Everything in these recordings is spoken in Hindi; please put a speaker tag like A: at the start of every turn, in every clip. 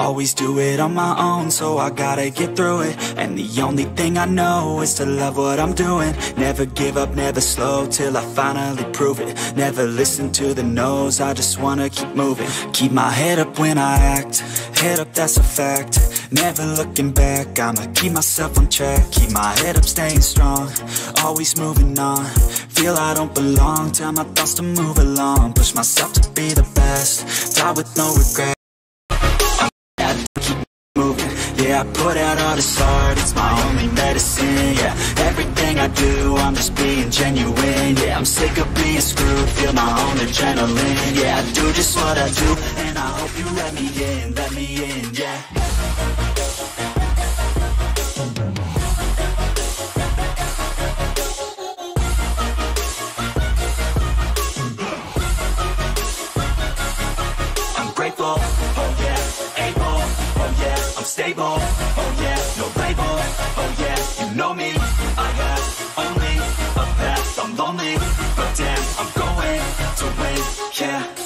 A: Always do it on my own, so I gotta get through it And the only thing I know is to love what I'm doing Never give up, never slow, till I finally prove it Never listen to the no's, I just wanna keep moving Keep my head up when I act, head up that's a fact Never looking back, I'ma keep myself on track Keep my head up staying strong, always moving on Feel I don't belong, tell my thoughts to move along Push myself to be the best, die with no regret Yeah, I put out all this art, it's my only medicine, yeah Everything I do, I'm just being genuine, yeah I'm sick of being screwed, feel my own adrenaline, yeah I do just what I do, and I hope you let me in, let me in, yeah stable. Oh yeah, no label. Oh yeah, you know me. I have only a path. I'm lonely, but damn, I'm going to win. Yeah.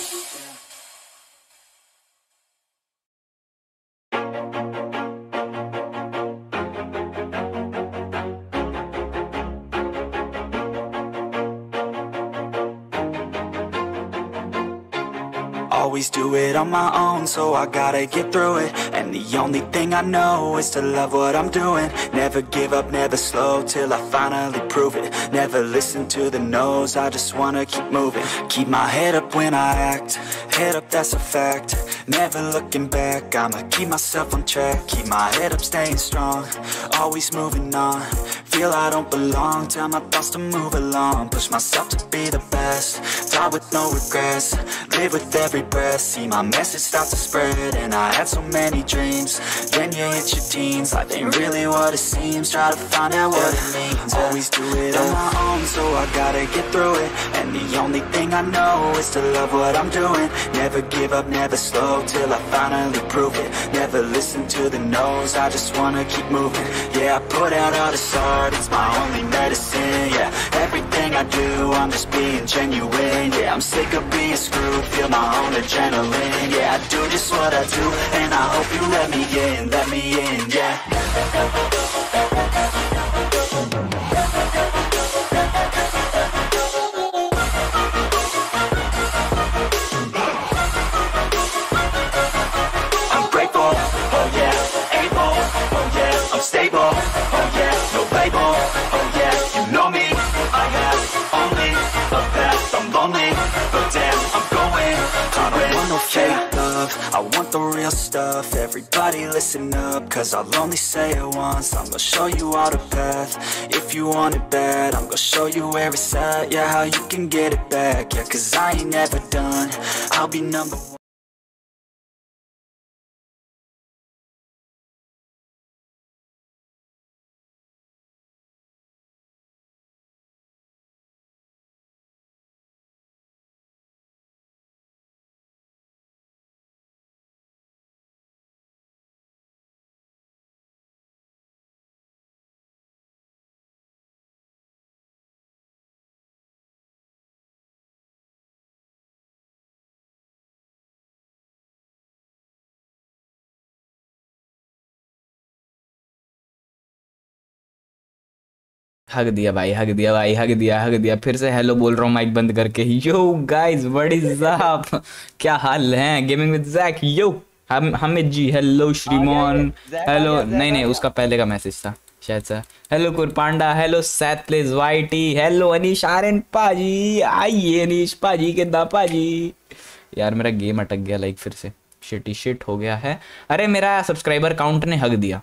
A: do it on my own, so I gotta get through it And the only thing I know is to love what I'm doing Never give up, never slow, till I finally prove it Never listen to the no's, I just wanna keep moving Keep my head up when I act, head up that's a fact Never looking back, I'ma keep myself on track Keep my head up staying strong, always moving on Feel I don't belong, tell my thoughts to move along Push myself to be the best, die with no regrets Live with every breath see my message start to spread And I had so many dreams Then you hit your teens Life ain't really what it seems Try to find out what it means Always do it on my own So I gotta get through it And the only thing I know Is to love what I'm doing Never give up, never slow Till I finally prove it Never listen to the no's I just wanna keep moving Yeah, I put out all the art It's my only medicine, yeah Everything I do I'm just being genuine Yeah, I'm sick of being screwed Feel my own agenda adrenaline Yeah, I do just what I do And I hope you let me in, let me in, yeah no fake love I want the real stuff Everybody listen up Cause I'll only say it once I'm gonna show you all the path If you want it bad I'm gonna show you where it's at Yeah, how you can get it back Yeah, cause I ain't never done I'll be number one हग दिया भाई हग दिया भाई
B: हग दिया हग दिया फिर से हेलो बोल रहा हूँ माइक बंद करके yo guys what is up क्या हाल है गेमिंग विद जैक यो हम हमें जी हेलो श्रीमोन हेलो नहीं नहीं उसका पहले का मैसेज था शायद सर हेलो कुरपांडा हेलो सैथ प्लेज वाईटी हेलो अनिश आर्यन पाजी आइए अनिश पाजी के दा पाजी यार मेरा गेम अटक गया लाइक फिर से शिट ही शिट हो गया है अरे मेरा सब्सक्राइबर काउंट ने हग दिया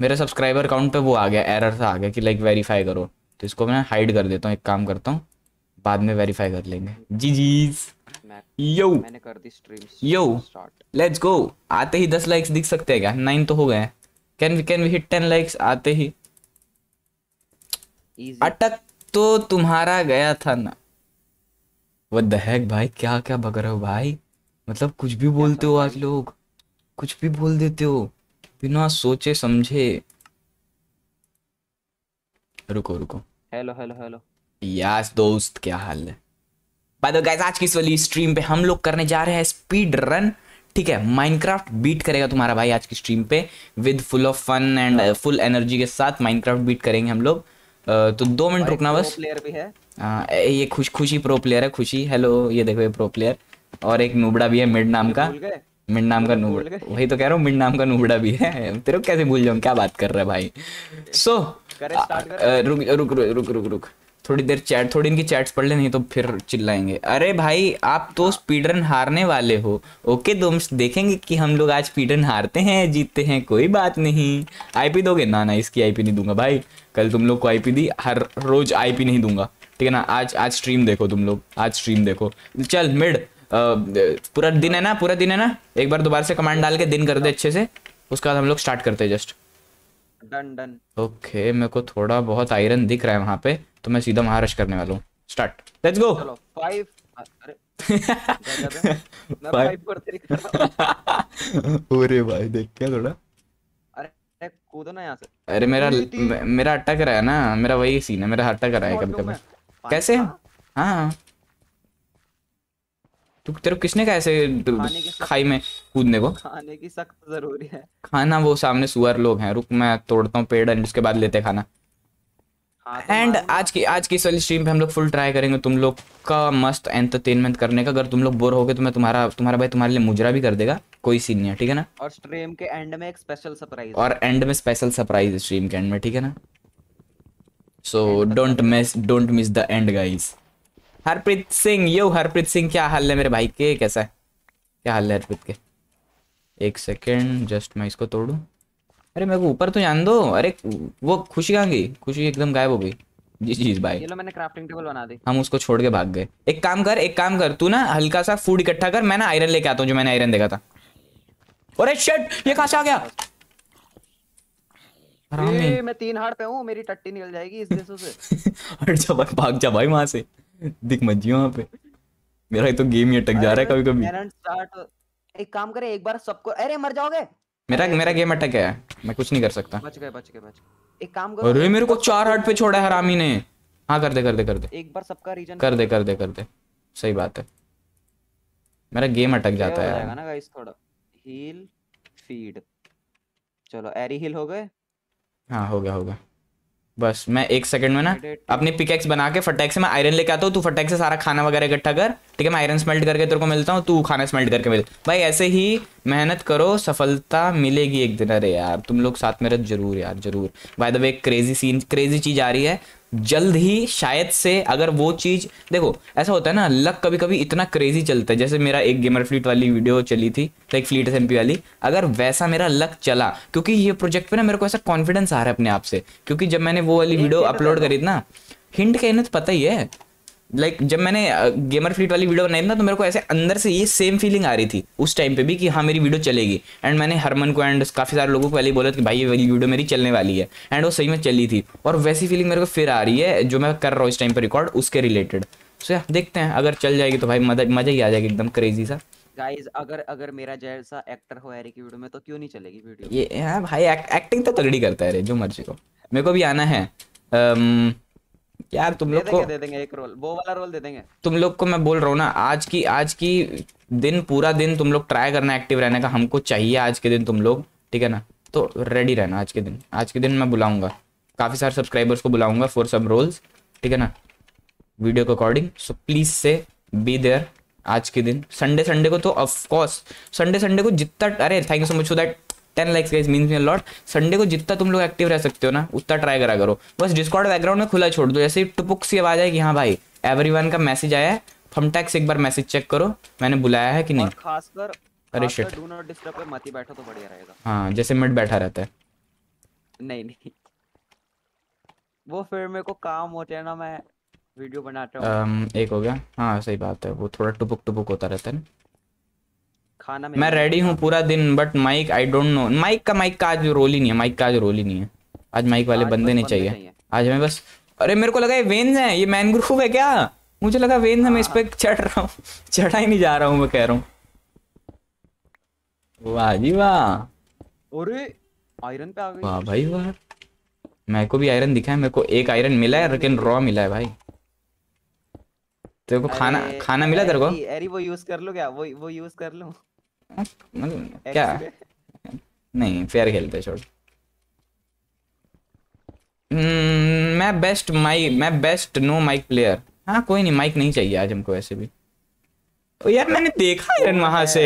B: मेरे सब्सक्राइबर अकाउंट पे वो आ गया एरर सा आ गया कि लाइक वेरीफाई करो तो इसको मैं हाइड कर देता हूँ एक काम करता हूँ बाद में वेरीफाई कर लेंगे जी जी
C: यो मैंने कर दी स्ट्रीम यो
B: लेट्स गो आते ही दस लाइक्स दिख सकते हैं क्या नाइन तो हो गए can we can we hit ten likes आते ही अटक तो तुम्हारा गया था ना वो दहक भाई क्या क्या बग रहे हो भाई मतलब कुछ भी बोलते हो आज लोग कुछ भी बोल देते हो बिना सोचे समझे रुको रुको
C: हेलो हेलो हेलो
B: यस दोस्त क्या हाल है बाय द गाइस आज की इस वाली स्ट्रीम पे हम लोग करने जा रहे हैं स्पीड रन ठीक है माइनक्राफ्ट बीट करेगा तुम्हारा भाई आज की स्ट्रीम पे with full of fun and full energy के साथ माइनक्राफ्ट बीट करेंगे हम लोग तो दो मिनट रुकना बस प्लेयर भी है आ, हाँ, ये खुश खुशी प्रो प्लेयर है खुशी हेलो ये देखो ये प्रो प्लेयर और एक नुबड़ा भी है मिड नाम का मिड नाम का नूबड़ा वही तो कह रहा हूँ मिड नाम का नूबड़ा भी है तेरे कैसे भूल जाऊँ क्या बात कर रहा है भाई सो
C: रुक
B: रुक रुक रुक रुक थोड़ी देर चैट थोड़ी इनकी चैट्स पढ़ ले नहीं तो फिर चिल्लाएंगे अरे भाई आप तो हाँ। स्पीडरन हारने वाले हो ओके तुम देखेंगे कि हम लोग आज स्पीडरन हारते हैं जीतते हैं कोई बात नहीं आईपी दोगे ना ना इसकी आईपी नहीं दूंगा भाई कल तुम लोग को आईपी दी हर रोज आईपी नहीं दूंगा ठीक है ना आज आज स्ट्रीम देखो तुम लोग आज स्ट्रीम देखो चल मिड पूरा दिन है ना पूरा दिन है ना एक बार दोबारा से कमांड डाल के दिन कर दे अच्छे से उसके बाद हम लोग स्टार्ट करते हैं जस्ट डन डन ओके मेरे को थोड़ा बहुत आयरन दिख रहा है वहां पे तो मैं सीधा वहाँ करने वाला हूँ स्टार्ट लेट्स गो
C: फाइव अरे
B: भाई देख क्या थोड़ा
C: अरे कूदो ना यहाँ से अरे मेरा
B: मेरा अटक रहा है ना मेरा वही सीन है मेरा अटक रहा है कभी कभी कैसे हाँ तो तेरे किसने कहा ऐसे खाई में कूदने को
C: खाने की सख्त जरूरी है
B: खाना वो सामने सुअर लोग हैं रुक मैं तोड़ता हूँ पेड़ एंड उसके बाद लेते खाना
C: एंड हाँ, तो आज की
B: आज की इस वाली स्ट्रीम पे हम लोग फुल ट्राई करेंगे तुम लोग का मस्त एंटरटेनमेंट करने का अगर तुम लोग बोर हो गए तो मैं तुम्हारा तुम्हारा भाई तुम्हारे लिए मुजरा भी कर देगा कोई सीन नहीं है ठीक है ना
C: और स्ट्रीम के एंड में एक स्पेशल सरप्राइज और
B: एंड में स्पेशल सरप्राइज स्ट्रीम के एंड में ठीक है ना so don't miss don't miss the end guys Harpreet Singh yo Harpreet Singh क्या हाल है मेरे भाई के कैसा है क्या हाल है हरप्रीत के एक सेकेंड जस्ट मैं इसको तोड़ू अरे मेरे को ऊपर तो जान दो अरे वो खुशी कहाँ गई खुशी एकदम गायब हो गई जी जी भाई
C: ये लो मैंने क्राफ्टिंग टेबल बना दी
B: हम उसको छोड़ के भाग गए एक काम कर एक काम कर तू ना हल्का सा फूड इकट्ठा कर मैं ना आयरन लेके आता हूँ जो मैंने आयरन देखा था
C: अरे शर्ट ये कहाँ से आ गया ए, मैं तीन हार्ट पे हूँ मेरी टट्टी निकल जाएगी इस देशों से
B: हट जा भाग जा भाई वहां से दिख मत जी वहां पे मेरा तो गेम ही अटक जा रहा है कभी कभी
C: स्टार्ट एक काम करें एक बार सबको अरे मर जाओगे
B: मेरा मेरा गेम अटक गया मैं कुछ नहीं कर सकता
C: बच गए बच गए बच एक काम करो अरे मेरे को चार हार्ट पे छोड़ा है हरामी
B: ने हाँ कर दे कर दे कर दे
C: एक बार सबका रीजन कर दे
B: कर दे कर दे सही बात है मेरा गेम अटक जाता है यार ना
C: गाइस थोड़ा हील फीड चलो एरी हील हो गए
B: हाँ हो गया हो गया बस मैं एक सेकंड में ना अपनी पिकेक्स बना के फटैक से मैं आयरन लेके आता हूँ तू फटैक से सारा खाना वगैरह इकट्ठा कर ठीक है मैं आयरन स्मेल्ट करके तेरे को मिलता हूँ तू खाना स्मेल्ट करके मिल भाई ऐसे ही मेहनत करो सफलता मिलेगी एक दिन अरे यार तुम लोग साथ में रह जरूर यार जरूर by the way crazy scene crazy चीज़ आ रही है जल्द ही शायद से अगर वो चीज़ देखो ऐसा होता है ना लक कभी कभी इतना क्रेजी चलता है जैसे मेरा एक गेमर फ्लीट वाली वीडियो चली थी तो एक फ्लीट एस वाली अगर वैसा मेरा लक चला क्योंकि ये प्रोजेक्ट पे ना मेरे को ऐसा कॉन्फिडेंस आ रहा है अपने आप से क्योंकि जब मैंने वो वाली वीडियो अपलोड करी ना हिंट कहने तो पता ही है लाइक like, जब मैंने गेमर फ्लीट वाली वीडियो बनाई ना तो मेरे को ऐसे अंदर से ये सेम फीलिंग आ रही थी उस टाइम पे भी कि हाँ मेरी वीडियो चलेगी एंड मैंने हरमन को एंड काफ़ी सारे लोगों को पहले बोला कि भाई ये वीडियो मेरी चलने वाली है एंड वो सही में चली थी और वैसी फीलिंग मेरे को फिर आ रही है जो मैं कर रहा हूँ इस टाइम पर रिकॉर्ड उसके रिलेटेड सो so, देखते हैं अगर चल जाएगी तो भाई मज़ा ही आ जाएगी एकदम क्रेजी सा
C: गाइस अगर अगर मेरा जैसा एक्टर हो एरी की वीडियो में तो क्यों नहीं चलेगी वीडियो
B: ये हाँ, भाई एक्टिंग तो तगड़ी करता है जो मर्जी को मेरे को भी आना है um, यार तुम लोग को
C: दे देंगे एक रोल वो वाला रोल दे देंगे
B: तुम लोग को मैं बोल रहा हूँ ना आज की आज की दिन पूरा दिन तुम लोग ट्राई करना एक्टिव रहने का हमको चाहिए आज के दिन तुम लोग ठीक है ना तो रेडी रहना आज के दिन आज के दिन मैं बुलाऊंगा काफ़ी सारे सब्सक्राइबर्स को बुलाऊंगा फॉर सम रोल्स ठीक है ना वीडियो के अकॉर्डिंग सो प्लीज़ से बी देयर आज के दिन संडे संडे को तो ऑफकोर्स संडे संडे को जितना अरे thank you so much for that ten likes guys mean may lot Sunday को जितना तुम लोग एक्टिव रह सकते हो ना उतना ट्राई करा करो बस डिस्कॉर्ड बैकग्राउंड में खुला छोड़ दो जैसे टुपुक सी आवाज आए कि हाँ भाई एवरी का मैसेज आया है फमटैक से एक बार मैसेज चेक करो मैंने बुलाया है कि नहीं खासकर अरे शिट डू
C: नॉट डिस्टर्ब पर मत बैठा तो बढ़िया रहेगा
B: हां जैसे मिड बैठा रहता है
C: नहीं नहीं वो फिर मेरे को काम होते हैं ना मैं वीडियो बनाता हूं
B: एक हो गया हां सही बात है वो थोड़ा टुपुक टुपुक होता रहता है ना
C: खाना में मैं रेडी
B: हूँ पूरा दिन but mic I don't know mic का माइक का आज रोल ही नहीं है माइक का आज रोल ही नहीं है आज माइक वाले बंदे नहीं चाहिए आज मैं बस अरे मेरे को लगा ये वेन्स है ये मैन ग्रुप है क्या मुझे लगा वेन्स है मैं इस पर हाँ। चढ़ रहा हूँ चढ़ा ही नहीं जा रहा हूँ मैं कह रहा हूँ वाह जी वाह
C: अरे आयरन पे आ गई
B: वाह भाई वाह मेरे को भी आयरन दिखा है मेरे को एक आयरन मिला है लेकिन रॉ मिला है भाई तेरे को खाना खाना मिला तेरे को
C: अरे वो यूज कर लो क्या वो वो यूज कर लो
B: क्या नहीं फेयर खेलते छोड़ हम्म, मैं बेस्ट माइक मैं बेस्ट नो माइक प्लेयर हाँ कोई नहीं माइक नहीं चाहिए आज हमको वैसे भी ओ यार मैंने देखा आयरन वहां से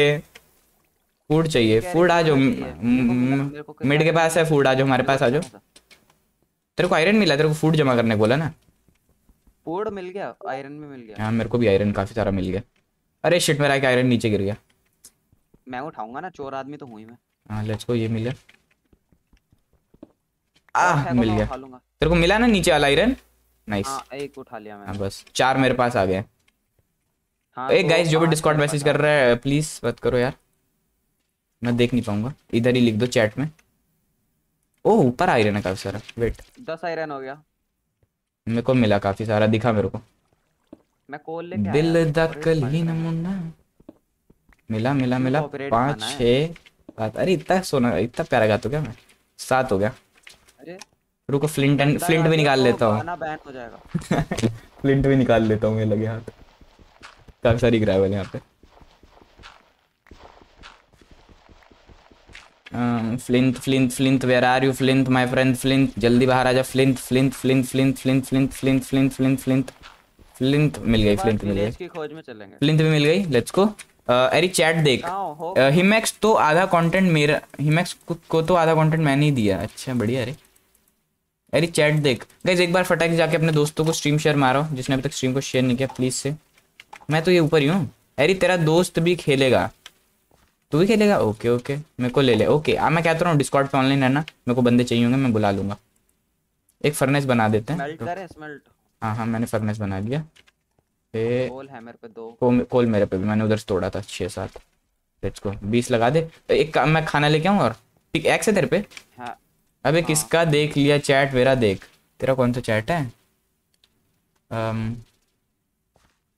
B: फूड चाहिए फूड आ जाओ मिड के पास है फूड आ जाओ हमारे पास आ जाओ तेरे को आयरन मिला तेरे को फूड जमा करने को बोला ना
C: फूड मिल गया आयरन में मिल गया हाँ
B: मेरे को भी आयरन काफी सारा मिल गया अरे शिट मेरा आयरन नीचे गिर गया
C: मैं उठाऊंगा ना चोर आदमी तो हूं ही मैं
B: हां लेट्स गो ये मिले आ मिल गया तो तेरे को मिला ना नीचे वाला आयरन नाइस हां
C: एक उठा लिया मैंने हाँ,
B: बस चार मेरे पास आ गए
C: हां ए गाइस तो जो
B: भी डिस्कॉर्ड मैसेज कर रहा है प्लीज बात करो यार मैं देख नहीं पाऊंगा इधर ही लिख दो चैट में ओ ऊपर आयरन है काफी सारा वेट
C: 10 आयरन हो गया
B: मेरे को मिला काफी सारा दिखा मेरे को
C: मैं कोल लेके दिल दा कलीन मुन्ना
B: मिला मिला मिला पाँच छः सात अरे इतना सोना इतना प्यारा गाता क्या मैं सात हो गया रुको फ्लिंट एंड फ्लिंट भी निकाल लेता हूँ फ्लिंट भी निकाल लेता हूँ मेरे लगे हाथ काफी सारी ग्रेवल यहाँ पे flint flint flint where are you flint my friend flint जल्दी बाहर आ जा flint flint flint flint flint flint flint flint flint flint flint मिल गई फ्लिंट मिल गई फ्लिंट भी मिल गई लेट्स गो अरे चैट देख हिमैक्स हाँ, तो आधा कंटेंट मेरा हिमेक्स को तो आधा कंटेंट मैंने ही दिया अच्छा बढ़िया अरे अरे चैट देख गाइज एक बार फटाक जाके अपने दोस्तों को स्ट्रीम शेयर मारो जिसने अभी तक स्ट्रीम को शेयर नहीं किया प्लीज से मैं तो ये ऊपर ही हूँ अरे तेरा दोस्त भी खेलेगा तू भी खेलेगा ओके ओके मेरे को ले ले ओके आ हाँ, मैं कहता हूँ डिस्कॉर्ड पे ऑनलाइन रहना मेरे को बंदे चाहिए होंगे मैं बुला लूंगा एक फर्नेस बना देते हैं हाँ हाँ मैंने फर्नेस बना लिया
C: पे कोल हाँ, है मेरे पे दो
B: कोल, कोल मेरे पे भी मैंने उधर से तोड़ा था छह सात लेट्स गो बीस लगा दे तो एक काम मैं खाना लेके आऊँ और ठीक एक्स है तेरे पे हाँ अबे हाँ। किसका देख लिया चैट मेरा देख तेरा कौन सा चैट है um,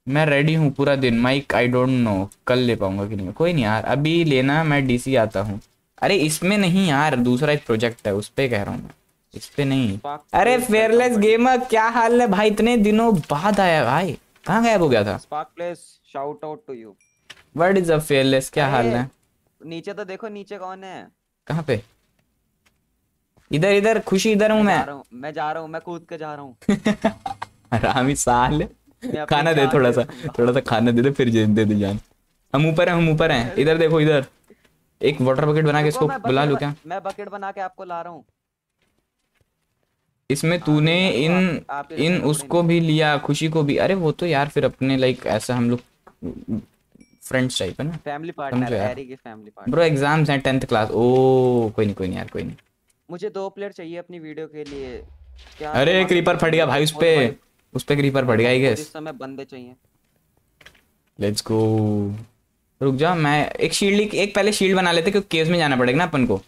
B: मैं रेडी हूँ पूरा दिन माइक आई डोंट नो कल ले पाऊंगा कि नहीं कोई नहीं यार अभी लेना मैं डीसी आता हूँ अरे इसमें नहीं यार दूसरा एक प्रोजेक्ट है उस पर कह रहा हूँ मैं इस पे नहीं अरे फेयरलेस तो गेमर क्या हाल है भाई इतने दिनों बाद आया भाई कहाँ गायब हो गया था
C: spark place shout out to you
B: what is a Fearless क्या हाल है
C: नीचे तो देखो नीचे कौन है
B: कहाँ पे इधर इधर खुशी इधर हूँ मैं
C: मैं जा रहा हूँ मैं कूद के जा रहा
B: हूँ ही साल
C: खाना दे थोड़ा सा
B: थोड़ा सा खाना दे दे फिर दे दे जान हम ऊपर हैं हम ऊपर हैं इधर देखो इधर एक वाटर बकेट बना के इसको बुला लूँ क्या
C: मैं बकेट बना के आपको ला रहा हूँ
B: इसमें तूने इन इन उसको भी लिया खुशी को भी अरे वो तो यार फिर अपने लाइक ऐसा हम लोग फ्रेंड्स टाइप है
C: ना फैमिली पार्टनर है हैरी के फैमिली पार्टनर ब्रो एग्जाम्स
B: हैं 10th क्लास ओ कोई नहीं कोई नहीं यार कोई नहीं
C: मुझे दो प्लेयर चाहिए अपनी वीडियो के लिए क्या अरे क्रीपर फट गया भाई उस पे
B: उस पे क्रीपर फट गया आई गेस इस
C: समय बंदे चाहिए
B: लेट्स गो रुक जा मैं एक शील्ड एक पहले शील्ड बना लेते क्योंकि केव्स में जाना पड़ेगा ना अपन को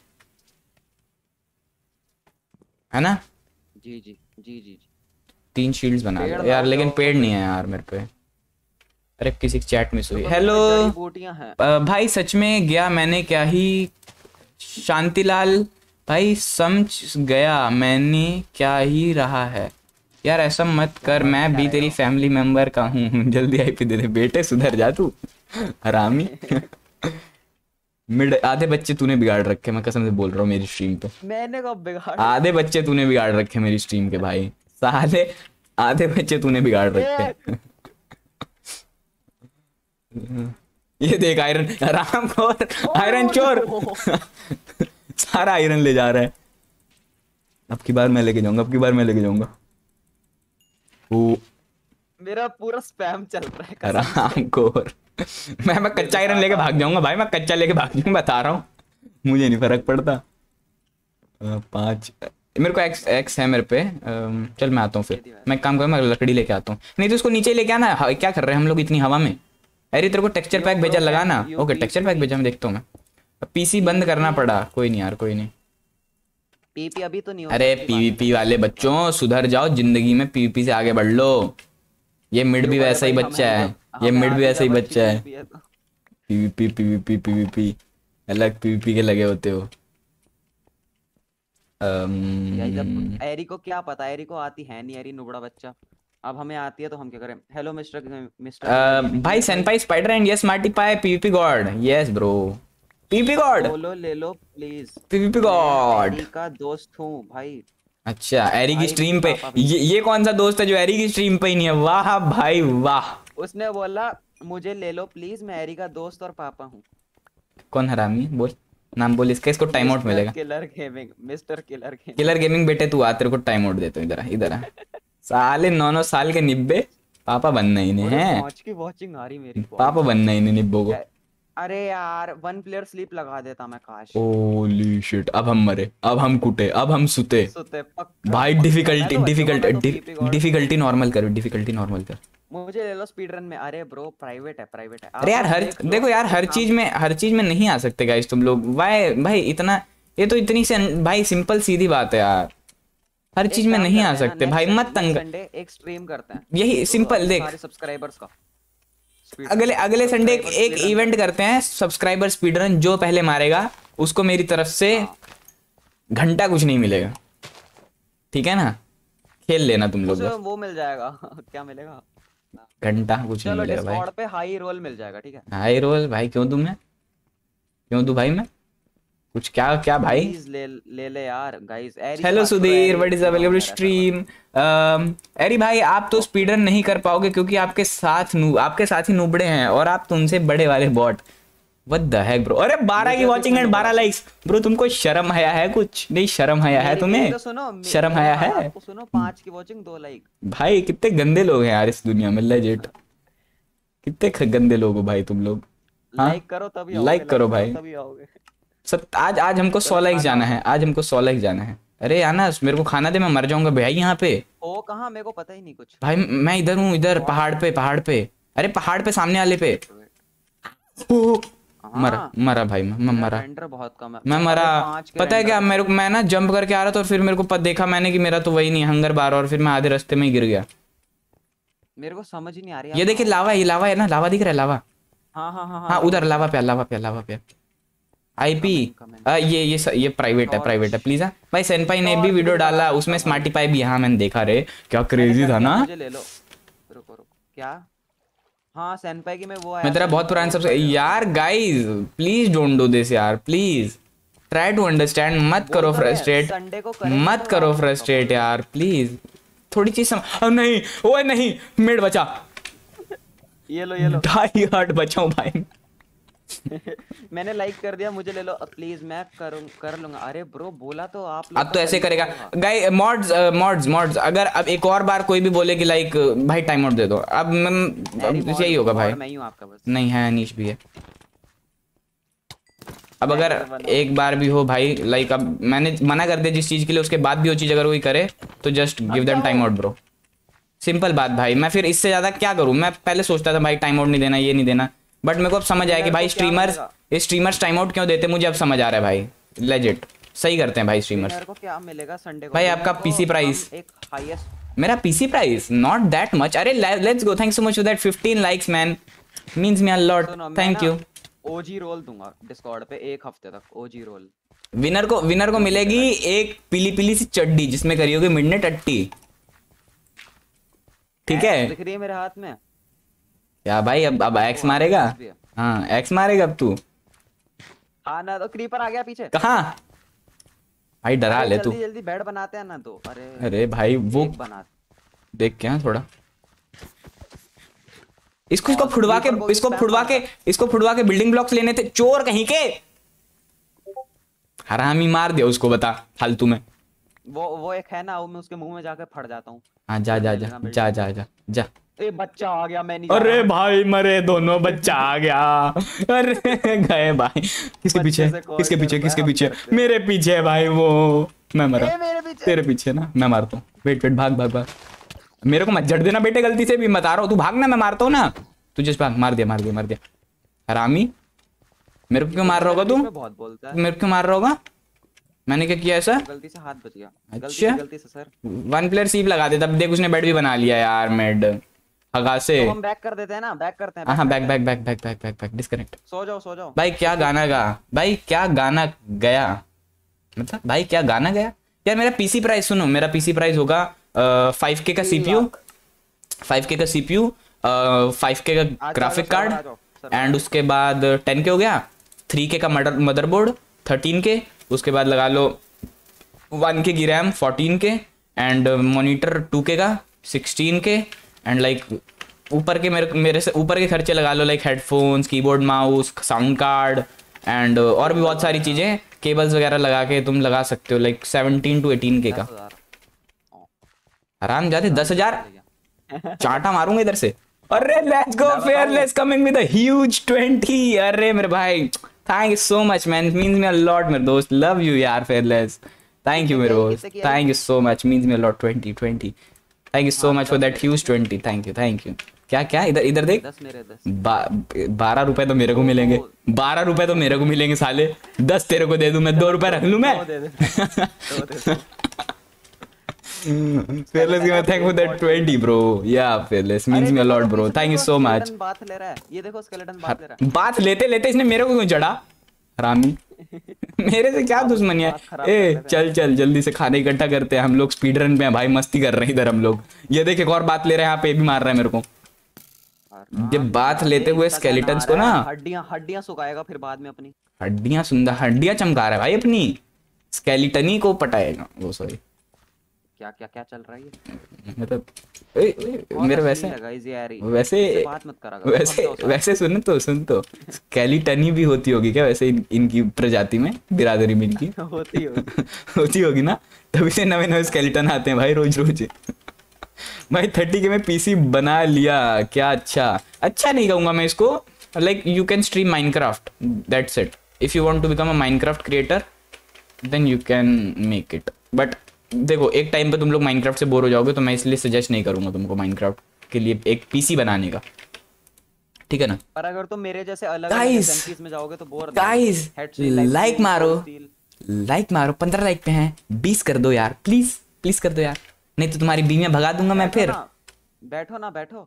B: है ना
C: जी जी जी जी
B: तीन शील्ड्स बना दो यार लेकिन पेड़ तो नहीं है यार मेरे पे अरे किसी चैट में सुई हेलो भाई सच में गया मैंने क्या ही शांतिलाल भाई समझ गया मैंने क्या ही रहा है यार ऐसा मत कर मैं भी तेरी फैमिली मेंबर का हूँ जल्दी आई पी दे दे बेटे सुधर जा तू हरामी मिड आधे बच्चे तूने बिगाड़ रखे मैं कसम से बोल रहा हूँ मेरी स्ट्रीम पे
C: मैंने कब बिगाड़ आधे
B: बच्चे तूने बिगाड़ रखे मेरी स्ट्रीम के भाई साले आधे बच्चे तूने बिगाड़ रखे ये देख आयरन राम और आयरन चोर सारा आयरन ले जा रहा है अब की बार मैं लेके जाऊंगा अब की बार मैं लेके जाऊंगा
C: मेरा पूरा स्पैम चल रहा
B: है राम कोर मैं मैं कच्चा आयरन लेके भाग जाऊंगा भाई मैं कच्चा लेके भाग जाऊंगा बता रहा हूँ मुझे नहीं फर्क पड़ता पाँच मेरे को एक्स एक्स है मेरे पे चल मैं आता हूँ फिर मैं काम करूँ मैं लकड़ी लेके आता हूँ नहीं तो उसको नीचे लेके आना क्या कर रहे हैं हम लोग इतनी हवा में अरे तेरे को टेक्सचर पैक भेजा लगाना ओके टेक्सचर पैक भेजा मैं देखता हूँ मैं पीसी बंद करना पड़ा कोई नहीं यार कोई नहीं
C: पीपी अभी तो नहीं अरे
B: पीवीपी वाले बच्चों सुधर जाओ जिंदगी में पीवीपी से आगे बढ़ लो ये मिड भी वैसा ही बच्चा है हाँ, ये मिड भी ऐसे ही बच्चा है पीवीपी तो। पीवीपी पीवीपी अलग पीवीपी के लगे होते हो
C: एरी को क्या पता एरी को आती है नहीं एरी नुबड़ा बच्चा अब हमें आती है तो हम क्या करें हेलो मिस्टर मिस्टर भाई
B: सेनपाई स्पाइडर एंड यस मार्टी पाई PVP god yes bro PVP god बोलो
C: ले लो प्लीज
B: पीवीपी गॉड
C: का दोस्त हूं भाई
B: अच्छा एरी की स्ट्रीम पे ये ये कौन सा दोस्त है जो एरी की स्ट्रीम पे ही नहीं है वाह भाई वाह
C: उसने बोला मुझे ले लो प्लीज मैं एरी का दोस्त और पापा हूँ
B: कौन हरामी बोल नाम बोल इसका इसको टाइम आउट मिलेगा
C: killer gaming mister killer gaming killer
B: gaming बेटे तू आ तेरे को टाइम आउट देता हूँ इधर इधर साले नौ नौ साल के निब्बे पापा बनना ही नहीं है वॉच
C: की वाचिंग आ रही मेरी पापा
B: बनना ही नहीं निब्बो को
C: अरे यार वन प्लेयर स्लीप लगा देता मैं काश
B: होली शिट अब हम मरे अब हम कुटे अब हम सुते
C: सुते पक्का भाई डिफिकल्टी
B: डिफिकल्टी डिफिकल्टी नॉर्मल कर डिफिकल्टी नॉर्मल कर
C: मुझे ले लो स्पीड रन में अरे ब्रो प्राइवेट है प्राइवेट है अरे यार हर
B: देखो यार हर चीज में हर चीज में नहीं आ सकते गाइस तुम लोग भाई भाई इतना ये तो इतनी से भाई सिंपल सीधी बात है यार हर चीज में नहीं आ सकते भाई मत तंग
C: एक स्ट्रीम करते हैं यही सिंपल देख सब्सक्राइबर्स का
B: अगले अगले संडे एक, एक इवेंट करते हैं सब्सक्राइबर स्पीड रन जो पहले मारेगा उसको मेरी तरफ से हाँ। घंटा कुछ नहीं मिलेगा ठीक है ना खेल लेना तुम लोग
C: वो मिल जाएगा क्या मिलेगा
B: घंटा कुछ नहीं मिलेगा भाई
C: पे हाई रोल मिल जाएगा ठीक है
B: हाई रोल भाई क्यों दूं मैं क्यों दूं भाई मैं कुछ क्या क्या भाई
C: ले ले ले यार guys hello Sudhir what is available stream
B: एरी भाई आप तो स्पीडर नहीं कर पाओगे क्योंकि आपके साथ नू आपके साथ ही नूबड़े हैं और आप तो उनसे बड़े वाले bot What the heck, bro? अरे बारह की वाचिंग तो एंड बारह लाइक्स ब्रो तुमको शर्म आया है कुछ नहीं शर्म आया है तुम्हें तो
C: सुनो शर्म आया है सुनो पांच की वाचिंग दो लाइक
B: भाई कितने गंदे लोग हैं यार इस दुनिया में लेजिट कितने गंदे लोग हो भाई तुम लोग लाइक
C: हाँ? करो तभी लाइक करो भाई
B: सब आज आज हमको सौ लाइक जाना है आज हमको सौ लाइक जाना है अरे आना मेरे को खाना दे मैं मर जाऊंगा भाई यहाँ पे
C: ओ कहा मेरे को पता ही नहीं कुछ
B: भाई मैं इधर हूँ इधर पहाड़ पे पहाड़ पे अरे पहाड़ पे सामने वाले पे मरा हाँ। मरा भाई मैं मरा
C: बहुत कम है मैं मरा पता है क्या मेरे को मैं ना
B: जंप करके आ रहा था और फिर मेरे को देखा मैंने कि मेरा तो वही नहीं हंगर बार और फिर मैं आधे रास्ते में ही गिर गया
C: मेरे को समझ ही नहीं आ रही ये देखिए लावा ये
B: लावा है ना लावा दिख रहा है लावा
C: हाँ हाँ हाँ हाँ, हाँ उधर
B: लावा पे लावा पे लावा पे आईपी ये ये ये प्राइवेट है प्राइवेट है प्लीज हाँ भाई सेनपाई ने भी वीडियो डाला उसमें स्मार्टी भी हाँ मैंने देखा रे क्या क्रेजी था ना
C: ले लो रुको रुको क्या हाँ सैनपाई की मैं वो आया मैं तेरा
B: बहुत पुराना सबसे यार guys please don't do this यार प्लीज ट्राई टू अंडरस्टैंड मत करो फ्रस्ट्रेट
C: तो मत तो करो
B: फ्रस्ट्रेट यार प्लीज थोड़ी चीज सम... नहीं ओए नहीं मिड बचा ये लो ये लो ढाई हार्ट बचाऊं भाई
C: मैंने लाइक कर दिया मुझे ले लो प्लीज मैं करूं कर लूंगा अरे ब्रो बोला तो आप अब तो, तो ऐसे करेगा
B: गाइस मॉड्स मॉड्स मॉड्स अगर अब एक और बार कोई भी बोले कि लाइक भाई टाइम आउट दे दो अब मैं यही होगा भाई मैं ही हूं आपका बस नहीं है अनीश भी है अब अगर एक बार भी हो भाई लाइक अब मैंने मना कर दिया जिस चीज के लिए उसके बाद भी वो चीज अगर कोई करे तो just give them time out bro simple बात भाई मैं फिर इससे ज्यादा क्या करूं मैं पहले सोचता था भाई टाइम आउट नहीं देना ये नहीं देना बट मेरे को अब समझ आया कि भाई स्ट्रीमर्स स्ट्रीमर्स टाइम आउट क्यों देते मुझे अब समझ आ रहा है भाई लेजिट सही करते हैं भाई स्ट्रीमर्स को
C: क्या मिलेगा संडे को भाई आपका पीसी प्राइस एक हाईएस्ट
B: मेरा PC price not that much अरे let's go thanks so much for that 15 likes man means me a lot thank you
C: OG role दूंगा डिस्कॉर्ड पे एक हफ्ते तक ओजी रोल
B: विनर को विनर को मिलेगी एक पीली पीली सी चड्डी जिसमें करी होगी मिडनाइट अट्टी
C: ठीक है दिख रही है मेरे हाथ में
B: या भाई अब अब एक्स मारेगा हाँ एक्स मारेगा अब तू
C: हाँ ना तो क्रीपर आ गया पीछे कहाँ
B: भाई डरा भाई ले तू जल्दी
C: बेड बनाते हैं ना तो अरे
B: अरे भाई वो बना देख क्या थोड़ा इसको इसको फुड़वा के इसको फुड़वा के इसको फुड़वा के बिल्डिंग ब्लॉक्स लेने थे चोर कहीं के हरामी मार दिया उसको बता फालतू में
C: वो वो एक है ना वो मैं उसके मुंह में जाकर फट जाता हूँ
B: हाँ जा जा जा जा जा जा जा
C: ए बच्चा आ गया मैं नहीं अरे
B: भाई मरे दोनों बच्चा आ गया अरे गए भाई किसके पीछे किसके पीछे किसके पीछे मेरे पीछे भाई वो मैं मरा तेरे पीछे ना मैं मारता हूँ वेट वेट भाग भाग भाग मेरे को मत जड़ देना बेटे गलती से भी मत आ रहा हूँ तू भाग ना मैं मारता हूँ ना तू जिस भाग मार दिया मार दिया मार दिया हरामी मेरे को क्यों मार रहा होगा तू
C: बहुत बोलता है मेरे को
B: क्यों मार रहा होगा मैंने क्या किया ऐसा
C: गलती से हाथ बच गया अच्छा गलती से सर
B: वन प्लेयर सीप लगा दे तब देख उसने बेड भी बना लिया यार मेड हगा तो हम
C: बैक कर देते हैं ना बैक करते हैं हां back
B: back back back back back back disconnect
C: सो जाओ सो जाओ भाई
B: क्या गाना गा भाई क्या गाना गया मतलब भाई क्या गाना गया यार मेरा पीसी प्राइस सुनो मेरा पीसी प्राइस होगा 5k का सीपीयू 5k का सीपीयू 5k का ग्राफिक कार्ड एंड उसके बाद 10k हो गया 3k का मदरबोर्ड 13k उसके बाद लगा लो 1k की RAM 14k and monitor 2k का 16k एंड लाइक ऊपर के मेरे मेरे से ऊपर के खर्चे लगा लो like headphones keyboard mouse sound card and और भी बहुत सारी चीज़ें केबल्स वगैरह लगा के तुम लगा सकते हो लाइक सेवनटीन टू एटीन के का आराम जाते दस हजार चाटा मारूंगा इधर से अरे let's go Fearless coming with a huge twenty अरे मेरे भाई thank you so much man means me a lot मेरे दोस्त लव यू यार फेयरलेस थैंक यू मेरे दोस्त thank you so much means me a lot 20 20 thank you so much for that huge twenty thank you thank you क्या क्या इधर इधर देख बारह रुपए तो मेरे को मिलेंगे बारह रुपए तो मेरे को मिलेंगे साले दस तेरे को दे दू मैं दो रुपए रख लू मैं fearless game thank for that 20 bro या fearless means me a lot bro thank you so much बात ले रहा है ये देखो स्केलेटन हाँ, बात ले रहा है बात लेते लेते इसने मेरे को क्यों जड़ा रामी मेरे से क्या दुश्मनी है ए चल चल जल्दी से खाने इकट्ठा करते हैं हम लोग स्पीड रन पे हैं भाई मस्ती कर रहे हैं इधर हम लोग ये देख एक और बात ले रहे हैं यहाँ पे भी मार रहा है मेरे को जब बात लेते हुए स्केलेटन को ना
C: हड्डियां हड्डियां सुखाएगा फिर बाद में अपनी
B: हड्डियां सुंदर हड्डियां चमका रहा है भाई अपनी स्केलेटन ही को पटाएगा वो सॉरी
C: क्या क्या क्या चल रहा है ये मतलब ए, ए, मेरा वैसे वैसे बात मत करा वैसे वैसे
B: सुन तो सुन तो कैलीटनी भी होती होगी क्या वैसे इन, इनकी प्रजाति में बिरादरी में इनकी
C: होती होगी
B: होती होगी ना तभी से नवे नवे स्केलेटन आते हैं भाई रोज रोज भाई थर्टी के में पीसी बना लिया क्या अच्छा अच्छा नहीं कहूंगा मैं इसको like you can stream Minecraft that's it if you want to become a Minecraft creator then you can make it but देखो एक टाइम पे तुम लोग माइनक्राफ्ट से बोर हो जाओगे तो मैं इसलिए सजेस्ट नहीं करूंगा तुमको माइनक्राफ्ट के लिए एक पीसी बनाने का ठीक है ना
C: पर अगर तुम मेरे जैसे अलग गाइस में जाओगे तो बोर गाइस लाइक मारो
B: लाइक मारो पंद्रह लाइक पे हैं बीस कर दो यार प्लीज प्लीज कर दो यार नहीं तो तुम्हारी बीवियां भगा दूंगा मैं फिर
C: बैठो ना बैठो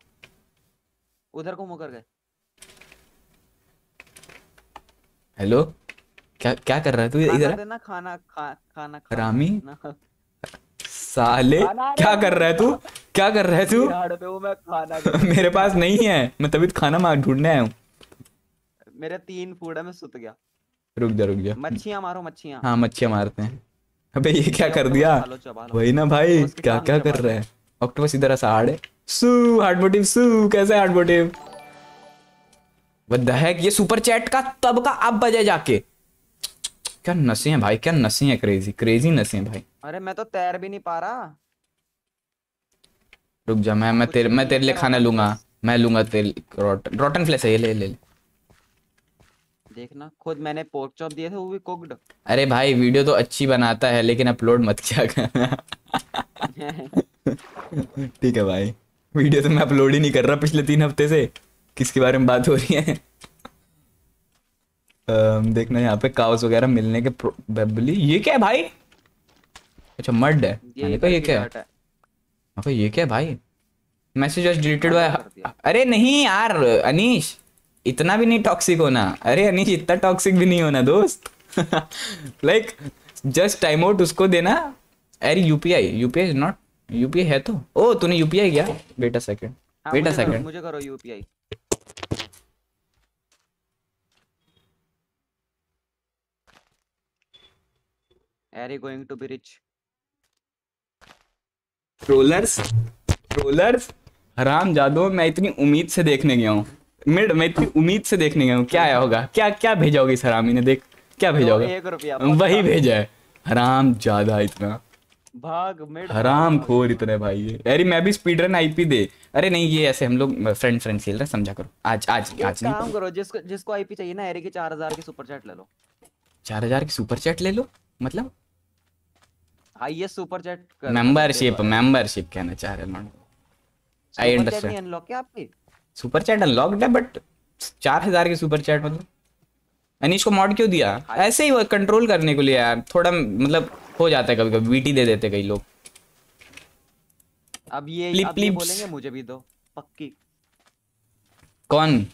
C: उधर को मुकर गए
B: हेलो क्या क्या कर रहा है तू इधर खाना
C: देना खाना खा, खाना, खाना रामी
B: साले क्या कर रहा है तू क्या कर रहा है तू मेरे पास नहीं है मैं तभी तो खाना मार ढूंढने आया हूँ
C: मेरे तीन फूड है मैं सुत गया रुक जा रुक जा मच्छियां मारो मच्छियां
B: हाँ मच्छियां मारते हैं अबे ये क्या कर दिया वही ना भाई क्या क्या कर रहा है ऑक्टोपस इधर ऐसा हार्ड है सू हार्ड मोटिव सू कैसे हार्ड मोटिव ये सुपर चैट का तब का अब बजे जाके क्या नशे हैं भाई क्या नशे हैं क्रेजी क्रेजी नशे हैं भाई
C: अरे मैं तो तैर भी नहीं पा रहा
B: रुक जा मैं मैं तेरे मैं तेरे लिए खाना लूंगा मैं लूंगा तेल रोटन रोटन फ्लेस है ये ले ले
C: देखना खुद मैंने पोर्क चॉप दिए थे वो भी कुक्ड
B: अरे भाई वीडियो तो अच्छी बनाता है लेकिन अपलोड मत किया करना ठीक है भाई वीडियो तो मैं अपलोड ही नहीं कर रहा पिछले तीन हफ्ते से किसके बारे में बात हो रही है देखना यहाँ पे काउस वगैरह मिलने के प्रोबेबली ये क्या है भाई अच्छा मर्ड है मैंने ये क्या है अच्छा ये क्या है भाई मैसेज जस्ट डिलीटेड हुआ अरे नहीं यार अनिश इतना भी नहीं टॉक्सिक होना अरे अनिश इतना टॉक्सिक भी नहीं होना दोस्त लाइक जस्ट टाइम आउट उसको देना अरे UPI UPI is not UPI है तो ओ तूने यूपीआई किया बेटा सेकंड
C: बेटा सेकंड मुझे करो UPI are you going to be rich.
B: Trollers trollers हराम जादो मैं इतनी उम्मीद से देखने गया हूँ मिड मैं इतनी उम्मीद से देखने गया हूँ क्या आया होगा क्या क्या भेजा होगा इस हरामी ने देख क्या भेजा होगा वही भेजा है हराम ज्यादा इतना
C: भाग मिड
B: हराम खोर इतने भाई ये अरे मैं भी स्पीड रन आईपी दे अरे नहीं ये ऐसे हम लोग फ्रेंड फ्रेंड खेल रहे हैं समझा करो आज आज आज नहीं काम
C: करो जिसको जिसको आईपी चाहिए ना एरे के 4000 की सुपर चैट ले लो
B: 4000 की सुपर चैट ले लो मतलब
C: highest super chat membership
B: membership कहना चाह रहे हैं
C: आई अंडरस्टैंड अनलॉक क्या
B: सुपर चैट अनलॉक्ड है बट 4000 सुपर चैट मतलब को मॉड क्यों दिया ऐसे ही कंट्रोल करने के लिए यार थोड़ा मतलब हो जाता है कभी कभी दे देते कई लोग
C: अब ये बोलेंगे मुझे भी दो तो, पक्की कौन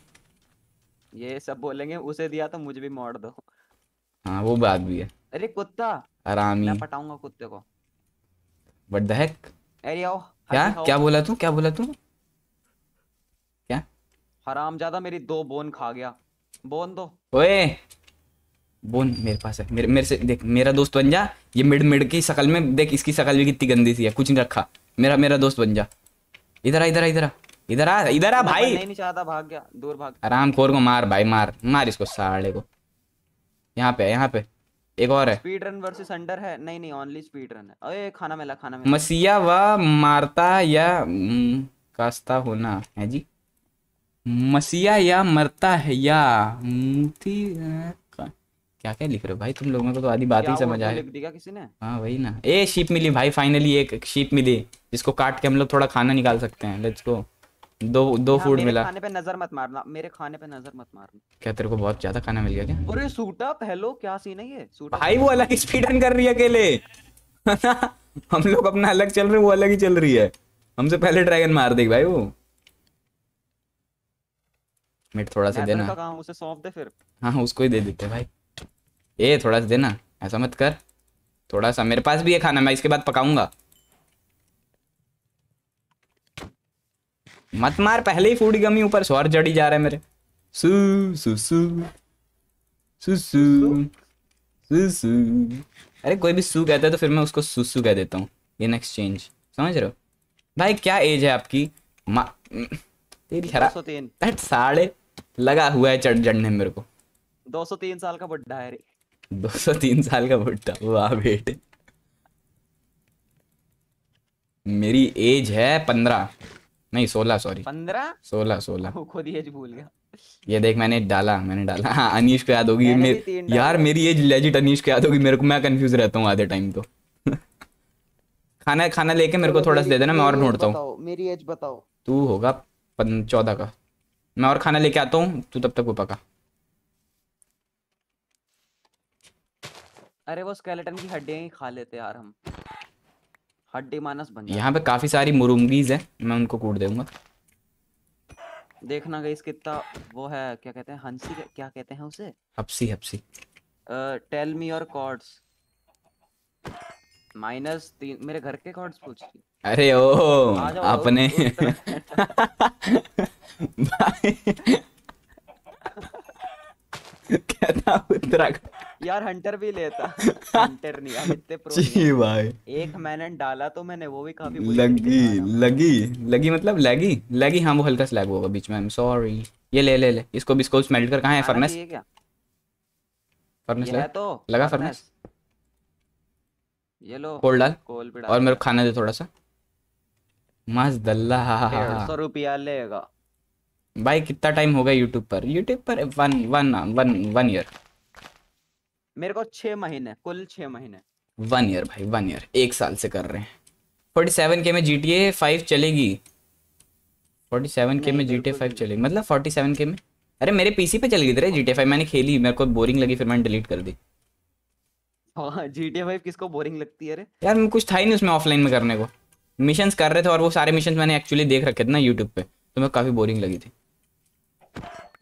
C: ये सब बोलेंगे उसे दिया तो मुझे भी मॉड दो
B: हाँ वो बात भी है अरे कुत्ता आरामी मैं
C: पटाऊंगा कुत्ते को व्हाट द हेक अरे आओ क्या क्या बोला तू
B: क्या बोला तू क्या
C: हराम ज्यादा मेरी दो बोन खा गया बोन दो
B: ओए बोन मेरे पास है मेरे मेरे से देख मेरा दोस्त बन जा ये मिड मिड की शकल में देख इसकी शकल भी कितनी गंदी सी है कुछ नहीं रखा मेरा मेरा दोस्त बन जा इधर आ इधर आ इधर आ इधर आ इधर आ भाई नहीं
C: चाहता भाग गया दूर भाग आराम
B: खोर को मार भाई मार मार इसको साड़े को यहाँ पे यहाँ पे एक और है
C: स्पीड रन वर्सेस अंडर है नहीं नहीं ओनली स्पीड रन है अरे खाना मिला खाना मिला
B: मसिया व मारता या हम्म, कास्ता होना है जी मसिया या मरता है या मूर्ति क्या क्या लिख रहे हो भाई तुम लोगों को तो आधी बात ही समझ आए किसी ने हाँ वही ना ए शीप मिली भाई फाइनली एक शीप मिली जिसको काट के हम लोग थोड़ा खाना निकाल सकते हैं लेट्स गो दो दो फूड मिला खाने पे
C: नजर मत मारना मेरे खाने पे नजर मत मारना
B: क्या तेरे को बहुत ज्यादा खाना मिल गया क्या
C: अरे सूट अप हेलो क्या सीन है ये भाई वो अलग स्पीड रन कर रही है अकेले
B: हम लोग अपना अलग चल रहे वो अलग ही चल रही है हमसे पहले ड्रैगन मार देगी भाई वो मिट थोड़ा सा देना
C: कहां उसे सौंप दे फिर
B: हां उसको ही दे देते भाई ए थोड़ा सा देना ऐसा मत कर थोड़ा सा मेरे पास भी है खाना मैं इसके बाद पकाऊंगा मत मार पहले ही फूड गमी ऊपर स्वर जड़ी जा रहा है मेरे सु सु सु सु सु सु सु अरे कोई भी सु कहता है तो फिर मैं उसको सु सु कह देता हूँ इन एक्सचेंज समझ रहे हो भाई क्या एज है आपकी मा तेरी खराब साढ़े लगा हुआ है चढ़ चढ़ने मेरे को
C: दो सौ तीन साल का बुढ़ा है
B: दो सौ तीन साल का बुढ़ा वाह बेटे मेरी एज है पंद्रह नहीं सोलह सॉरी पंद्रह सोलह सोलह खुद ही एज भूल गया ये देख मैंने डाला मैंने डाला हाँ अनिश को याद होगी मेरे यार मेरी एज लेजिट अनिश को याद होगी मेरे को मैं कंफ्यूज रहता हूँ आधे टाइम तो खाना खाना लेके मेरे को थोड़ा सा दे देना मैं और ढूंढता
C: हूँ मेरी एज बताओ
B: तू होगा चौदह का मैं और खाना लेके आता हूँ तू तब तक वो पका
C: अरे वो स्केलेटन की हड्डियां ही खा लेते यार हम हड्डी मानस बन यहाँ पे
B: काफी सारी मुरुमगीज है मैं उनको कूट दूंगा
C: देखना गई कितना वो है क्या कहते हैं हंसी क्या कहते हैं उसे
B: हपसी हपसी
C: tell me your coords minus तीन मेरे घर के कॉर्ड्स पूछ रही अरे ओ अपने भाई
B: कहता उत्तराखंड
C: यार हंटर भी लेता हंटर नहीं हम इतने प्रो
B: जी भाई
C: एक मैंने डाला तो मैंने वो भी काफी
B: लगी लगी लगी मतलब लगी लगी हां वो हल्का स्लैग लैग होगा बीच में आई एम सॉरी ये ले ले ले इसको भी इसको स्मेल्ट कर कहां है फर्नेस ये क्या फर्नेस ले तो लगा फर्नेस
C: ये लो कोल डाल कोल भी डाल और मेरे
B: को खाने दे थोड़ा सा मस्त दल्ला 100
C: रुपया लेगा
B: भाई कितना टाइम होगा यूट्यूब पर यूट्यूब पर one one one one year
C: मेरे को छह महीने कुल छह महीने
B: वन ईयर भाई वन ईयर एक साल से कर रहे हैं फोर्टी सेवन के में जी टी ए फाइव चलेगी फोर्टी सेवन के में जी टी ए फाइव चलेगी मतलब फोर्टी सेवन के में अरे मेरे पीसी पे चल गई थी जी टी ए फाइव मैंने खेली मेरे को बोरिंग लगी फिर मैंने डिलीट कर दी
C: जी टी ए फाइव किसको बोरिंग लगती है अरे
B: यार कुछ था ही नहीं उसमें ऑफलाइन में करने को मिशन कर रहे थे और वो सारे मिशन मैंने एक्चुअली देख रखे थे ना यूट्यूब पे तो मैं काफ़ी बोरिंग लगी थी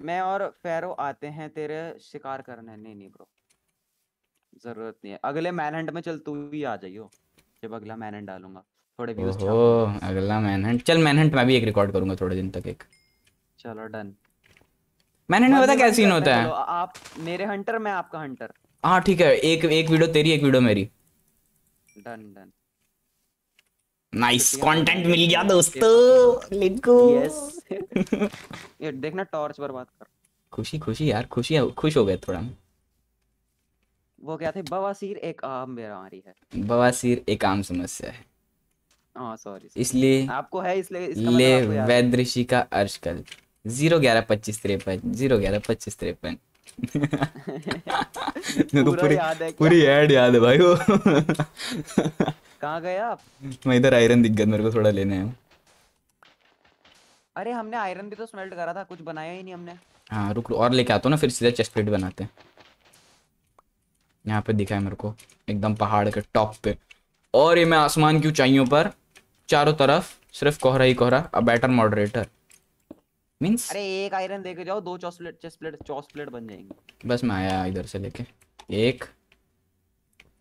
C: मैं और फेरो आते हैं तेरे शिकार करने नहीं नहीं ब्रो जरूरत नहीं है अगले मैन हंट में चल तू भी आ जाइयो जब अगला मैन हंट डालूंगा थोड़े व्यूज
B: ओह अगला मैन हंट चल मैन हंट मैं भी एक रिकॉर्ड करूंगा थोड़े दिन तक एक चलो डन मैन हंट में पता क्या सीन होता है
C: आप मेरे हंटर मैं आपका हंटर
B: हां ठीक है एक एक वीडियो तेरी एक वीडियो मेरी डन डन नाइस कंटेंट मिल गया
C: दोस्तों लेट्स गो यस ये देखना टॉर्च पर बात कर
B: खुशी खुशी यार खुशी खुश हो गए थोड़ा
C: वो क्या थे बवासीर एक आम बीमारी है
B: बवासीर एक आम समस्या है
C: हाँ सॉरी इसलिए आपको है इसलिए मतलब ले मतलब
B: का अर्श कल जीरो ग्यारह पच्चीस तिरपन जीरो ग्यारह पच्चीस तिरपन
C: पूरी पूरी
B: ऐड याद है भाई वो कहाँ गए आप मैं इधर आयरन दिख गया मेरे को थोड़ा लेने हैं
C: अरे हमने आयरन भी तो स्मेल्ट करा था कुछ बनाया ही नहीं हमने
B: हाँ रुक और लेके आता हूँ ना फिर सीधा चेस्ट प्लेट बनाते हैं यहाँ पे दिखा है मेरे को एकदम पहाड़ के टॉप पे और ये मैं आसमान की ऊंचाइयों पर चारों तरफ सिर्फ कोहरा ही कोहरा अ बेटर मॉडरेटर मींस अरे
C: एक आयरन देके जाओ दो प्लेट चेस्ट प्लेट चॉस प्लेट बन जाएंगे
B: बस मैं आया इधर से लेके एक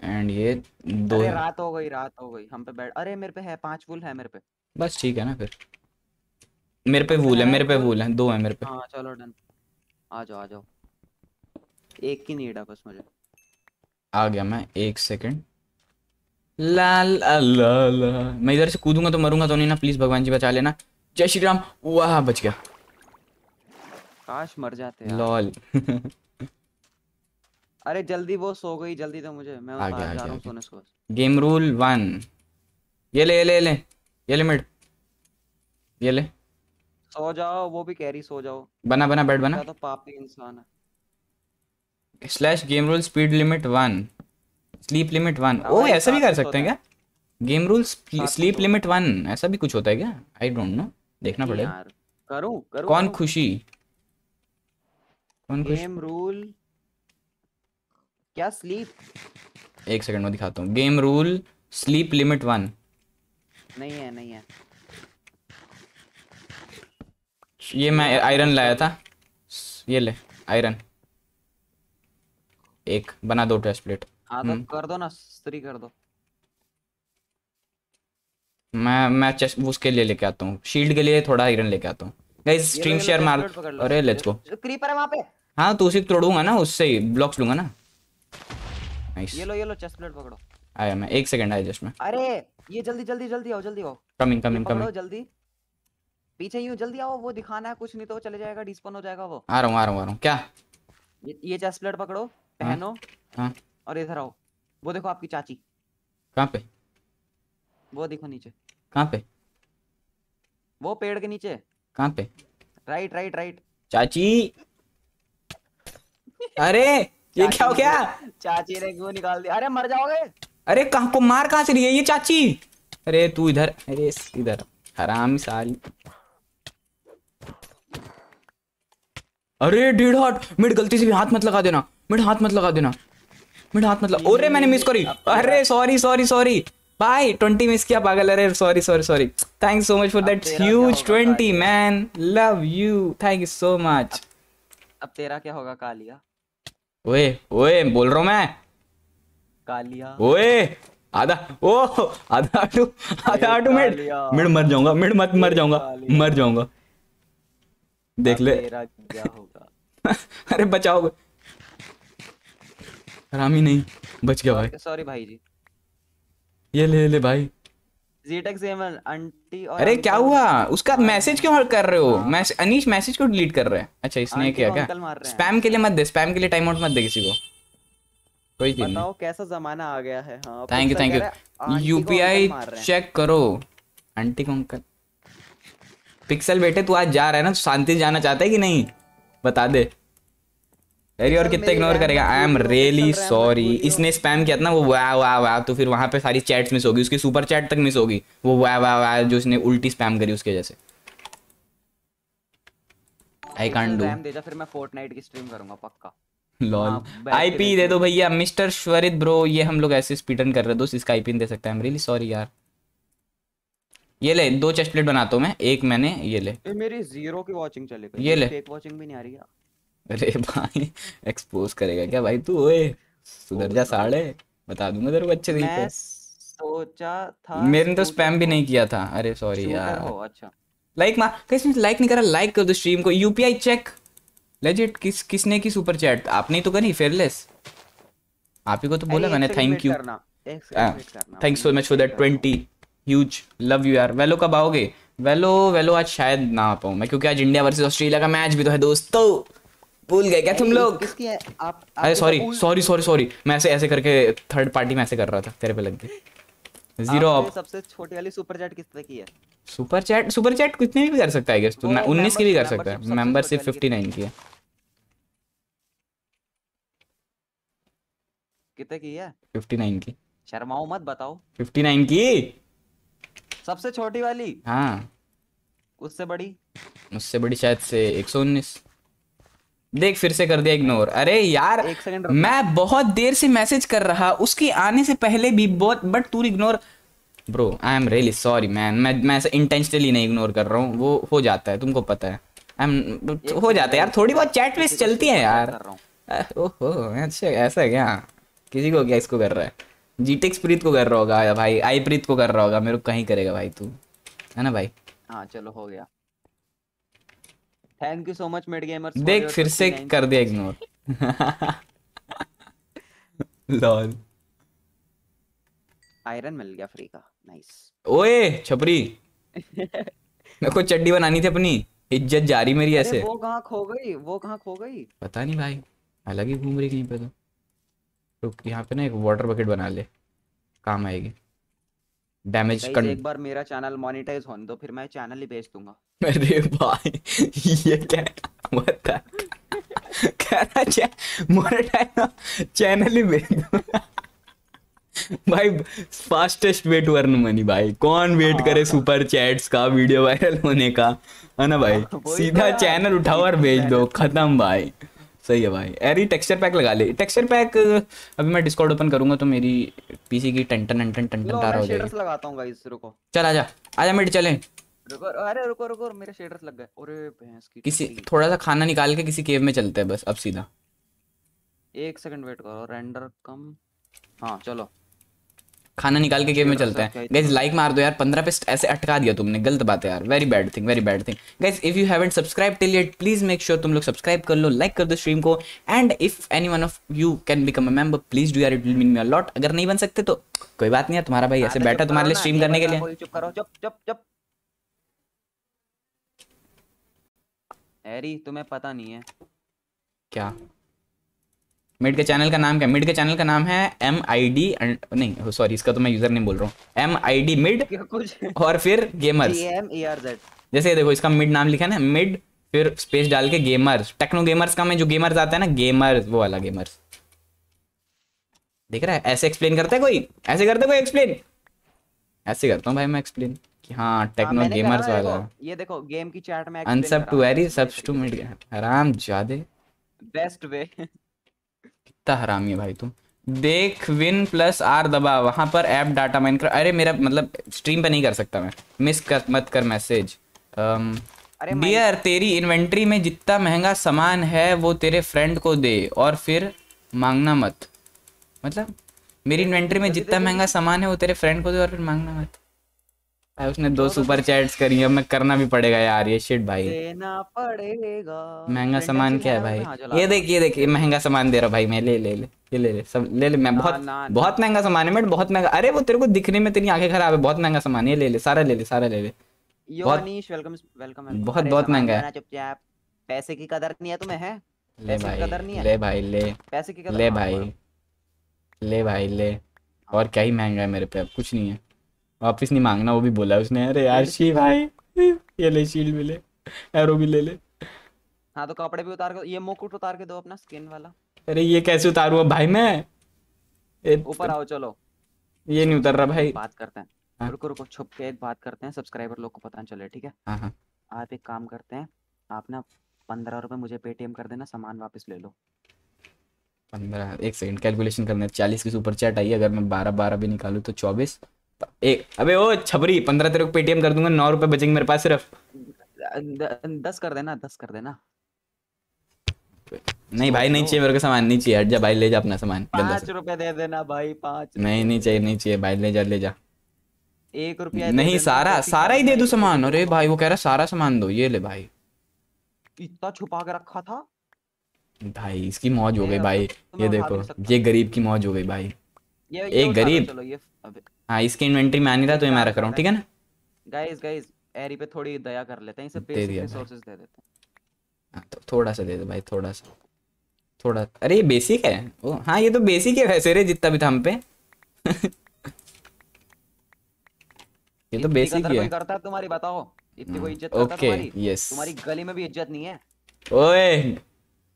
B: एंड ये दो अरे
C: रात हो गई रात हो गई हम पे बैठ अरे मेरे पे है पांच फुल है मेरे पे
B: बस ठीक है ना फिर मेरे पे वूल है मेरे पे वूल है दो है मेरे
C: पे हां चलो डन आ जाओ आ जाओ एक की नीड है बस मुझे
B: आ गया मैं एक सेकंड ला ला ला ला मैं इधर से कूदूंगा तो मरूंगा तो नहीं ना प्लीज भगवान जी बचा लेना जय श्री राम वाह बच गया
C: काश मर जाते यार
B: लॉल
C: अरे जल्दी वो सो गई जल्दी तो मुझे मैं आ गया, जा रहा हूं सोने को
B: गेम रूल 1 ये ले ये ले ये ले ये ले मिड ये ले
C: सो जाओ वो भी कैरी सो जाओ बना बना बेड बना तो पापी इंसान
B: है slash game rule speed limit one sleep limit one ओ ऐसा भी कर तो सकते हैं क्या game rule sleep limit one ऐसा भी कुछ होता है क्या आई डोंट नो देखना पड़ेगा
C: करूं करूं कौन करूं।
B: खुशी कौन खुशी गेम
C: रूल क्या स्लीप
B: एक सेकंड में दिखाता हूँ game rule sleep limit one
C: नहीं है नहीं है
B: ये मैं आयरन लाया था ये ले आयरन एक बना दो टेस्ट हाँ, तो हम्म। प्लेट
C: कर दो ना स्त्री कर दो
B: मैं मैं चेस्ट उसके लिए लेके आता हूँ शील्ड के लिए थोड़ा आयरन लेके आता हूँ गाइस स्ट्रीम शेयर मार अरे लेट्स गो
C: क्रीपर है वहां पे
B: हां तो उसी तोड़ूंगा ना उससे ही ब्लॉक्स लूंगा ना नाइस ये लो
C: ये लो चेस्ट प्लेट पकड़ो
B: आया मैं एक सेकंड आया जस्ट में
C: अरे ये जल्दी जल्दी जल्दी आओ जल्दी आओ
B: कमिंग कमिंग कमिंग
C: जल्दी पीछे यूं जल्दी आओ वो दिखाना है कुछ नहीं तो चले जाएगा डिस्पन हो जाएगा वो
B: आ रहा हूं आ रहा हूं आ रहा हूं क्या
C: ये, ये चेस्ट प्लेट पकड़ो हाँ, पहनो हां और इधर आओ वो देखो आपकी चाची कहां पे वो देखो नीचे
B: कहां पे
C: वो पेड़ के नीचे कहां पे राइट राइट राइट
B: चाची अरे ये क्या हो गया
C: चाची ने गो निकाल दिया अरे मर जाओगे
B: अरे कहां को मार कहां रही है ये चाची अरे तू इधर अरे इधर हराम सारी अरे डेढ़ हाथ मिड गलती से भी हाथ मत लगा देना मिड हाथ मत लगा देना मिड हाथ मत लगा अरे मैंने मिस करी अरे sorry sorry sorry by twenty miss किया पागल अरे sorry sorry sorry thank so much for that huge twenty man love you thank you so much
C: अब तेरा क्या होगा कालिया
B: ओए ओए बोल रहा हूँ मैं कालिया ओए आधा ओ आधा आटू आधा आटू मिड मिड मर जाऊंगा मिड मत मर जाऊंगा मर जाऊंगा देख ले
C: अरे बचाओ
B: रामी नहीं बच गया भाई सॉरी भाई जी ये ले ले भाई
C: आंटी और अरे
B: क्या हुआ उसका मैसेज क्यों कर रहे हो मैसेज अनीश मैसेज को डिलीट कर रहे हैं अच्छा इसने किया क्या स्पैम के लिए मत दे स्पैम के लिए टाइम आउट मत दे किसी को कोई चीज नहीं
C: कैसा जमाना आ गया है हाँ, thank you thank you UPI
B: check करो आंटी को अंकल पिक्सल बेटे तू आज जा रहा है ना तो शांति जाना चाहता है कि नहीं बता दे अरे और तो कितना इग्नोर करेगा आई एम रियली सॉरी इसने स्पैम किया था ना वो वाह वाह वाह तो फिर वहाँ पे सारी चैट्स मिस होगी उसकी सुपर चैट तक मिस होगी वो वाह वाह वाह जो इसने उल्टी स्पैम करी उसके जैसे आई कांट डू दे
C: दो फिर मैं फोर्टनाइट की स्ट्रीम करूंगा पक्का
B: लॉल आईपी हाँ, दे दो भैया मिस्टर श्वरित ब्रो ये हम लोग ऐसे स्पीडन कर रहे दोस्त इसका आईपी दे सकते हैं आई एम रियली सॉरी यार ये ले दो चेस्ट प्लेट बनाता हूं मैं एक मैंने ये ले
C: ए, मेरी जीरो की वाचिंग चली गई ये ले एक वाचिंग भी नहीं आ रही है
B: अरे भाई एक्सपोज करेगा क्या भाई तू ओए सुधर जा साड़े बता दूंगा तेरे को अच्छे तरीके से
C: सोचा था मैंने
B: तो स्पैम भी नहीं किया था अरे सॉरी यार अच्छा लाइक मां कैसे लाइक नहीं करा लाइक कर दो स्ट्रीम को यूपीआई चेक लेजिट किस किसने की सुपर चैट आपने तो करी फेयरलेस आप ही को तो बोला मैंने thank you thank so much for that 20 huge love you यार वेलो कब आओगे वेलो वेलो आज शायद ना आ पाऊँ मैं क्योंकि आज इंडिया वर्सेस ऑस्ट्रेलिया का मैच भी तो है दोस्तों
C: भूल गए क्या तुम लोग अरे सॉरी सॉरी सॉरी
B: सॉरी मैं ऐसे ऐसे करके थर्ड पार्टी में ऐसे कर रहा था तेरे पे लग गए जीरो ऑफ
C: सबसे छोटी वाली सुपर चैट किस पे की है
B: सुपर चैट सुपर चैट कितने भी कर सकता है गाइस तू 19 की भी कर सकता है मेंबर सिर्फ 59 की है कितने की है 59 की
C: शर्माओ मत बताओ
B: 59 की
C: सबसे छोटी वाली हां उससे बड़ी
B: उससे बड़ी शायद से 119 देख फिर से कर दिया इग्नोर अरे यार
C: एक मैं
B: बहुत देर से मैसेज कर रहा उसके आने से पहले भी बहुत बट तू ignore bro I am really sorry man मैं मैं इंटेंशनली नहीं इग्नोर कर रहा हूँ वो हो जाता है तुमको पता है आई एम हो जाता है यार थोड़ी बहुत चैट वेस्ट चलती है यार ओहो अच्छा ऐसा है क्या किसी को क्या इसको कर रहा है जीटेक्स प्रीत को कर रहा होगा भाई आई प्रीत को कर रहा होगा मेरे को कहीं करेगा भाई तू है ना भाई
C: हाँ चलो हो गया thank you so much mid gamers देख फिर से कर
B: दिया इग्नोर लॉल
C: आयरन मिल गया फ्री का नाइस
B: ओए छपरी मेरे को चड्डी बनानी थी अपनी इज्जत जारी मेरी ऐसे वो
C: कहाँ खो गई वो कहाँ खो गई
B: पता नहीं भाई अलग ही घूम रही कहीं पे तो रुक तो यहाँ पे ना एक वाटर बकेट बना ले काम आएगी डैमेज कर एक बार
C: मेरा चैनल मोनेटाइज होने दो फिर मैं चैनल ही बेच दूंगा
B: अरे भाई ये क्या बता
C: कहना चे,
B: मोनेटाइज चैनल ही भेज भाई फास्टेस्ट वेट वर्न मनी भाई कौन वेट हाँ। करे सुपर चैट्स का वीडियो वायरल होने का है ना भाई हाँ, सीधा चैनल उठाओ और भेज दो खत्म भाई सही है भाई अरे टेक्सचर पैक लगा ले टेक्सचर पैक अभी मैं डिस्कॉर्ड ओपन करूंगा तो मेरी पीसी की टन टन टन टन टन हो
C: जाएगी
B: चल आजा आजा मिड चलें
C: रुको रुको रुको मेरे शेडर्स लग गए
B: किसी थोड़ा सा खाना निकाल के किसी केव में चलते हैं बस अब सीधा
C: एक सेकंड वेट करो रेंडर कम हाँ चलो
B: खाना निकाल के गेम में चलते हैं गाइज लाइक मार दो यार पंद्रह पे ऐसे अटका दिया तुमने गलत बात है यार very bad thing very bad thing guys if you haven't subscribe till yet please make sure तुम लोग सब्सक्राइब कर लो लाइक कर दो स्ट्रीम को and if any one of you can become a member please do यार it will mean me a lot अगर नहीं बन सकते तो कोई बात नहीं है तुम्हारा भाई ऐसे बैठा तुम्हारे लिए स्ट्रीम करने के लिए
C: चुप करो चुप चुप चुप हैरी तुम्हें पता नहीं है
B: क्या मिड के चैनल का नाम क्या मिड के चैनल का नाम है एम आई डी नहीं सॉरी इसका तो मैं यूजर नेम बोल रहा हूँ एम आई डी मिड
C: और फिर गेमर्स -E
B: जैसे देखो इसका मिड नाम लिखा है ना मिड फिर स्पेस डाल के गेमर्स टेक्नो गेमर्स का मैं जो गेमर्स आता है ना गेमर्स वो वाला गेमर्स देख रहा है ऐसे एक्सप्लेन करता है कोई ऐसे करता है कोई एक्सप्लेन ऐसे करता हूँ भाई मैं एक्सप्लेन हाँ टेक्नो हाँ, गेमर्स वाला
C: ये देखो गेम की चैट में अनसब टू एरी
B: सब्स टू मिड हराम ज्यादा
C: बेस्ट वे कितना
B: हराम है भाई तुम देख विन प्लस आर दबा वहां पर ऐप डाटा माइन कर अरे मेरा मतलब स्ट्रीम पे नहीं कर सकता मैं मिस कर मत कर मैसेज um, डियर तेरी इन्वेंट्री में जितना महंगा सामान है वो तेरे फ्रेंड को दे और फिर मांगना मत मतलब मेरी इन्वेंट्री में तो जितना महंगा सामान है वो तेरे फ्रेंड को
C: दे और फिर मांगना मत
B: भाई उसने दो सुपर चैट्स करी अब मैं करना भी पड़ेगा यार ये शिट भाई महंगा सामान क्या है भाई ये देख ये देख महंगा सामान दे रहा भाई मैं ले ले ले ये ले ले सब ले ले मैं बहुत बहुत महंगा सामान है बट बहुत महंगा अरे वो तेरे को दिखने में तेरी आंखें खराब है बहुत महंगा सामान है ले ले सारा ले ले सारा ले ले
C: बहुत बहुत बहुत महंगा है पैसे की कदर नहीं है तुम्हें है ले भाई ले
B: भाई ले पैसे की कदर ले भाई ले भाई ले और क्या ही महंगा है मेरे पे अब कुछ नहीं है वापस नहीं मांगना वो भी बोला उसने अरे यार शी भाई ये ले शील्ड भी ले एरो भी ले ले
C: हाँ तो कपड़े भी उतार के ये मुकुट उतार के दो अपना स्किन वाला
B: अरे ये कैसे उतारू अब भाई मैं
C: ऊपर आओ चलो
B: ये नहीं उतर रहा भाई बात करते हैं हाँ।
C: रुको रुको छुप के एक बात करते हैं सब्सक्राइबर लोग को पता चले ठीक है हाँ, हाँ आप एक काम करते हैं आप ना पंद्रह रुपए मुझे पेटीएम कर देना सामान वापस ले लो
B: पंद्रह एक सेकंड कैलकुलेशन करना है चालीस की सुपर चैट आई अगर मैं बारह बारह भी निकालू तो चौबीस एक अबे ओ छबरी पंद्रह तेरे को पेटीएम कर दूंगा नौ रुपए बचेंगे मेरे पास सिर्फ
C: दस कर देना दस कर देना
B: नहीं भाई नहीं चाहिए मेरे को सामान नहीं चाहिए हट जा भाई ले जा अपना सामान पाँच
C: रुपए दे देना भाई पाँच
B: नहीं नहीं चाहिए नहीं चाहिए भाई ले जा ले जा
C: एक रुपया नहीं
B: सारा सारा ही दे दू सामान अरे भाई वो कह रहा सारा सामान दो ये ले भाई
C: इतना छुपा के रखा था
B: भाई इसकी मौज हो गई भाई तो ये देखो ये गरीब की मौज हो गई भाई एक गरीब हाँ इसकी इन्वेंट्री मैं नहीं था तो मैं रख रहा हूँ ठीक है ना
C: गाइस गाइस एरी पे थोड़ी दया कर लेते हैं इसे बेसिक रिसोर्सेज दे देते हैं
B: हाँ, तो थोड़ा सा दे दो भाई थोड़ा सा थोड़ा अरे ये बेसिक है ओ हाँ ये तो बेसिक है वैसे रे जितना भी था हम पे ये तो बेसिक ही है करता
C: है तुम्हारी बताओ इतनी कोई इज्जत हम्म, करता तुम्हारी यस तुम्हारी गली में भी इज्जत नहीं है
B: ओए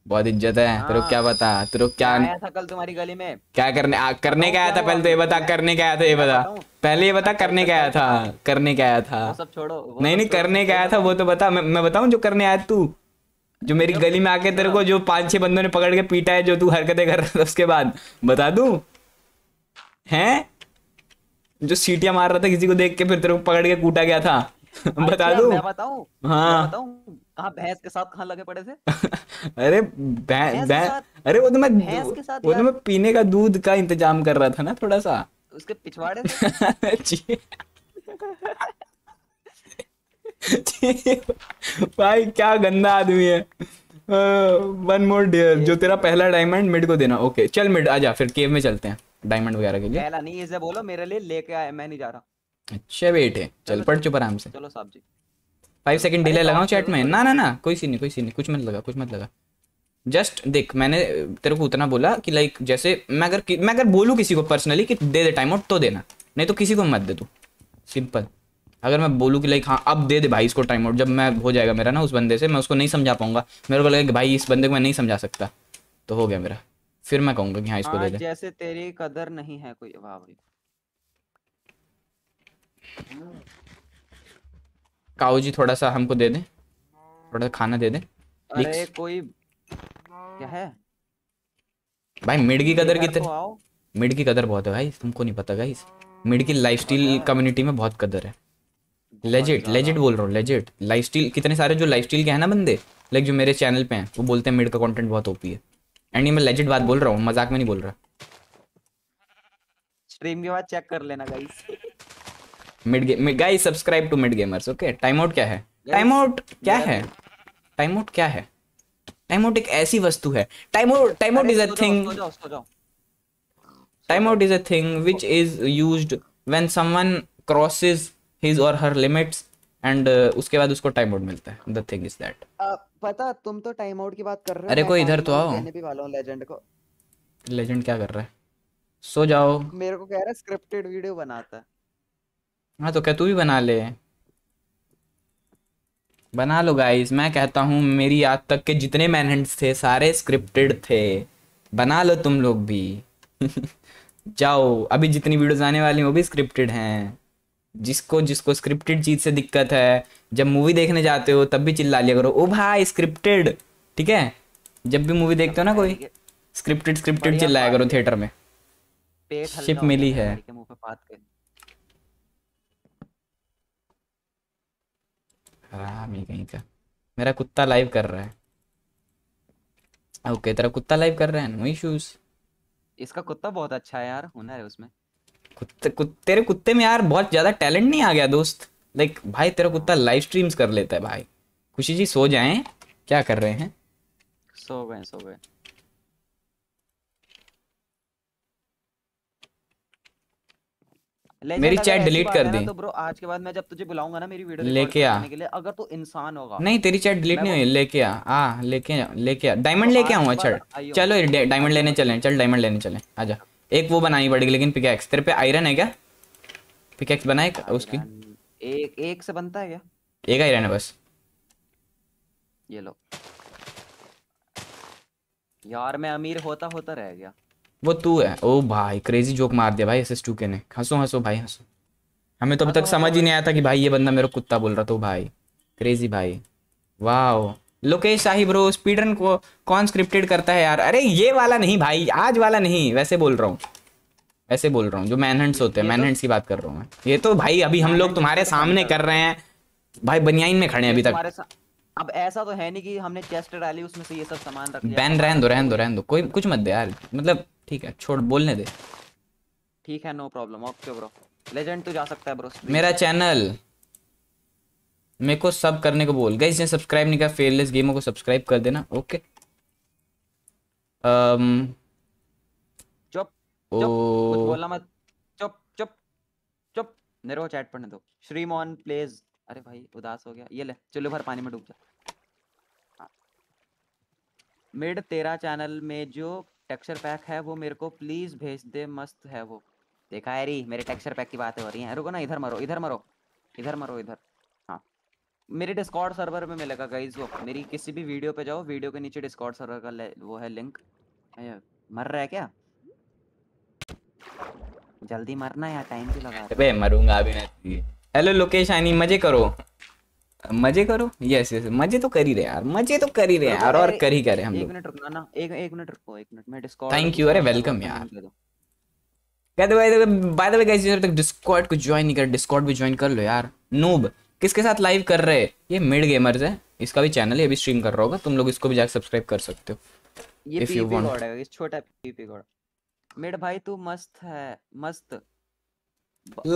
B: बहुत इज्जत है तेरे क्या बता हाँ। तेरे क्या आया
C: कल तुम्हारी गली में
B: क्या करने आ, करने का आया था पहले तो ये बता करने का आया था ये बता पहले ये बता करने का आया था करने का आया था सब छोड़ो नहीं नहीं करने का आया था वो तो बता मैं बताऊं जो करने आया तू जो मेरी गली में आके तेरे हाँ। को जो पांच छह बंदों ने पकड़ के पीटा है जो तू हरकतें कर रहा था उसके बाद बता दू है जो सीटियां मार रहा था किसी को देख के फिर तेरे को पकड़ के कूटा गया था अच्छा, बता दू हाँ
C: कहा भैंस के साथ कहा लगे पड़े थे
B: अरे भैंस अरे वो तो मैं भैंस के साथ वो तो मैं पीने का दूध का इंतजाम कर रहा था ना थोड़ा सा
C: उसके पिछवाड़े
B: भाई क्या गंदा आदमी है वन मोर डियर जो तेरा पहला डायमंड मिड को देना ओके चल मिड आ जा फिर केव में चलते हैं डायमंड वगैरह के लिए पहला
C: नहीं इसे बोलो मेरे लिए लेके आए मैं नहीं जा रहा
B: अच्छा बेटे चल पढ़ चुप आराम से चलो साहब जी फाइव सेकंड डिले लगाऊं चैट में ना ना ना कोई सीन नहीं कोई सीन नहीं कुछ मत लगा कुछ मत लगा जस्ट देख मैंने तेरे को उतना बोला कि लाइक जैसे मैं अगर मैं अगर बोलूँ किसी को पर्सनली कि दे दे टाइम आउट तो देना नहीं तो किसी को मत दे तू सिंपल अगर मैं बोलूँ कि लाइक हाँ अब दे दे भाई इसको टाइम आउट जब मैं हो जाएगा मेरा ना उस बंदे से मैं उसको नहीं समझा पाऊंगा मेरे को लगेगा कि भाई इस बंदे को मैं नहीं समझा सकता तो हो गया मेरा फिर मैं कहूंगा कि हाँ इसको दे दे
C: जैसे तेरी कदर नहीं है कोई भाई
B: काऊ जी थोड़ा सा हमको दे दे थोड़ा खाना दे दे अरे
C: कोई क्या है
B: भाई मिड की कदर कितनी मिड तो की कदर बहुत है भाई तुमको नहीं पता गाइस मिड की लाइफस्टाइल कम्युनिटी में बहुत कदर है लेजिट लेजिट बोल रहा हूँ लेजिट लाइफस्टाइल कितने सारे जो लाइफस्टाइल के हैं ना बंदे लाइक जो मेरे चैनल पे हैं वो बोलते हैं मिड का कंटेंट बहुत ओपी है एंड ये मैं लेजिट बात बोल रहा हूँ मजाक में नहीं बोल रहा
C: स्ट्रीम के बाद चेक कर लेना guys
B: mid guys subscribe to mid gamers okay time out क्या है
C: टाइम आउट क्या है
B: टाइम आउट क्या है टाइम आउट एक ऐसी वस्तु है time out time out is a
C: thing
B: time out is a thing which is used when someone crosses his or her limits and उसके बाद उसको टाइम आउट मिलता है द थिंग इज दैट
C: पता तुम तो टाइम आउट की बात कर रहे हो अरे कोई इधर तो आओ मैंने भी वाला लेजेंड को
B: लेजेंड क्या कर रहा है सो जाओ
C: मेरे को कह रहा है स्क्रिप्टेड वीडियो बनाता है
B: हाँ तो क्या तू भी बना ले बना लो गाइस मैं कहता हूँ मेरी आज तक के जितने मैनहेंट्स थे सारे स्क्रिप्टेड थे बना लो तुम लोग भी जाओ अभी जितनी वीडियोस आने वाली हैं वो भी स्क्रिप्टेड हैं जिसको जिसको स्क्रिप्टेड चीज़ से दिक्कत है जब मूवी देखने जाते हो तब भी चिल्ला लिया करो ओ भाई स्क्रिप्टेड ठीक है जब भी मूवी देखते हो ना कोई स्क्रिप्टेड स्क्रिप्टेड चिल्लाया करो थिएटर में
C: शिप मिली है
B: हराम ये कहीं का मेरा कुत्ता लाइव कर रहा है ओके तेरा कुत्ता लाइव कर रहा है नो इश्यूज
C: इसका कुत्ता बहुत अच्छा है यार हुनर है उसमें
B: कुत्ते कुत, तेरे कुत्ते में यार बहुत ज्यादा टैलेंट नहीं आ गया दोस्त लाइक भाई तेरा कुत्ता लाइव स्ट्रीम्स कर लेता है भाई खुशी जी सो जाएं क्या कर रहे हैं
C: सो गए सो गए मेरी चैट डिलीट कर दी तो ब्रो आज के बाद मैं जब तुझे बुलाऊंगा ना मेरी वीडियो लेके आ के लिए अगर तू तो इंसान होगा नहीं तेरी चैट डिलीट नहीं हुई लेके
B: आ आ लेके लेके आ डायमंड तो लेके आऊंगा चल चलो डायमंड लेने चलें चल डायमंड लेने चलें आजा एक वो बनानी पड़ेगी लेकिन पिकैक्स तेरे पे आयरन है क्या पिकैक्स बना एक उसकी
C: एक एक से बनता है क्या एक आयरन है बस ये लो यार मैं अमीर होता होता रह गया
B: वो तू है ओ भाई क्रेजी जोक मार दिया भाई एस एस टू के ने हंसो हंसो भाई हंसो हमें तो अभी तक समझ ही नहीं आया था कि भाई ये बंदा मेरा कुत्ता बोल रहा था भाई क्रेजी भाई वाह Lokesh Shahi bro speed run को कौन स्क्रिप्टेड करता है यार अरे ये वाला नहीं भाई आज वाला नहीं वैसे बोल रहा हूँ वैसे बोल रहा हूँ जो मैनहंट्स होते हैं मैनहंट्स तो की बात कर रहा हूँ मैं ये तो भाई अभी हम लोग तुम्हारे सामने कर रहे हैं भाई बनियाइन में खड़े हैं अभी तक
C: अब ऐसा तो है नहीं कि हमने चेस्ट डाली उसमें से ये सब सामान रख बैन रहन दो
B: रहन दो रहन दो कोई कुछ मत दे यार मतलब ठीक है छोड़ बोलने दे
C: ठीक है no problem okay bro legend तो जा सकता है ब्रो मेरा
B: चैनल तो। मेरे को सब करने को बोल गई सब्सक्राइब नहीं किया फेयरलेस गेमों को सब्सक्राइब कर देना ओके um,
C: चुप ओ... कुछ बोलना मत चुप चुप चुप मेरे को चैट पढ़ने दो श्रीमोहन प्लेज अरे भाई उदास हो गया ये ले चलो भर पानी में डूब जा मेड हाँ। तेरा चैनल में जो टेक्सचर पैक है वो मेरे को प्लीज भेज दे मस्त है वो देखा है री मेरे टेक्सचर पैक की बातें हो रही हैं रुको ना इधर मरो इधर मरो इधर मरो इधर हाँ मेरे डिस्कॉर्ड सर्वर में मिलेगा गाइज वो मेरी किसी भी वीडियो पे जाओ वीडियो के नीचे डिस्कॉर्ड सर्वर का वो है लिंक मर रहा है क्या जल्दी मरना यार टाइम भी लगा
B: मरूंगा अभी हेलो लोकेश आनी मजे करो मजे करो यस यस मजे तो कर ही रहे यार मजे तो कर ही रहे यार और कर ही करे हम लोग मिनट
C: रुकना ना एक एक मिनट रुको एक मिनट मैं डिस्कॉर्ड थैंक यू अरे वेलकम यार
B: बाय द वे गाइस जब तक डिस्कॉर्ड को ज्वाइन नहीं कर डिस्कॉर्ड भी ज्वाइन कर लो यार नूब किसके साथ लाइव कर रहे ये मिड गेमर्स है इसका भी चैनल है अभी स्ट्रीम कर रहा होगा तुम लोग इसको भी जाकर सब्सक्राइब कर सकते हो ये है
C: छोटा पीपी गॉड मिड भाई तू मस्त है मस्त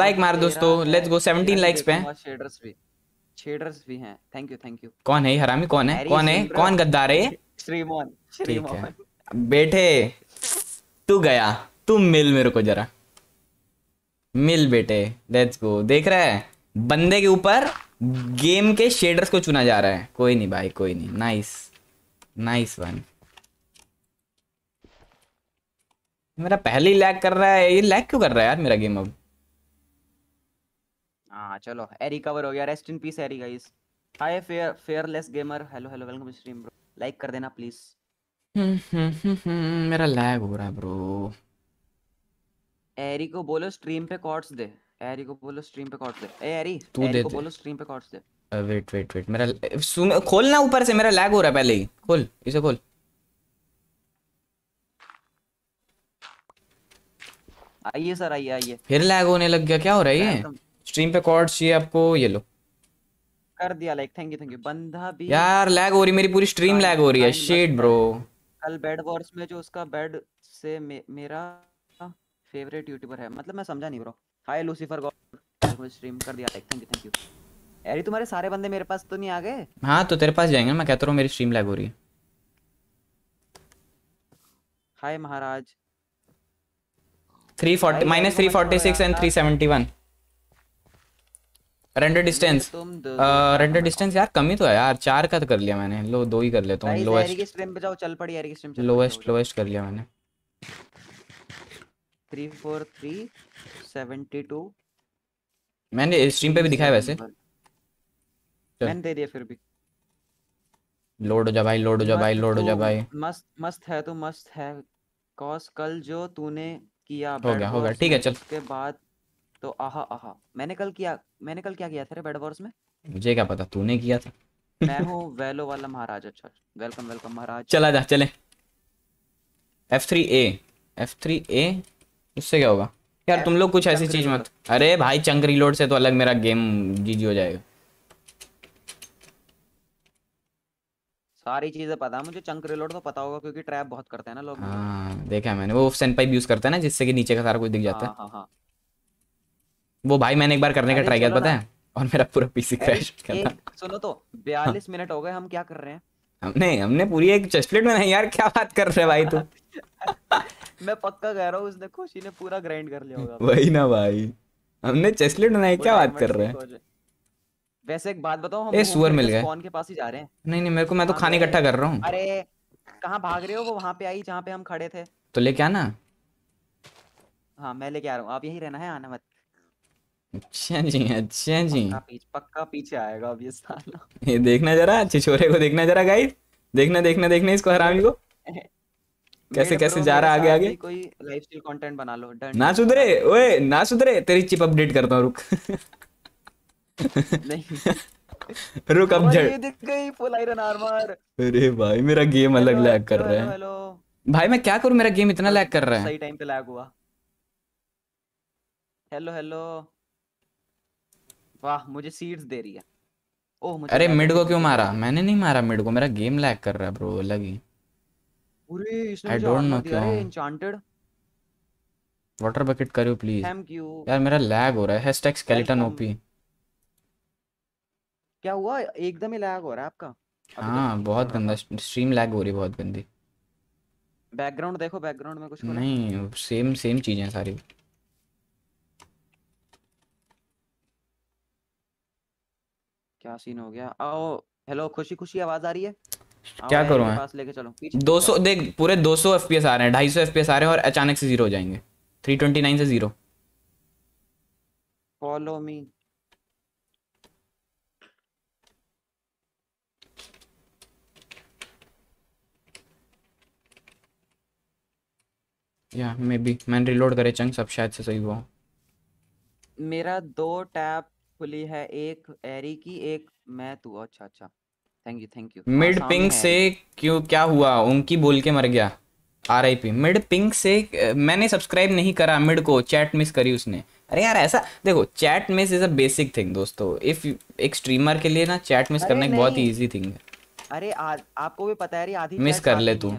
B: लाइक मार दोस्तों लेट्स गो 17 लाइक्स पे
C: शेडर्स भी शेडर्स भी हैं थैंक यू थैंक यू
B: कौन है हरामी कौन है कौन है कौन गद्दार है
C: श्रीमोहन श्रीमोहन
B: बेटे तू गया तू मिल मेरे को जरा मिल बेटे लेट्स गो देख रहा है बंदे के ऊपर गेम के शेडर्स को चुना जा रहा है कोई नहीं भाई कोई नहीं नाइस नाइस वन मेरा पहले ही लैग कर रहा है ये लैग क्यों कर रहा है यार मेरा गेम अब
C: हाँ चलो एरी कवर हो गया रेस्ट इन पीस एरी guys hi fair fearless gamer hello hello welcome stream bro like कर देना प्लीज
B: मेरा लैग हो रहा है ब्रो
C: एरी को बोलो स्ट्रीम पे कॉर्ड्स दे एरी को बोलो स्ट्रीम पे कॉर्ड्स दे ए एरी तू एरी दे को बोलो स्ट्रीम पे कॉर्ड्स दे
B: वेट वेट वेट मेरा सुन खोल ना ऊपर से मेरा लैग हो रहा है पहले ही खोल इसे खोल
C: आइए सर आइए आइए
B: फिर लैग होने लग गया क्या हो रहा है ये स्ट्रीम पे कॉर्ड चाहिए आपको ये लो
C: कर दिया like thank you thank you बंदा भी यार लैग हो रही मेरी
B: पूरी स्ट्रीम लैग हो रही है शिट ब्रो
C: कल बेड वॉर्स में जो उसका बेड से मे, मेरा फेवरेट यूट्यूबर है मतलब मैं समझा नहीं bro hi Lucifer god stream कर दिया like thank you thank you अरे तुम्हारे सारे बंदे मेरे पास तो नहीं आ गए
B: हां तो तेरे पास जाएंगे मैं कहता हूं मेरी स्ट्रीम लैग हो रही है
C: हाय महाराज
B: 340 minus 346 and 371 render distance render distance यार कमी तो है यार चार का तो कर लिया मैंने लो दो ही कर लेता हूँ लोएस्ट चल पड़ी लोएस्ट लोएस्ट कर लिया मैंने थ्री फोर मैंने स्ट्रीम पे भी दिखाया वैसे
C: मैंने दे दिया फिर भी
B: लोड हो जा भाई लोड हो जा भाई लोड हो जा भाई
C: मस्त मस्त है तो मस्त है कॉस कल जो तूने किया हो गया हो गया ठीक है चल के बाद तो आहा आहा मैंने कल किया मैंने कल क्या किया था रे बेड वॉर्स में
B: मुझे क्या पता तूने किया था
C: मैं हूँ वेलो वाला महाराज अच्छा, अच्छा। वेलकम वेलकम महाराज
B: चला जा चले F3A F3A उससे क्या होगा यार तुम लोग कुछ ऐसी चीज मत अरे भाई चंक रीलोड से तो अलग मेरा गेम जीजी हो जाएगा
C: सारी चीजें पता है मुझे चंक रीलोड तो पता होगा क्योंकि ट्रैप बहुत करते हैं ना लोग
B: हाँ देखा है मैंने वो सेंट पाइप यूज करते हैं ना जिससे कि नीचे का सारा कुछ दिख जाता है हाँ हाँ, हाँ। वो भाई मैंने एक बार करने का ट्राई किया पता है और मेरा पूरा पीसी क्रैश कर करता
C: सुनो तो 42 मिनट हो गए हम क्या कर रहे हैं
B: हमने हमने पूरी एक चेस्ट प्लेट बनाई यार क्या बात कर रहे भाई तू
C: मैं पक्का कह रहा हूं उसने खुशी ने पूरा ग्राइंड कर लिया होगा वही
B: ना भाई हमने चेस्ट प्लेट बनाई क्या बात कर रहे हैं
C: वैसे एक बात बताओ हम ए सुअर मिल गए कौन के पास ही जा रहे हैं
B: नहीं नहीं मेरे को मैं तो खाने इकट्ठा कर रहा हूं
C: अरे कहां भाग रहे हो वो वहां पे आई जहां पे हम खड़े थे तो लेके आना हां मैं लेके आ रहा हूं आप यहीं रहना है आना मत
B: अच्छा जी अच्छा जी
C: पक्का, पीछे आएगा अब ये साला
B: ये देखना जरा छिछोरे को देखना जरा गाइस देखना देखना देखना इसको हरामी को कैसे कैसे जा रहा आगे आगे
C: कोई लाइफस्टाइल कंटेंट बना लो ना
B: सुधरे ओए ना सुधरे तेरी चिप अपडेट करता हूं रुक नहीं रुक अब जड़
C: दिख गई फुल आयरन आर्मर
B: अरे भाई मेरा गेम अलग लैग कर रहा है भाई मैं क्या करूं मेरा गेम इतना लैग कर रहा है सही
C: टाइम पे लैग हुआ हेलो हेलो वाह मुझे सीड्स दे रही है ओह मुझे अरे मिड को
B: क्यों मारा मैंने नहीं मारा मिड को मेरा गेम लैग कर रहा है ब्रो अलग ही
C: अरे इसने आई डोंट नो क्यों एन्चेंटेड
B: वाटर बकेट करियो प्लीज थैंक यू यार मेरा लैग हो रहा है हैशटैग स्केलेटन ओपी
C: क्या हुआ एकदम ही लैग हो रहा है आपका
B: तो हाँ बहुत गंदा स्ट्रीम लैग हो रही बहुत गंदी
C: बैकग्राउंड देखो बैकग्राउंड में कुछ
B: नहीं सेम सेम चीजें सारी
C: क्या सीन हो गया आओ हेलो खुशी खुशी आवाज आ रही है क्या करूं मैं पास लेके चलो
B: दो सौ देख पूरे 200 एफपीएस आ रहे हैं 250 एफपीएस आ रहे हैं और अचानक से जीरो हो जाएंगे 329 से जीरो फॉलो मी या मे बी मैंने रिलोड करे चंग सब शायद से सही हुआ
C: मेरा दो टैप खुली है एक एरी की एक मैं तू अच्छा अच्छा thank you thank you mid pink से
B: क्यों क्या हुआ उनकी बोल के मर गया R I P mid pink से मैंने सब्सक्राइब नहीं करा मिड को चैट मिस करी उसने अरे यार ऐसा देखो chat miss is a basic thing दोस्तों इफ एक स्ट्रीमर के लिए ना चैट मिस करना एक बहुत ही ईजी थिंग है
C: अरे आपको भी पता है आधी मिस कर
B: ले तू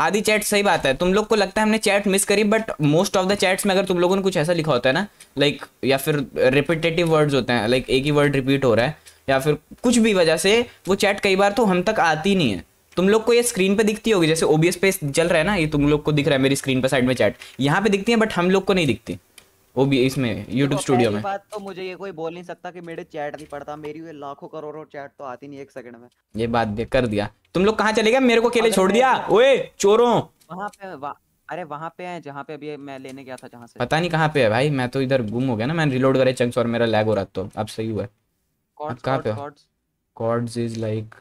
B: आधी चैट सही बात है तुम लोग को लगता है हमने चैट मिस करी but most of the chats में अगर तुम लोगों ने कुछ ऐसा लिखा होता है ना लाइक या फिर रिपीटेटिव वर्ड्स होते हैं लाइक एक ही वर्ड रिपीट हो रहा है या फिर कुछ भी वजह से वो चैट कई बार तो हम तक आती नहीं है तुम लोग को ये स्क्रीन पे दिखती होगी जैसे ओबीएस पे चल रहा है ना ये तुम लोग को दिख रहा है मेरी स्क्रीन पे साइड में चैट यहाँ पे दिखती है बट हम लोग को नहीं दिखती वो भी इसमें YouTube स्टूडियो में
C: बात तो मुझे ये कोई बोल नहीं सकता कि मेरे चैट नहीं पड़ता मेरी ये लाखों करोड़ों चैट तो आती नहीं एक सेकंड में
B: ये बात दे कर दिया तुम लोग कहाँ चले गए मेरे को अकेले छोड़ दिया तो- ओए चोरों
C: वहाँ पे अरे वहाँ पे है जहाँ पे अभी मैं लेने गया था जहाँ से
B: पता नहीं कहाँ पे है भाई मैं तो इधर गुम हो गया ना मैंने रिलोड करे चंक्स और मेरा लैग हो रहा तो अब सही हुआ कहाँ पे coords is like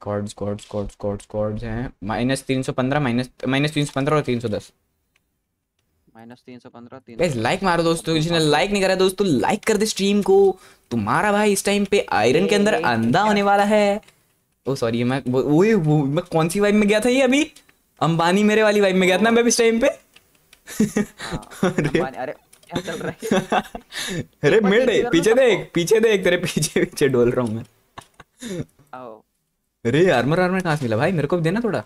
B: coords coords coords coords coords हैं माइनस तीन सौ पंद्रह माइनस माइनस तीन सौ पंद्रह और तीन सौ दस
C: माइनस तीन लाइक मारो
B: दोस्तों किसी ने लाइक नहीं करा दोस्तों लाइक कर दे स्ट्रीम को तुम्हारा भाई इस टाइम पे आयरन के अंदर अंधा होने वाला है ओ oh, सॉरी मैं वो, वो, वो मैं कौन सी वाइब में गया था ये अभी अंबानी मेरे वाली वाइब में गया था ना मैं इस टाइम पे हाँ, अरे अरे मिल रहे पीछे तो देख पीछे देख तेरे पीछे पीछे डोल रहा हूँ
C: मैं
B: अरे आर्मर आर्मर कहाँ से मिला भाई मेरे को भी देना थोड़ा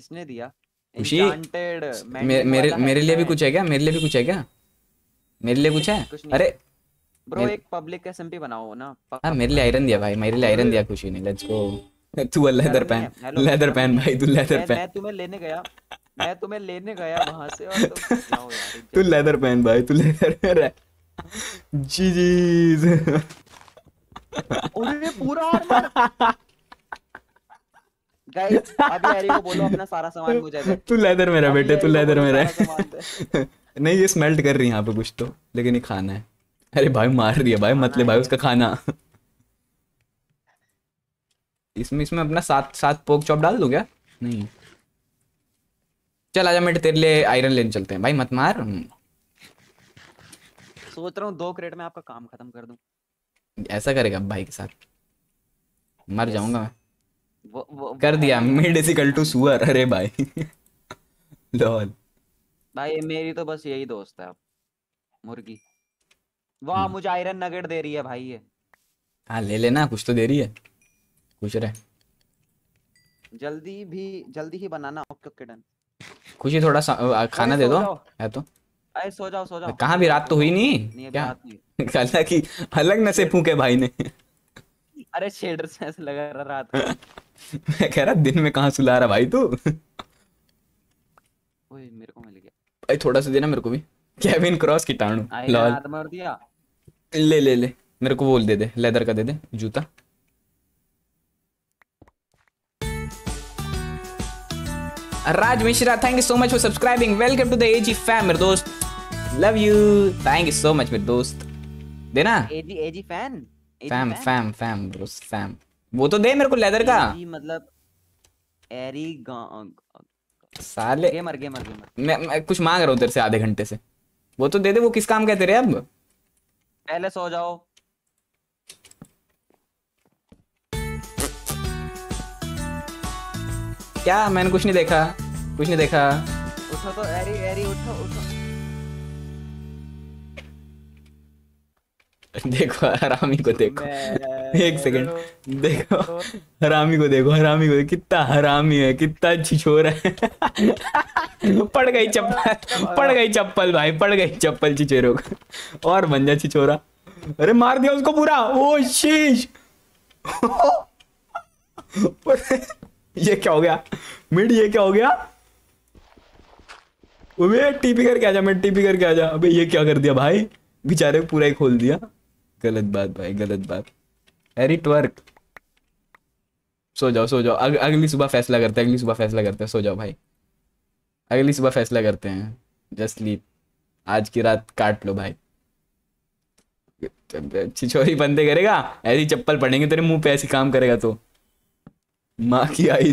B: इसने दिया खुशी
C: मेरे मेरे लिए भी कुछ है
B: क्या मेरे लिए भी कुछ है क्या मेरे लिए कुछ है अरे
C: ब्रो एक पब्लिक एसएमपी बनाओ ना हां
B: मेरे लिए आयरन दिया भाई मेरे लिए आयरन दिया खुशी ने लेट्स गो तू लेदर पैन लेदर पैन भाई तू लेदर पैन मैं
C: तुम्हें लेने गया मैं तुम्हें लेने गया वहां से और
B: तू लेदर पैन भाई तू लेदर पैन जी जी
C: अरे पूरा और अभी हैरी को बोलो अपना सारा सामान मुझे तू
B: लेदर मेरा बेटे नहीं ये स्मेल्ट कर रही है पे कुछ तो लेकिन ये खाना है अरे भाई मार दिया भाई मतलब भाई उसका खाना इसमें इसमें अपना सात सात पोक चॉप डाल दू क्या नहीं चल आजा मेरे तेरे लिए आयरन लेने चलते हैं भाई मत मार
C: सोच रहा हूँ दो क्रेट में आपका काम खत्म कर दूं
B: ऐसा करेगा भाई के साथ मर जाऊंगा मैं
C: वो, वो, कर दिया मिड इज
B: इक्वल टू सुअर अरे भाई लॉल
C: भाई मेरी तो बस यही दोस्त है अब मुर्गी वाह हम्म। मुझे आयरन नगेट दे रही है भाई ये
B: हाँ ले लेना कुछ तो दे रही है कुछ रहे
C: जल्दी भी जल्दी ही बनाना ओके ओके डन
B: कुछ ही थोड़ा सा, खाना दे दो है तो
C: अरे सो जाओ सो जाओ
B: कहाँ भी रात तो हुई नहीं, नहीं क्या हालांकि अलग न से फूके भाई ने
C: अरे शेडर से ऐसे लगा रहा
B: रात मैं कह रहा दिन में कहा सुला रहा भाई तू
C: ओए मेरे को मिल गया
B: भाई थोड़ा सा देना मेरे को भी केविन क्रॉस की टाणू लॉल मार दिया ले ले ले मेरे को बोल दे दे लेदर का दे दे जूता Raj Mishra thank you so much for subscribing welcome to the AG fam मेरे दोस्त love you thank you so much मेरे दोस्त देना
C: AG AG fan fam fam
B: fam दोस्त फैम वो तो दे मेरे को लेदर का
C: मतलब एरी साले गेमर गेमर गेमर
B: मैं, मैं कुछ मांग रहा हूँ तेरे से आधे घंटे से वो तो दे दे वो किस काम कहते रहे अब
C: पहले सो जाओ
B: क्या मैंने कुछ नहीं देखा कुछ नहीं देखा
C: उठो तो एरी एरी उठो उठो
B: देखो हरामी को देखो एक सेकंड देखो हरामी को देखो हरामी को देखो कितना हरामी है कितना छिछोर है पड़ गई चप्पल पड़ गई चप्पल भाई पड़ गई चप्पल छिछोरों का और बन जा छिछोरा अरे मार दिया उसको पूरा ओ शीश ये क्या हो गया मिड ये क्या हो गया टीपी करके जा मैं टीपी करके आ जा अबे ये क्या कर दिया भाई बेचारे पूरा ही खोल दिया गलत बात भाई गलत बात अरे ट्वर्क सो जाओ सो जाओ अग, अगली सुबह फैसला करते हैं अगली सुबह फैसला करते हैं सो जाओ भाई अगली सुबह फैसला करते हैं जस्ट स्लीप आज की रात काट लो भाई छिछोरी बंदे करेगा ऐसी चप्पल पड़ेंगे तेरे मुंह पे ऐसी काम करेगा तो माँ की I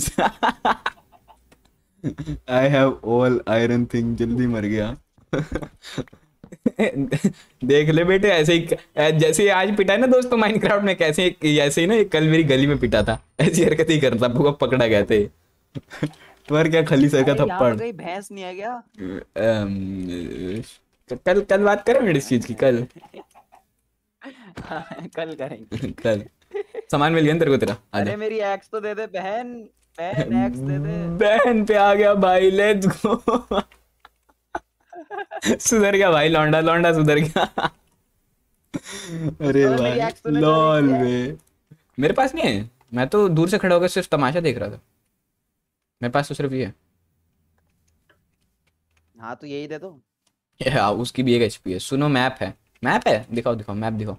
B: I have all iron thing जल्दी मर गया देख ले बेटे ऐसे ही जैसे आज पिटा है ना दोस्तों तो माइनक्राफ्ट में कैसे ऐसे ही ना कल मेरी गली में पिटा था ऐसी हरकत ही करता था पकड़ा गया थे तुम्हार तो क्या खली सर का थप्पड़
C: भैंस नहीं आ गया
B: कल कल बात करें मेरे इस चीज की कल
C: हाँ, कल करेंगे
B: कल सामान मिल गया तेरे को तेरा अरे
C: मेरी एक्स तो दे दे बहन बहन एक्स दे
B: दे बहन पे आ गया भाई लेट्स गो सुधर गया भाई लौंडा लौंडा सुधर गया अरे भाई लॉल वे मेरे पास नहीं है मैं तो दूर से खड़ा होकर सिर्फ तमाशा देख रहा था मेरे पास तो सिर्फ ये है
C: हाँ तो यही दे दो
B: हाँ उसकी भी एक एचपी है सुनो मैप है मैप है दिखाओ दिखाओ मैप दिखाओ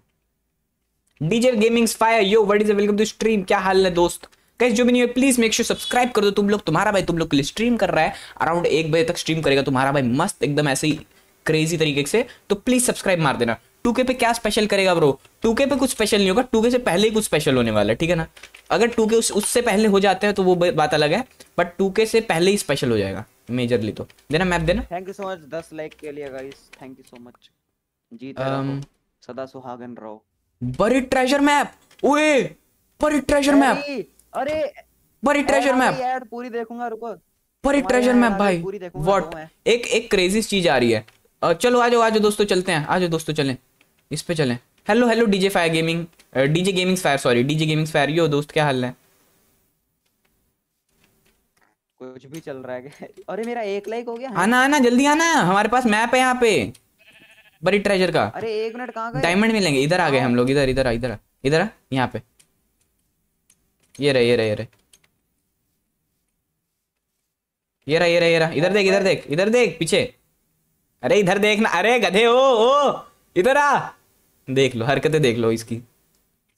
B: DJ gamings fire yo what is welcome to stream क्या हाल है दोस्त कैसे जो भी नहीं है प्लीज मेक श्योर सब्सक्राइब कर दो तुम लोग तुम्हारा भाई तुम लोग के लिए स्ट्रीम कर रहा है अराउंड एक बजे तक स्ट्रीम करेगा तुम्हारा भाई मस्त एकदम ऐसे ही क्रेजी तरीके से तो प्लीज सब्सक्राइब मार देना टू पे क्या स्पेशल करेगा ब्रो टू पे कुछ स्पेशल नहीं होगा टू से पहले ही कुछ स्पेशल होने वाला है ठीक है ना अगर टू उस उससे पहले हो जाते हैं तो वो बात अलग है बट टू से पहले ही स्पेशल हो जाएगा मेजरली तो देना मैप देना
C: थैंक यू सो मच दस लाइक के लिए थैंक यू सो मच सदा सुहागन रहो बड़ी ट्रेजर मैप ओए बड़ी ट्रेजर मैप अरे बड़ी ट्रेजर मैप यार पूरी देखूंगा रुको बड़ी ट्रेजर मैप भाई व्हाट
B: एक एक क्रेजी चीज आ रही है चलो आ जाओ आ जाओ दोस्तों चलते हैं आ जाओ दोस्तों चलें इस पे चलें hello hello DJ fire gaming DJ gamings fire sorry DJ gamings fire yo दोस्त क्या हाल है
C: कुछ भी चल रहा है अरे मेरा एक लाइक हो गया हाँ? आना आना
B: जल्दी आना हमारे पास मैप है यहाँ पे बड़ी ट्रेजर का
C: अरे एक मिनट कहाँ डायमंड
B: मिलेंगे इधर आ गए हम लोग इधर इधर इधर इधर यहाँ पे ये रहे ये रहे ये रहे ये रहा ये रहा ये रहा इधर देख इधर देख इधर देख पीछे अरे इधर देखना अरे गधे ओ ओ इधर आ देख लो हरकतें देख लो इसकी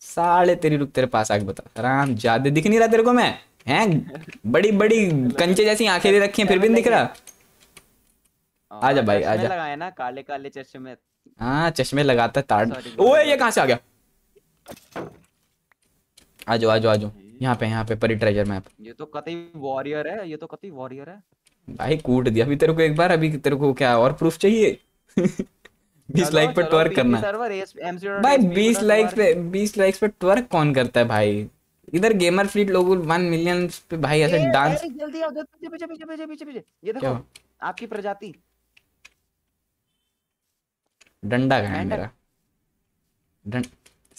B: साले तेरी रुक तेरे पास आग बता आराम ज्यादा दिख नहीं रहा तेरे को मैं हैं बड़ी बड़ी कंचे जैसी आंखें दे रखी हैं फिर भी नहीं दिख रहा आजा भाई आजा
C: लगाए ना काले काले चश्मे
B: हाँ चश्मे लगाता ताड़ ओए ये कहाँ से आ गया आजो आजो आजो यहाँ पे यहाँ पे परी ट्रेजर मैप
C: ये तो कतई वॉरियर है ये तो कतई वॉरियर है
B: भाई कूट दिया अभी तेरे को एक बार अभी तेरे को क्या और प्रूफ चाहिए बीस लाइक पर ट्वर्क करना
C: भाई बीस लाइक पे
B: बीस लाइक पे ट्वर्क कौन करता है भाई इधर गेमर फ्लीट लोग वन मिलियन पे भाई ऐसे डांस
C: जल्दी आओ पीछे पीछे पीछे पीछे पीछे ये देखो आपकी प्रजाति
B: डंडा गया मेरा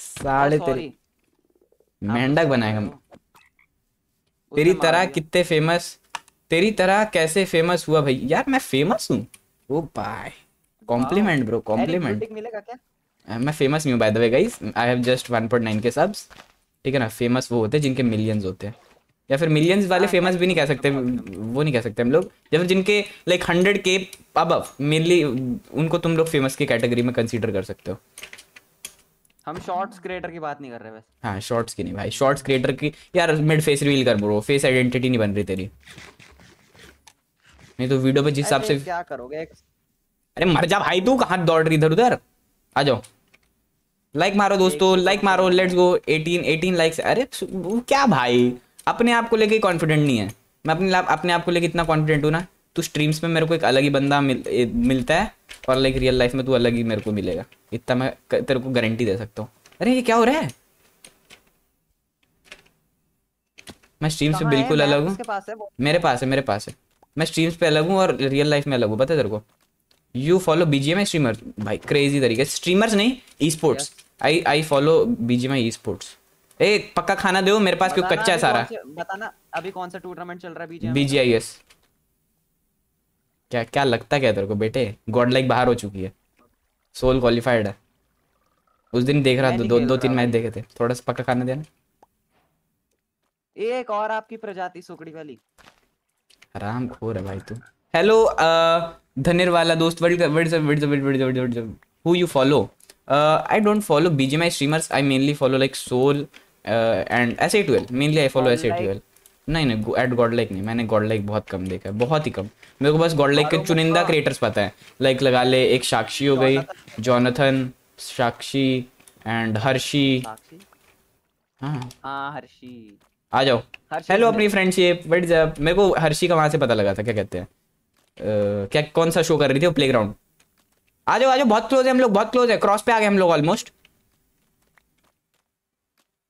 B: साढ़े तेरी मेंढक बनाएगा तेरी तरह कितने फेमस तेरी तरह कैसे फेमस हुआ भाई यार मैं फेमस हूँ oh by compliment bro compliment मिलेगा क्या हाँ, मैं फेमस नहीं हूँ by the way guys I have just 1.9 K subs ठीक है ना फेमस वो होते हैं जिनके मिलियंस होते हैं या फिर मिलियंस वाले फेमस हाँ, भी नहीं कह सकते तो वो नहीं कह सकते हम लोग या फिर जिनके लाइक हंड्रेड के अब मेनली उनको तुम लोग फेमस की कैटेगरी में कंसिडर कर सकते हो
C: हम शॉर्ट्स क्रिएटर की बात नहीं कर रहे वैसे
B: हाँ शॉर्ट्स की नहीं भाई शॉर्ट्स क्रिएटर की यार मिड फेस रिवील कर ब्रो फेस आइडेंटिटी नहीं बन रही तेरी नहीं तो वीडियो पे जिस हिसाब से क्या
C: करोगे अरे
B: मर जा भाई तू कहां दौड़ रही इधर उधर आ जाओ लाइक मारो दोस्तों लाइक तो मारो लेट्स गो 18 18 लाइक्स अरे क्या भाई अपने आप को लेके कॉन्फिडेंट नहीं है मैं अपने अपने आप को लेके इतना कॉन्फिडेंट हूँ ना तो स्ट्रीम्स में मेरे को एक अलग ही बंदा मिल, मिलता है और लाइक रियल लाइफ में तू अलग ही मेरे को मिलेगा इतना मैं तेरे को गारंटी दे सकता हूँ अरे ये क्या हो रहा है मैं स्ट्रीम्स पे बिल्कुल अलग हूँ मेरे पास है मेरे पास है मैं स्ट्रीम्स पे अलग हूँ और रियल लाइफ में अलग हूँ पता तेरे को यू फॉलो बीजीएम स्ट्रीमर भाई क्रेजी तरीके स्ट्रीमर्स नहीं esports I I follow BGM esports ए पक्का खाना दो मेरे पास क्यों कच्चा है सारा
C: बताना अभी कौन सा टूर्नामेंट चल रहा है
B: बीजीएम बीजीआईएस क्या क्या लगता क्या तेरे को बेटे गॉड लाइक बाहर हो चुकी है सोल क्वालिफाइड है उस दिन देख रहा था दो दो तीन मैच देखे थे थोड़ा सा पक्का खाने देना
C: एक और आपकी प्रजाति सुकड़ी वाली
B: आराम खोर है भाई तू हेलो धनिर वाला दोस्त who you follow I don't follow BGMI streamers I mainly follow like Soul and एसए12 मेनली आई फॉलो एसए12 नहीं नहीं एट गॉड लाइक नहीं मैंने गॉड लाइक बहुत कम देखा है बहुत ही कम मेरे को बस गॉड लाइक के चुनिंदा क्रिएटर्स पता है लाइक लगा ले एक साक्षी हो गई जॉनथन साक्षी एंड हर्षी हाँ हर्षी हाँ, आ जाओ हेलो अपनी फ्रेंडशिप बट मेरे को हर्षी का वहां से पता लगा था क्या कहते हैं uh, क्या कौन सा शो कर रही थी वो प्ले ग्राउंड आ जाओ आ जाओ बहुत क्लोज है हम लोग बहुत क्लोज है क्रॉस पे आ गए हम लोग ऑलमोस्ट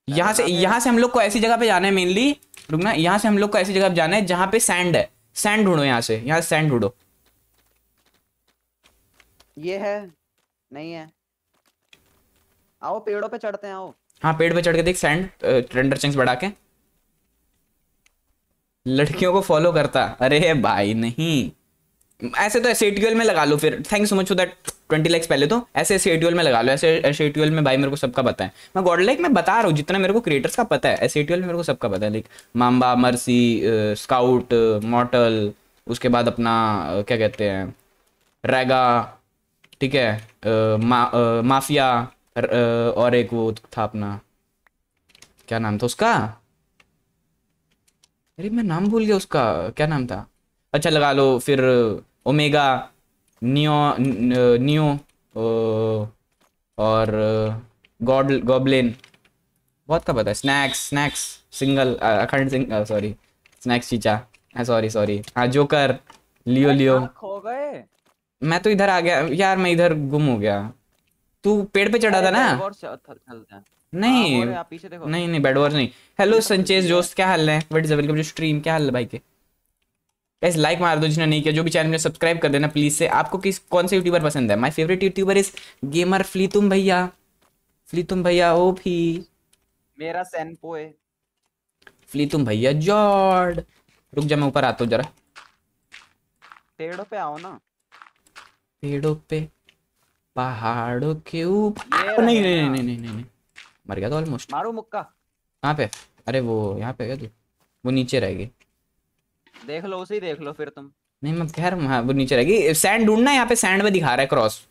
B: यहाँ से यहाँ से हम लोग को ऐसी जगह पे जाना है मेनली रुकना यहाँ से हम लोग को ऐसी जगह जाना है जहां पे सैंड है सैंड ढूंढो यहाँ से यहाँ सैंड ढूंढो
C: ये है नहीं है आओ पेड़ों पे चढ़ते हैं आओ
B: हाँ पेड़ पे चढ़ के देख सैंड ट्रेंडर चिंग्स बढ़ा के लड़कियों को फॉलो करता अरे भाई नहीं ऐसे तो ऐसे में लगा लो फिर thank you so much for that twenty lakhs पहले तो ऐसे ऐसे ट्वेल्व में लगा लो ऐसे ऐसे ट्वेल्व में भाई मेरे को सबका पता है मैं गॉड लाइक मैं बता रहा हूँ जितना मेरे को क्रिएटर्स का पता है ऐसे में मेरे को सबका पता है like Mamba Mercy Scout Mortal उसके बाद अपना क्या कहते हैं रेगा ठीक है मा, माफिया और एक वो था अपना क्या नाम था उसका अरे मैं नाम भूल गया उसका क्या नाम था अच्छा लगा लो फिर ओमेगा नियो नियो uh, और गॉड uh, गॉबलिन बहुत का पता है स्नैक्स स्नैक्स सिंगल अखंड सिंह सॉरी स्नैक्स चीचा सॉरी सॉरी हाँ जोकर लियो लियो
C: खो गए
B: मैं तो इधर आ गया यार मैं इधर गुम हो गया तू पेड़ पे चढ़ा था ना
C: हाँ, नहीं नहीं
B: नहीं बेड वॉर नहीं हेलो संचेज जोस्त क्या हाल है wait is welcome to stream क्या हाल है भाई के गाइस लाइक मार दो जिसने नहीं किया जो भी चैनल में सब्सक्राइब कर देना प्लीज से आपको किस कौन से यूट्यूबर पसंद है my favourite YouTuber is gamer फ्लीतुम भैया फ्लीतुम भैया ओ भी
C: मेरा सेनपो है
B: फ्लीतुम भैया जॉर्ड रुक जा मैं ऊपर आता हूँ जरा
C: पेड़ों पे आओ ना पेड़ों
B: पे पहाड़ों के ऊपर नहीं नहीं नहीं नहीं नहीं मर गया तो ऑलमोस्ट मारो मुक्का कहाँ पे अरे वो यहाँ पे गया तू तो। वो नीचे रह गई
C: देख लो उसे ही देख लो फिर तुम
B: नहीं मैं कह रहा हूँ हाँ, वो नीचे रहेगी सैंड ढूंढना यहाँ पे सैंड में दिखा रहा है क्रॉस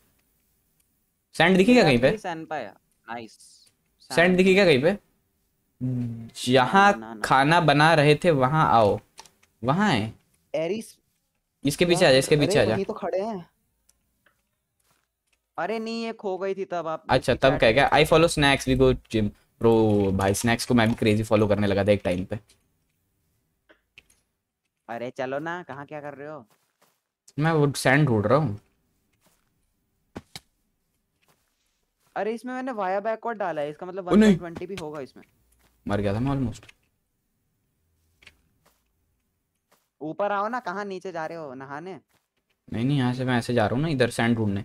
B: सैंड दिखी क्या कहीं पे
C: सैंड तो पाया नाइस
B: सैंड दिखी क्या कहीं पे जहाँ खाना बना रहे थे वहाँ आओ वहाँ है एरिस इसके पीछे आ जा इसके पीछे आ जा तो
C: खड़े हैं अरे नहीं ये खो गई थी तब आप अच्छा तब कह गया
B: I follow Snax we go gym bro भाई स्नैक्स को मैं भी क्रेजी फॉलो करने लगा था एक टाइम पे
C: अरे चलो ना कहा क्या कर रहे हो
B: मैं वुड सैंड ढूंढ रहा हूँ
C: अरे इसमें मैंने वाया बैकवर्ड डाला है इसका मतलब 120 भी होगा इसमें
B: मर गया था मैं ऑलमोस्ट
C: ऊपर आओ ना कहा नीचे जा रहे हो नहाने
B: नहीं नहीं यहाँ से मैं ऐसे जा रहा हूँ ना इधर सैंड ढूंढने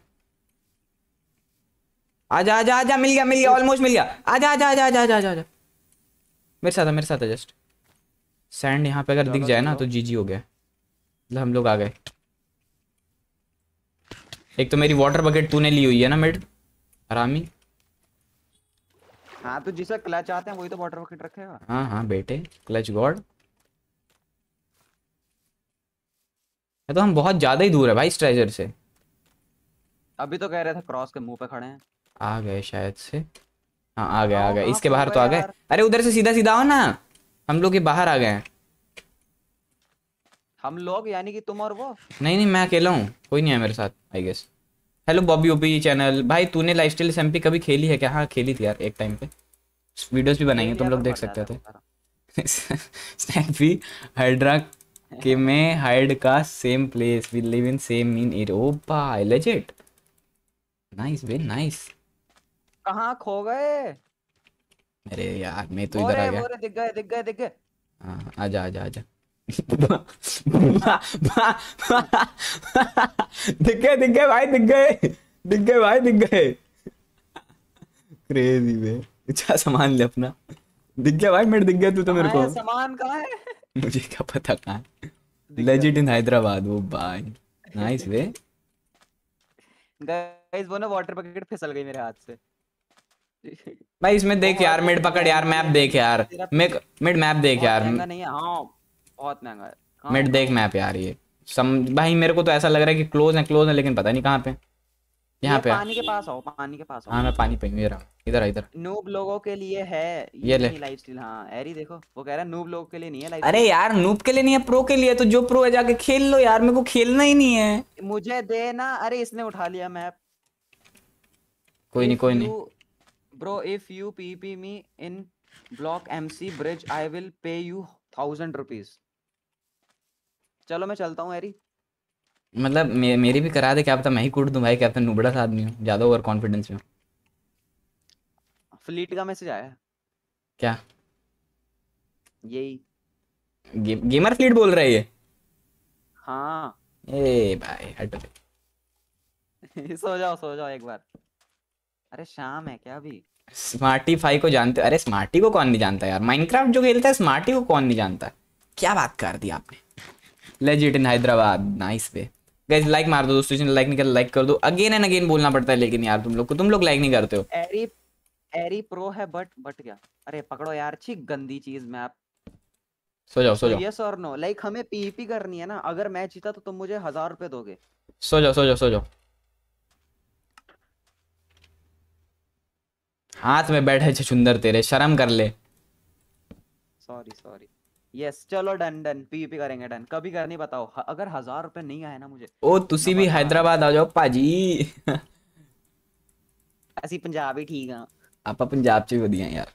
B: आजा आजा आजा मिल गया मिल गया ऑलमोस्ट मिल गया आजा आजा आजा आजा आजा आजा मेरे साथ मेरे साथ जस्ट सैंड यहाँ पे अगर दिख जाए ना तो जी तो जी हो गया मतलब हम लोग आ गए एक तो मेरी वाटर बकेट तूने ली हुई है ना मेड आरामी
C: हाँ तो जिसे क्लच आते हैं वही तो वाटर बकेट रखेगा
B: हाँ हाँ बेटे क्लच गॉड तो हम बहुत ज्यादा ही दूर है भाई इस ट्रेजर से
C: अभी तो कह रहे थे क्रॉस के मुंह पे खड़े हैं
B: आ गए शायद से हाँ आ गए आ गए इसके बाहर तो आ गए अरे उधर से सीधा सीधा आओ ना हम लोग ये बाहर आ गए हैं
C: हम लोग यानी कि तुम और वो
B: नहीं नहीं मैं अकेला हूँ कोई नहीं है मेरे साथ I guess hello Bobby OB channel भाई तूने लाइफ स्टाइल एसएमपी कभी खेली है क्या हाँ खेली थी यार एक टाइम पे वीडियोस भी बनाई है तुम लोग देख सकते थे स्नैपी हाइड्रा के में हाइड का same place we live in same mean area oh nice बे नाइस
C: कहाँ खो गए
B: अरे यार मैं तो इधर आ गया
C: दिख गए दिख गए दिख गए
B: हाँ आजा आजा आजा दिख गए दिख गए भाई दिख गए दिख गए भाई दिख गए क्रेजी बे अच्छा सामान ले अपना दिख गया भाई मेरे दिख गया तू तो मेरे को
C: सामान कहाँ है
B: मुझे क्या पता कहाँ लेजिट इन हैदराबाद वो भाई नाइस वे
C: गाइस वो ना वाटर पैकेट फिसल गई मेरे हाथ से
B: भाई इसमें देख यार मिड पकड़ यार मैप देख यार मिड मैप देख यार
C: हाँ, बहुत महंगा मिड देख
B: मैप यार ये सम भाई मेरे को तो ऐसा लग रहा है कि क्लोज है क्लोज है लेकिन पता नहीं कहाँ पे यहाँ पे पानी के
C: पास आओ पानी के पास हाँ, आओ हाँ मैं
B: पानी पे हूँ इधर इधर
C: नूब लोगों के लिए है ये ले लाइफस्टाइल हाँ एरी देखो वो कह रहा है नूब लोगों के लिए नहीं है लाइफ अरे
B: यार नूब के लिए नहीं है प्रो के लिए तो जो प्रो है जाके खेल लो यार मेरे को खेलना ही नहीं है
C: मुझे देना अरे इसने उठा लिया मैप कोई नहीं कोई नहीं bro if you pp me in block mc bridge i will pay you 1000 rupees चलो मैं चलता हूँ हैरी
B: मतलब मे, मेरी भी करा दे क्या पता मैं ही कूद दूं भाई कैप्टन नुबड़ा सा आदमी हूँ ज्यादा ओवर कॉन्फिडेंस में
C: फ्लीट का मैसेज आया क्या यही
B: गे, गेमर फ्लीट बोल रहा है ये हाँ ए भाई हट
C: सो जाओ सो जाओ एक बार अरे शाम है क्या अभी
B: स्मार्टी फाई को जानते अरे स्मार्टी को कौन नहीं जानता यार माइनक्राफ्ट जो खेलता है स्मार्टी को कौन नहीं जानता क्या बात कर दी आपने लेजिट इन हैदराबाद नाइस पे गाइस लाइक मार दो दोस्तों जिन्हें लाइक नहीं कर लाइक कर दो अगेन एंड अगेन बोलना पड़ता है लेकिन यार तुम लोग को तुम लोग लाइक नहीं करते हो
C: एरी एरी प्रो है बट बट क्या अरे पकड़ो यार छी गंदी चीज मैप
B: सो जाओ सो जाओ यस
C: और नो लाइक हमें पीपी e करनी है ना अगर मैं जीता तो तुम मुझे हजार रुपए दोगे
B: सो जाओ सो जाओ सो जाओ हाथ में बैठे छे सुंदर तेरे शर्म कर ले
C: सॉरी सॉरी यस चलो डन डन पीपी करेंगे डन कभी कर नहीं बताओ अगर हजार रुपए नहीं आए ना मुझे
B: ओ तुसी भी हैदराबाद आ जाओ पाजी
C: ऐसी ਪੰਜਾਬ ਹੀ ठीक है
B: आप पंजाब से ਵੀ ਵਧੀਆ ਯਾਰ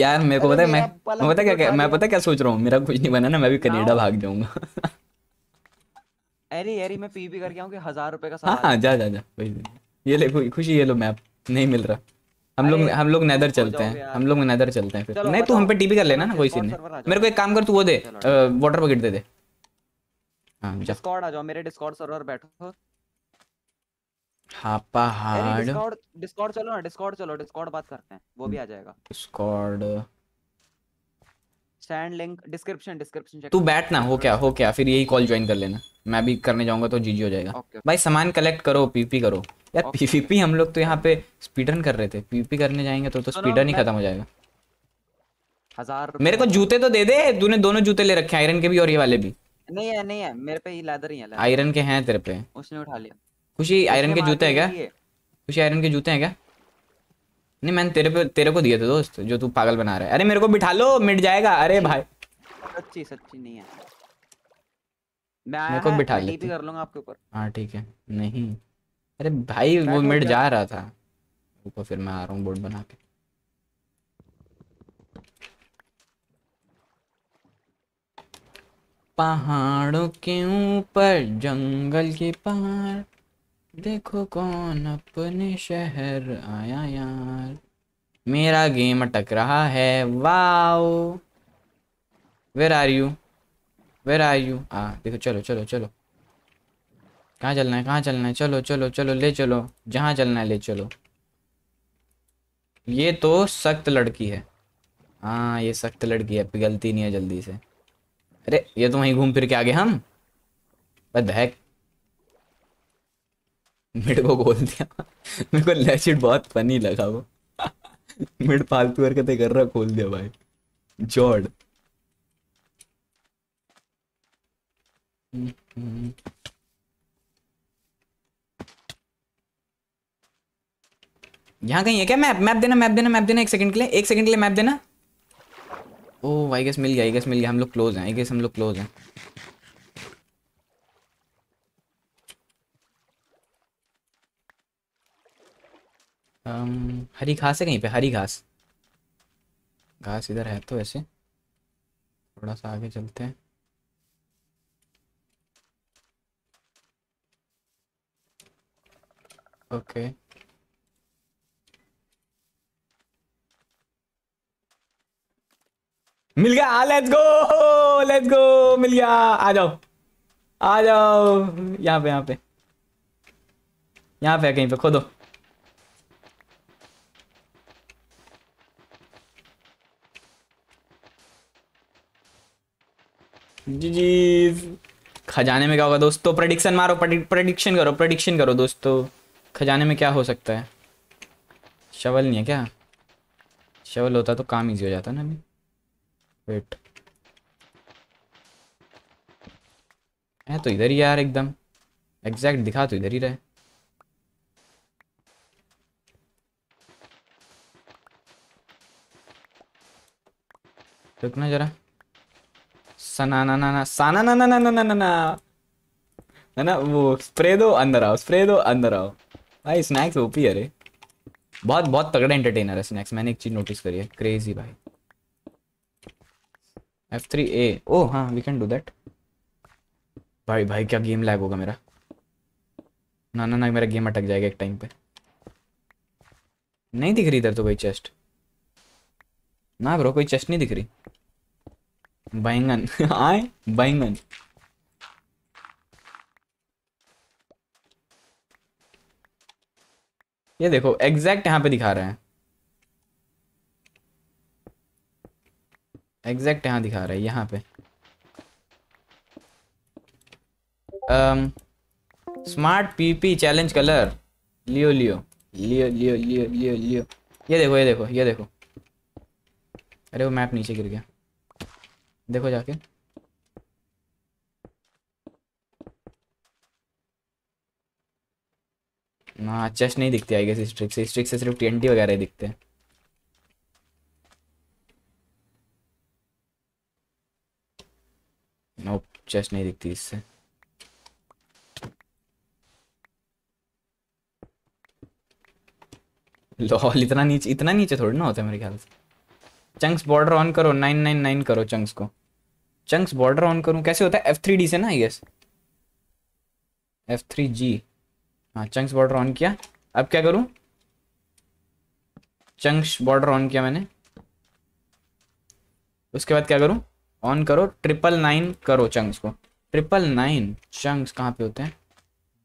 B: यार मेरे को पता है मैं मैं पता क्या क्या मैं पता क्या सोच रहा हूँ मेरा कुछ नहीं बना ना मैं भी कनाडा भाग जाऊंगा
C: अरे अरे मैं पीपी करके आऊँ कि हजार रुपए का हाँ, सामान हाँ
B: जा जा जा कोई ये ले खुशी ये लो मैप नहीं मिल रहा हम लोग हम लोग नेदर चलते हैं हम लोग नेदर चलते हैं फिर नहीं तू हम पे टीपी कर लेना ना कोई सीन नहीं मेरे को एक काम कर तू वो दे वाटर बकेट दे दे डिस्कॉर्ड
C: हाँ, आ जाओ मेरे डिस्कॉर्ड सर्वर बैठो
B: हापा हार्ड डिस्कॉर्ड
C: डिस्कॉर्ड चलो ना डिस्कॉर्ड चलो डिस्कॉर्ड बात करते हैं वो भी आ जाएगा
B: Discord
C: stand link description description तू
B: बैठ ना हो क्या हो क्या फिर यही कॉल ज्वाइन कर लेना मैं भी करने जाऊंगा तो जीजी हो जाएगा okay. okay. भाई सामान कलेक्ट करो पीपी करो यार okay. पीपी हम लोग तो यहाँ पे स्पीड रन कर रहे थे पीपी करने जाएंगे तो तो स्पीड रन ही खत्म हो जाएगा हजार मेरे को जूते तो दे दे तूने दोनों जूते ले रखे आयरन के भी और ये वाले भी
C: नहीं है नहीं है मेरे पे ही लेदर ही है
B: आयरन के हैं तेरे पे उसने उठा लिया खुशी आयरन के जूते है क्या खुशी आयरन के जूते हैं क्या नहीं मैंने तेरे पे तेरे को दिए थे दोस्त जो तू पागल बना रहा है अरे मेरे को बिठा लो मिट जाएगा अरे भाई
C: सच्ची सच्ची नहीं है मैं को बिठा ले कर लूंगा आपके ऊपर
B: हाँ ठीक है नहीं
C: अरे भाई वो मिट जा रहा
B: था ऊपर फिर मैं आ रहा हूँ बोर्ड बना के पहाड़ों के ऊपर जंगल के पहाड़ देखो कौन अपने शहर आया यार मेरा गेम अटक रहा है wow where are you where are you हाँ देखो चलो चलो चलो कहाँ चलना है कहाँ चलना है चलो चलो चलो ले चलो जहाँ चलना है ले चलो ये तो सख्त लड़की है हाँ ये सख्त लड़की है गलती नहीं है जल्दी से अरे ये तो वहीं घूम फिर के आगे हम बद हैक मिड को बोल दिया मेरे को लेजिट बहुत फनी लगा वो मिड फालतू करके कर रहा खोल दिया भाई जॉर्ड यहाँ कहीं है क्या मैप मैप देना मैप देना मैप देना एक सेकंड के लिए एक सेकंड के लिए मैप देना ओ आई गेस मिल गया आई गेस मिल गया हम लोग क्लोज हैं आई गेस हम लोग क्लोज हैं Um, हरी घास है कहीं पे हरी घास घास इधर है तो ऐसे थोड़ा सा आगे चलते हैं
A: ओके
C: मिल गया लेट्स गो लेट्स
B: गो मिल गया आ जाओ आ जाओ यहाँ पे यहाँ पे यहाँ पे कहीं पे खोदो जी जी खजाने में क्या होगा दोस्तों तो प्रडिक्शन मारो प्रडिक्शन करो प्रडिक्शन करो दोस्तों तो खजाने में क्या हो सकता है शवल नहीं है क्या शवल होता तो काम इजी हो जाता ना अभी वेट है तो इधर ही यार एकदम एग्जैक्ट दिखा तो इधर ही रहे रुकना जरा सना ना ना ना ना ना ना ना वो स्प्रे दो अंदर आओ स्प्रे दो अंदर आओ भाई स्नैक्स ओपी अरे बहुत बहुत तगड़ा एंटरटेनर है स्नैक्स मैंने एक चीज नोटिस करी है क्रेजी भाई एफ थ्री ए ओ हाँ वी कैन डू दैट भाई भाई क्या गेम लैग होगा मेरा ना ना ना मेरा गेम अटक जाएगा एक टाइम पे नहीं दिख रही इधर तो कोई चेस्ट ना ब्रो कोई चेस्ट नहीं दिख रही बैंगन आए बैंगन ये देखो एग्जैक्ट यहां पे दिखा रहे हैं एग्जैक्ट यहां दिखा रहे हैं यहां पे smart PP challenge colour Leo Leo Leo Leo Leo Leo Leo ये देखो ये देखो ये देखो अरे वो मैप नीचे गिर गया देखो जाके ना चेस्ट नहीं दिखती आई गेस स्ट्रिक से स्ट्रिक से सिर्फ टीएनटी वगैरह ही दिखते हैं नो चेस्ट नहीं दिखती इससे लॉल इतना नीचे इतना नीचे थोड़ी ना होता है मेरे ख्याल से चंक्स बॉर्डर ऑन करो नाइन नाइन नाइन करो चंक्स को चंक्स बॉर्डर ऑन करूं कैसे होता है एफ थ्री डी से ना I guess F three G हाँ चंक्स बॉर्डर ऑन किया अब क्या करूं चंक्स बॉर्डर ऑन किया मैंने उसके बाद क्या करूं ऑन करो ट्रिपल नाइन करो चंक्स को ट्रिपल नाइन चंक्स कहाँ पे होते हैं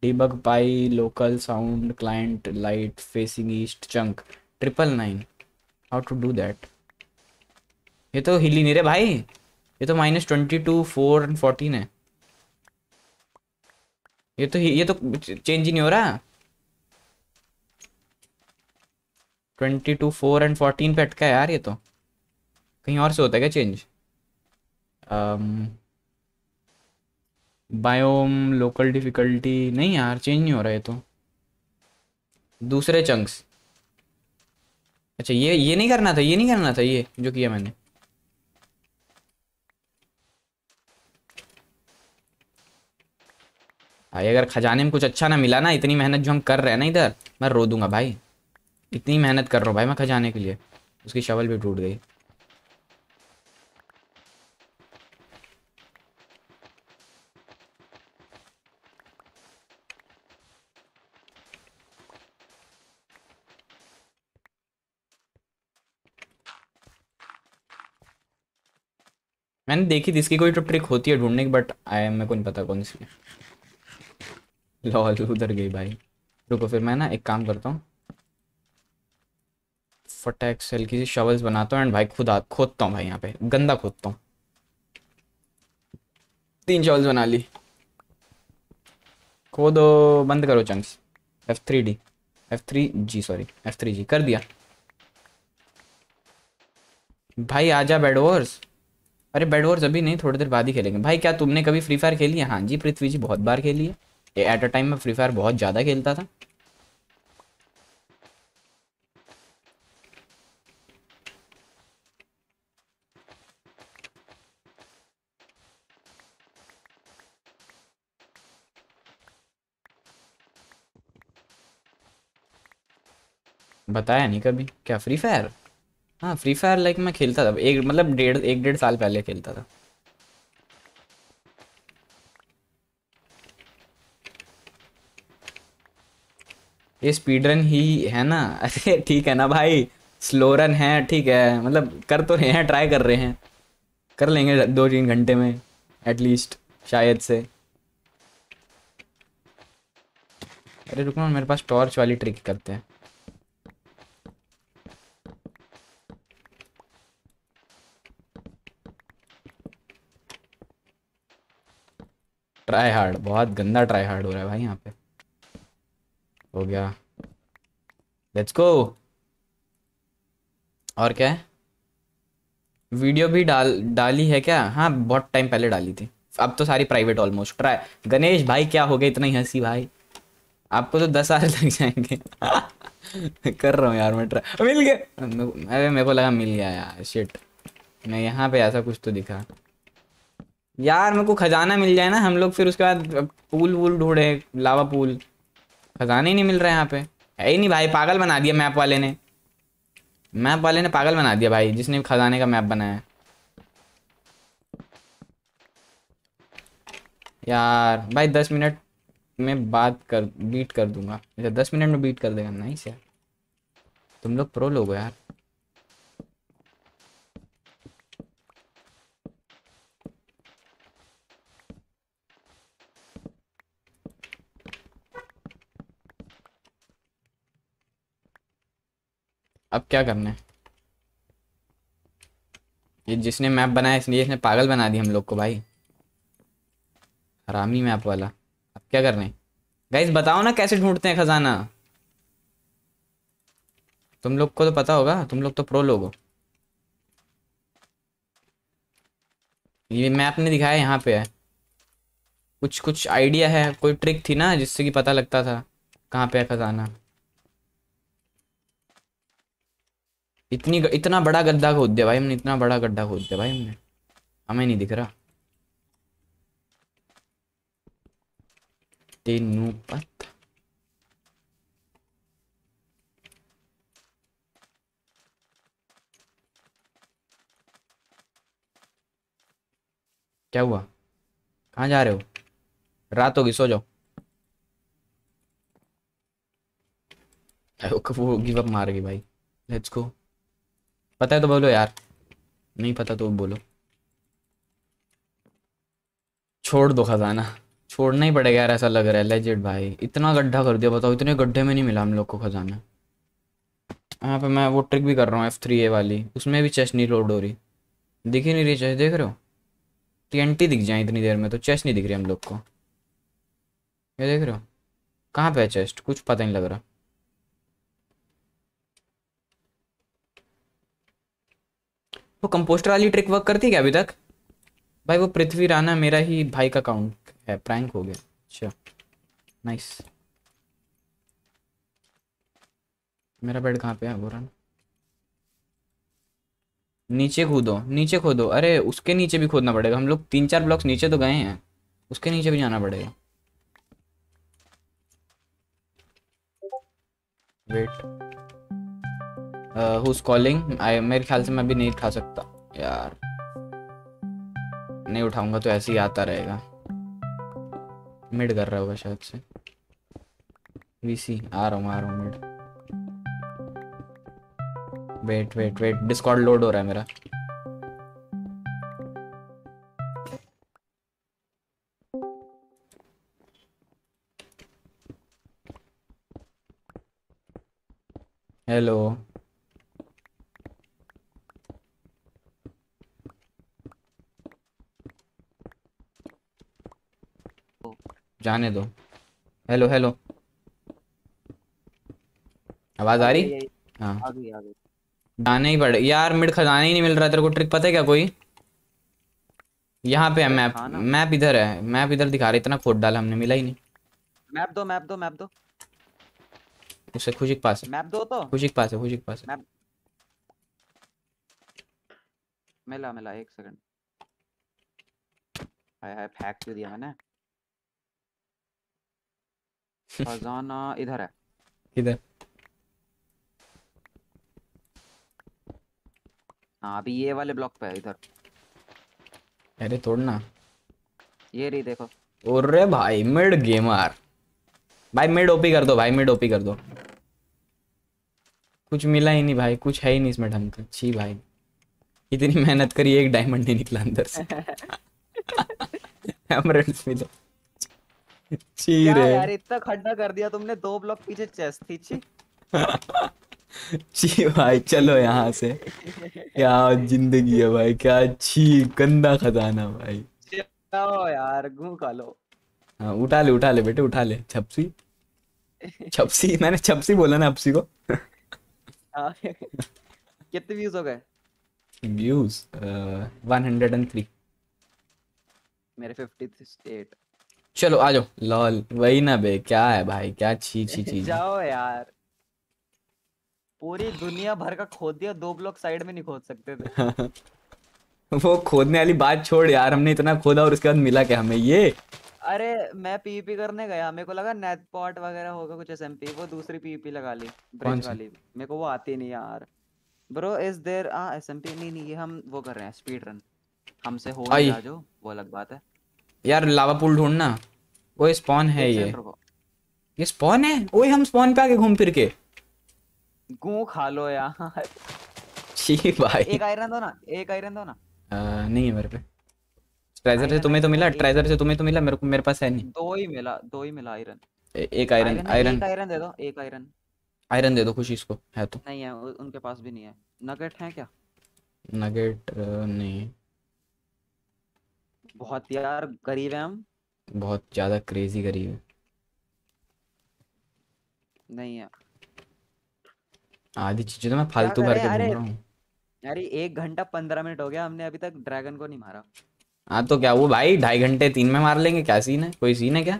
B: debug pie local sound client light facing east chunk triple nine how to do that ये तो हिली नहीं रे भाई ये तो minus twenty two four and fourteen है ये तो ये तो चेंज ही नहीं हो रहा twenty two four and fourteen पे अटका है यार ये तो कहीं और से होता है क्या चेंज बायोम लोकल डिफिकल्टी नहीं यार चेंज नहीं हो रहा है तो दूसरे चंक्स अच्छा ये ये नहीं करना था ये नहीं करना था ये जो किया मैंने भाई अगर खजाने में कुछ अच्छा ना मिला ना इतनी मेहनत जो हम कर रहे हैं ना इधर मैं रो दूंगा भाई इतनी मेहनत कर रहा हूँ भाई मैं खजाने के लिए उसकी शवल भी टूट गई मैंने देखी थी इसकी कोई तो ट्रिक होती है ढूंढने की बट आई मेरे को नहीं पता कौन सी लॉल उधर गई भाई रुको फिर मैं ना एक काम करता हूँ फटैक सेल की शवल्स बनाता हूँ एंड भाई खुदा खोदता हूँ भाई यहाँ पे गंदा खोदता हूँ तीन शवल्स बना ली खोदो बंद करो chunks F three D F three G sorry F three G कर दिया भाई आजा बेड वॉर्स अरे बेडवर्स वॉर्स अभी नहीं थोड़ी देर बाद ही खेलेंगे भाई क्या तुमने कभी फ्री फायर खेली है हाँ जी पृथ्वी जी बहुत बार खेली है एट अ टाइम में फ्री फायर बहुत ज़्यादा खेलता था बताया नहीं कभी क्या फ्री फायर हाँ फ्री फायर लाइक मैं खेलता था एक मतलब डेढ़ एक डेढ़ साल पहले खेलता था ये स्पीड रन ही है ना अरे ठीक है ना भाई स्लो रन है ठीक है मतलब कर तो रहे हैं ट्राई कर रहे हैं कर लेंगे दो तीन घंटे में एटलीस्ट शायद से अरे रुकना मेरे पास टॉर्च वाली ट्रिक करते हैं ट्राई हार्ड बहुत गंदा ट्राई हार्ड हो रहा है भाई यहाँ पे हो गया लेट्स गो और क्या है वीडियो भी डाल डाली है क्या हाँ बहुत टाइम पहले डाली थी अब तो सारी प्राइवेट ऑलमोस्ट ट्राई गणेश भाई क्या हो गया इतना ही हंसी भाई आपको तो दस आर लग जाएंगे कर रहा हूँ यार मैं ट्राई मिल गया अरे मेरे को लगा मिल गया यार शिट मैं यहाँ पे ऐसा कुछ तो दिखा यार मेरे को खजाना मिल जाए ना हम लोग फिर उसके बाद पूल वूल ढूंढे लावा पूल खजाने ही नहीं मिल रहा है यहाँ पे है ही नहीं भाई पागल बना दिया मैप वाले ने मैप वाले ने पागल बना दिया भाई जिसने खजाने का मैप बनाया यार भाई दस मिनट में बात कर बीट कर दूंगा दस मिनट में बीट कर देगा नहीं यार तुम लोग प्रो लोग हो यार अब क्या करना है ये जिसने मैप बनाया इसलिए इसने पागल बना दी हम लोग को भाई हरामी मैप वाला अब क्या करना है गाइज बताओ ना कैसे ढूंढते हैं खजाना तुम लोग को तो पता होगा तुम लोग तो प्रो लोग हो ये मैप ने दिखाया यहाँ पे है कुछ कुछ आइडिया है कोई ट्रिक थी ना जिससे कि पता लगता था कहाँ पे है खजाना इतनी इतना बड़ा गड्ढा खोद दिया भाई हमने इतना बड़ा गड्ढा खोद दिया भाई हमने हमें नहीं दिख रहा तेनू पत क्या हुआ कहा जा रहे हो रात होगी सो जाओ गिव अप मार गई भाई लेट्स गो पता है तो बोलो यार नहीं पता तो बोलो छोड़ दो खजाना छोड़ना ही पड़ेगा यार ऐसा लग रहा है लेजेड भाई इतना गड्ढा कर दिया बताओ इतने गड्ढे में नहीं मिला हम लोग को खजाना यहाँ पे मैं वो ट्रिक भी कर रहा हूँ एफ थ्री ए वाली उसमें भी चेस्ट नहीं लोड हो रही दिख ही नहीं रही चेस्ट देख रहे हो टी दिख जाए इतनी देर में तो चेस्ट नहीं दिख रही हम लोग को ये देख रहे हो कहाँ पे है चेस्ट कुछ पता नहीं लग रहा वो कंपोस्टर वाली ट्रिक वर्क करती क्या अभी तक भाई वो पृथ्वी राणा मेरा ही भाई का अकाउंट है प्रैंक हो गया अच्छा नाइस मेरा बेड कहाँ पे है बोरा नीचे खोदो नीचे खोदो अरे उसके नीचे भी खोदना पड़ेगा हम लोग तीन चार ब्लॉक्स नीचे तो गए हैं उसके नीचे भी जाना पड़ेगा वेट हु uh, कॉलिंग मेरे ख्याल से मैं भी नहीं उठा सकता यार नहीं उठाऊंगा तो ऐसे ही आता रहेगा मिड कर रहा होगा शायद से वीसी आ रहा हूँ आ रहा हूँ mid wait wait wait Discord load हो रहा है मेरा हेलो जाने दो हेलो हेलो आवाज आ रही
C: हाँ जाने
B: ही पड़े यार मिड खजाने ही नहीं मिल रहा तेरे को ट्रिक पता है क्या कोई यहाँ पे है मैप मैप हाँ इधर है मैप इधर दिखा रहा इतना खोद डाला हमने मिला ही नहीं
C: मैप दो मैप दो मैप दो
B: उसे खुशी के पास मैप दो तो खुशी के पास है खुशी के पास
C: है मैप मिला मिला एक सेकंड हाय हाय फेंक दिया मैंने खजाना इधर है इधर हाँ अभी ये वाले ब्लॉक पे है इधर अरे तोड़ना ये रही देखो
B: अरे भाई मिड गेमर भाई मिड ओपी कर दो भाई मिड ओपी कर दो कुछ मिला ही नहीं भाई कुछ है ही नहीं इसमें ढंग का छी भाई इतनी मेहनत करी एक डायमंड नहीं निकला अंदर से मिले चीरे यार
C: इतना खड्डा कर दिया तुमने दो ब्लॉक पीछे चेस्ट थी ची
B: ची भाई चलो यहाँ से क्या जिंदगी है भाई क्या ची गंदा खजाना भाई
C: चलो यार घूम का लो
B: हाँ उठा ले उठा ले बेटे उठा ले छपसी छपसी मैंने छपसी बोला ना अपसी को
C: हाँ। कितने व्यूज हो गए
B: views one hundred and three
C: मेरे फिफ्टी 58
B: चलो आ जाओ लॉल वही ना बे क्या है भाई क्या छी छी चीज जाओ
C: यार पूरी दुनिया भर का खोद दिया दो ब्लॉक साइड में नहीं खोद सकते
B: थे वो खोदने वाली बात छोड़ यार हमने इतना खोदा और उसके बाद मिला क्या हमें ये
C: अरे मैं पीपी करने गया मेरे को लगा नेट पॉट वगैरह होगा कुछ एसएमपी वो दूसरी पीपी लगा ली ब्रिज वाली मेरे को वो आती नहीं यार bro is there a SMP नहीं नहीं ये हम वो कर रहे हैं स्पीड रन हमसे हो गया जो वो अलग बात है
B: यार लावा पुल ढूंढना वो स्पॉन है ये ये स्पॉन है वो हम स्पॉन पे आके घूम फिर के
C: गू खा लो यार
B: छी भाई एक
C: आयरन दो ना एक आयरन दो ना
B: आ, नहीं है मेरे पे ट्रेजर से तुम्हें तो मिला ट्रेजर से तुम्हें तो मिला मेरे को मेरे पास है नहीं
C: दो ही मिला दो ही मिला आयरन
B: एक आयरन आयरन एक आयरन
C: दे दो एक आयरन
B: आयरन दे दो खुशी इसको है तो
C: नहीं है उनके पास भी नहीं है नगेट है क्या
B: नगेट नहीं
C: बहुत यार गरीब है हम
B: बहुत ज्यादा क्रेजी गरीब नहीं है आधी चीजें तो मैं फालतू भर के घूम रहा हूँ
C: यार एक घंटा पंद्रह मिनट हो गया हमने अभी तक ड्रैगन को नहीं मारा
B: हाँ तो क्या वो भाई ढाई घंटे तीन में मार लेंगे क्या सीन है कोई सीन है क्या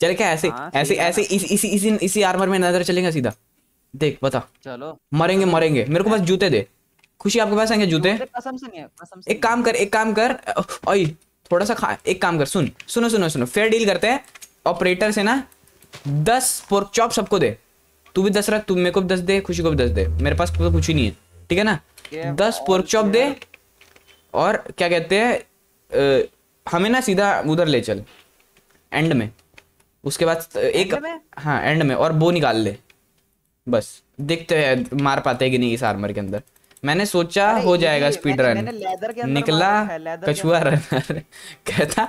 B: चल क्या ऐसे हाँ, ऐसे ऐसे इस, इसी इसी इसी आर्मर में नजर चलेंगे सीधा देख बता चलो मरेंगे मरेंगे मेरे को बस जूते दे खुशी आपके पास आएंगे जूते एक काम कर एक काम कर ओई थोड़ा सा खा एक काम कर सुन सुनो सुनो सुनो फेयर डील करते हैं ऑपरेटर से ना दस पोर्क चॉप सबको दे तू भी दस रख तू मेरे को भी दस दे खुशी को भी दस दे मेरे पास तो कुछ ही नहीं है ठीक है ना दस पोर्क चॉप दे और क्या कहते हैं हमें ना सीधा उधर ले चल एंड में उसके बाद एक हाँ एंड में और बो निकाल ले बस देखते हैं मार पाते हैं कि नहीं इस आर्मर के अंदर मैंने सोचा हो जाएगा स्पीड रन
C: निकला कछुआ रन
B: कहता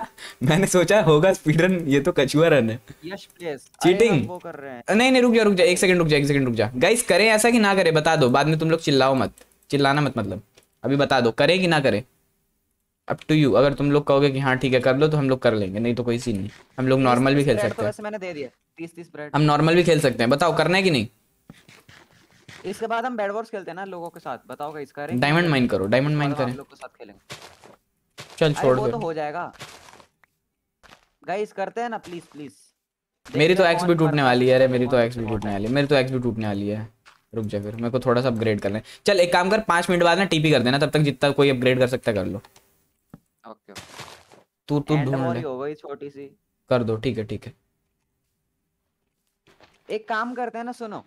B: मैंने सोचा होगा स्पीड रन ये तो कछुआ रन है
C: चीटिंग नहीं
B: नहीं रुक जा रुक जा एक सेकंड रुक जा एक सेकंड रुक जा गाइस करें ऐसा कि ना करें बता दो बाद में तुम लोग चिल्लाओ मत चिल्लाना मत मतलब अभी बता दो करें कि ना करें अप टू यू अगर तुम लोग कहोगे कि हाँ ठीक है कर लो तो हम लोग कर लेंगे नहीं तो कोई सीन नहीं हम लोग नॉर्मल भी खेल सकते
C: तो हैं हम नॉर्मल
B: भी खेल सकते हैं बताओ करना है कि नहीं
C: इसके बाद हम बैड वॉर्स खेलते हैं ना लोगों के साथ बताओ गाइस करें डायमंड माइन
B: करो डायमंड माइन करें लोगों
C: के साथ खेलेंगे
B: चल छोड़ दे तो हो
C: जाएगा गाइस करते हैं ना प्लीज प्लीज
B: मेरी तो एक्स भी टूटने वाली है अरे मेरी तो एक्स भी टूटने वाली है मेरी तो एक्स भी टूटने वाली है रुक जा फिर मेरे को थोड़ा सा अपग्रेड कर ले चल एक काम कर पाँच मिनट बाद ना टीपी कर देना तब तक जितना कोई अपग्रेड कर सकता कर लो ओके तू तू ढूंढ ले हो
C: गई छोटी सी
B: कर दो ठीक है ठीक है
C: एक काम करते हैं ना सुनो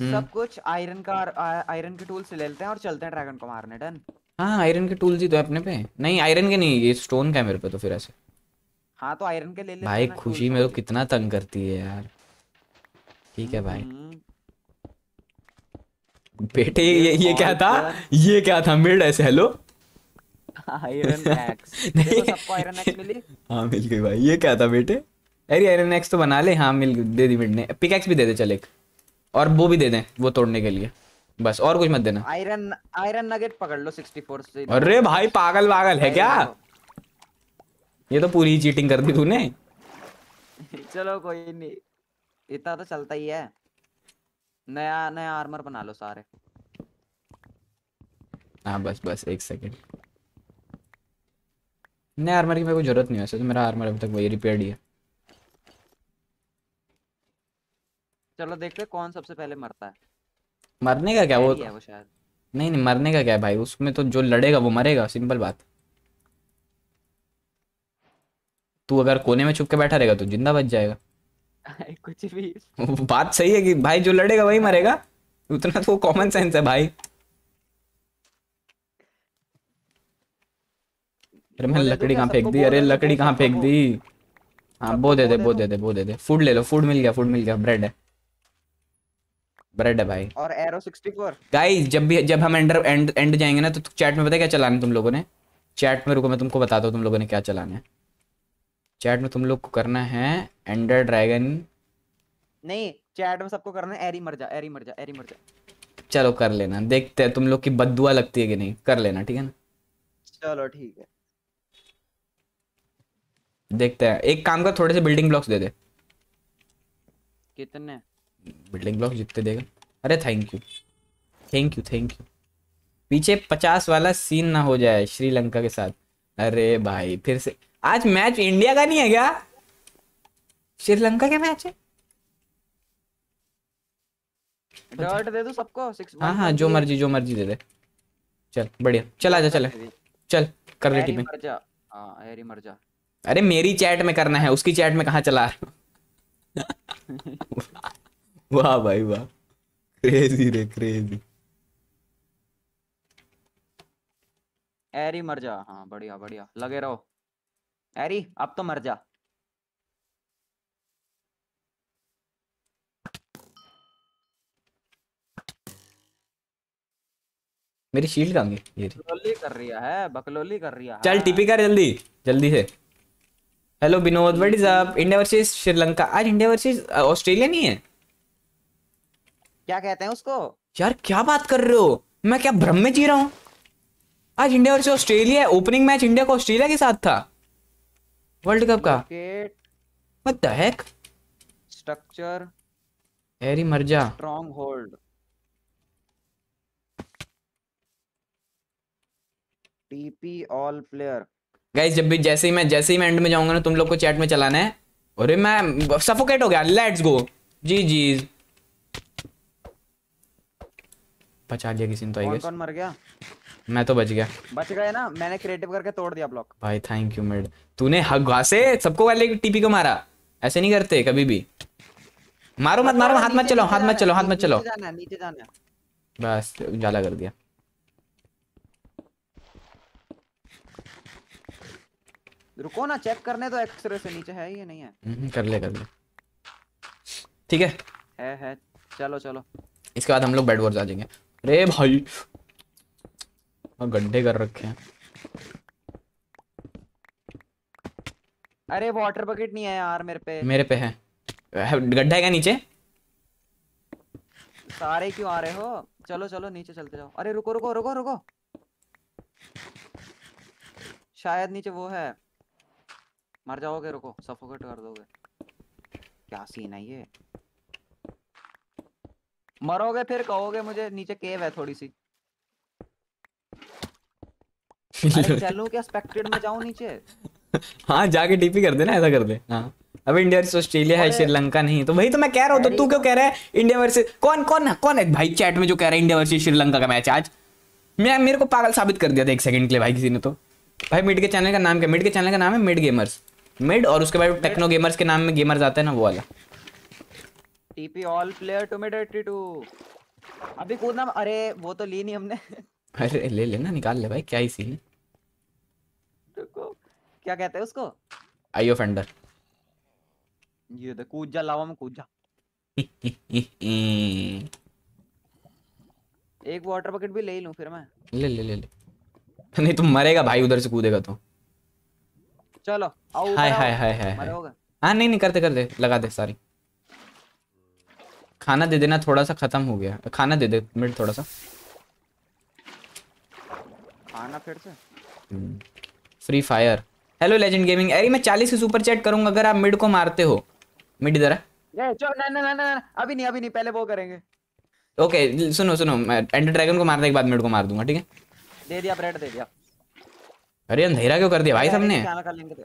C: सब हम्म। कुछ आयरन का आयरन के टूल्स ले लेते हैं और चलते हैं ड्रैगन को मारने डन
B: हाँ आयरन के टूल्स ही तो अपने पे नहीं आयरन के नहीं ये स्टोन का है मेरे पे तो फिर ऐसे
C: हाँ तो आयरन के ले ले भाई खुशी
B: मेरे को कितना तंग करती है यार ठीक है भाई हम्म। बेटे ये ये क्या था ये क्या था मिड ऐसे हेलो
C: आयरन एक्स नहीं आयरन एक्स मिली
B: हाँ मिल गई भाई ये क्या था बेटे अरे आयरन एक्स तो बना ले हाँ मिल दे दी मिड ने पिकेक्स भी दे दे चल एक और वो भी दे दें वो तोड़ने के लिए बस और कुछ मत देना
C: आयरन आयरन नगेट पकड़ लो 64 से अरे भाई
B: पागल पागल है क्या ये तो पूरी चीटिंग कर दी तूने
C: चलो कोई नहीं इतना तो चलता ही है नया नया आर्मर बना लो सारे
B: हाँ बस बस एक सेकेंड नया आर्मर की मेरे को जरूरत नहीं है वैसे तो मेरा आर्मर अभी तक वही रिपेयर ही है
C: चलो देखते कौन सबसे पहले मरता है
B: मरने का क्या वो, है तो? वो शायद नहीं नहीं मरने का क्या है भाई उसमें तो जो लड़ेगा वो मरेगा सिंपल बात तू अगर कोने में छुप के बैठा रहेगा तो जिंदा बच जाएगा कुछ भी बात सही है कि भाई जो लड़ेगा वही मरेगा उतना तो कॉमन सेंस है भाई अरे मैं तो लकड़ी कहाँ फेंक दी अरे तो लकड़ी कहाँ फेंक दी हाँ बो दे दे बो दे दे बो दे दे फूड ले लो फूड मिल गया फूड मिल गया ब्रेड है ब्रेड है भाई
C: और एरो 64
B: गाइस जब भी जब हम एंडर एंड एंड जाएंगे ना तो चैट में पता क्या चलाना है तुम लोगों ने चैट में रुको मैं तुमको बताता हूँ तुम लोगों ने क्या चलाना है चैट में तुम लोग को करना है एंडर ड्रैगन
C: नहीं चैट में सबको करना है एरी मर जा एरी मर जा एरी मर जा
B: चलो कर लेना देखते हैं तुम लोग की बदुआ लगती है कि नहीं कर लेना ठीक है ना
C: चलो ठीक है
B: देखते हैं एक काम कर थोड़े से बिल्डिंग ब्लॉक्स दे दे कितने बिल्डिंग ब्लॉक जितने देगा अरे thank you thank you thank you पीछे पचास वाला सीन ना हो जाए श्रीलंका के साथ अरे भाई फिर से आज मैच इंडिया का नहीं है क्या श्रीलंका के मैच है
C: अच्छा। दे दो सबको हाँ हाँ जो मर्जी
B: जो मर्जी दे दे चल बढ़िया चल आजा चल चल कर ले टीम हाँ, अरे मेरी चैट में करना है उसकी चैट में कहा चला वाह भाई वाह क्रेजी रे क्रेजी
C: एरी मर जा हाँ बढ़िया बढ़िया लगे रहो एरी अब तो मर जा
B: मेरी शील्ड कहाँ गई ये
C: बकलोली कर रही है बकलोली कर रही है चल
B: टीपी कर जल्दी जल्दी से hello Vinod what is up India versus Sri Lanka आज इंडिया वर्सेस ऑस्ट्रेलिया नहीं है
C: क्या कहते हैं उसको
B: यार क्या बात कर रहे हो मैं क्या भ्रम में जी रहा हूँ आज India versus Australia opening match India को ऑस्ट्रेलिया के साथ था वर्ल्ड कप का व्हाट द हेक
C: स्ट्रक्चर
B: हैरी मर 
C: stronghold TP all player
B: guys जब भी जैसे ही मैं जैसे ही मैं एंड में जाऊंगा ना तुम लोग को चैट में चलाना है अरे मैं सफोकेट हो गया लेट्स गो जी जी बचा लिया किसी ने तो कौन मर गया मैं तो बच गया
C: बच गया ना मैंने क्रिएटिव करके तोड़ दिया ब्लॉक
B: भाई थैंक यू मेड तूने हक घासे सबको वाले टीपी को मारा ऐसे नहीं करते कभी भी
C: मारो मत मारो हाथ मत चलो हाथ मत चलो हाथ मत चलो नीचे जाना
B: बस जाला कर दिया
C: रुको ना चेक करने तो एक्सरे से नीचे है ये नहीं है हम्म, कर ले कर ले ठीक है है है चलो चलो
B: इसके बाद हम लोग बेड वॉर जा जाएंगे अरे भाई गड्ढे कर रखे हैं
C: अरे वाटर बकेट नहीं है यार मेरे पे मेरे
B: पे है गड्ढा है क्या नीचे
C: सारे क्यों आ रहे हो चलो चलो नीचे चलते जाओ अरे रुको रुको रुको रुको शायद नीचे वो है मर जाओगे रुको सफोकेट कर दोगे क्या सीन है ये मरोगे फिर कहोगे मुझे नीचे केव है थोड़ी सी
A: चलूं
C: क्या स्पेक्टेड में जाऊं नीचे
B: हाँ जाके डीपी कर देना ऐसा कर दे हाँ अब इंडिया वर्सेस ऑस्ट्रेलिया है श्रीलंका नहीं तो वही तो मैं कह रहा हूँ तो तू क्यों कह रहा है इंडिया वर्सेस कौन कौन है कौन है भाई चैट में जो कह रहा है इंडिया वर्सेस श्रीलंका का मैच आज मैं मेरे को पागल साबित कर दिया था एक सेकंड के लिए भाई किसी ने तो भाई मिड के चैनल का नाम क्या मिड के चैनल का नाम है मिड गेमर्स मिड और उसके बाद टेक्नो गेमर्स के नाम में गेमर्स आते हैं ना वो वाला
C: TP all player to mid too अभी कूदना अरे वो तो ली नहीं हमने
B: अरे ले लेना निकाल ले भाई क्या ही सीन है
C: देखो क्या कहते हैं उसको आई ऑफेंडर ये देख तो कूद जा लावा में कूद जा एक वाटर बकेट भी ले लूं फिर मैं
B: ले ले ले ले नहीं तुम मरेगा भाई उधर से कूदेगा तो
C: चलो आओ हाय हाय हाय हाय मरोगे
B: हां नहीं नहीं करते करते लगा दे सारी खाना दे देना थोड़ा सा खत्म हो गया खाना दे दे मिनट थोड़ा सा
C: खाना फिर से
B: Free Fire hello legend gaming अरे मैं चालीस की सुपर चैट करूंगा अगर आप मिड को मारते हो मिड इधर
C: अभी नहीं अभी नहीं पहले वो करेंगे
B: ओके okay, सुनो सुनो मैं एंडर ड्रैगन को मारने के बाद मिड को मार दूंगा ठीक है
C: दे दिया ब्रेड दे दिया
B: अरे अंधेरा क्यों कर दिया भाई सबने
C: तो।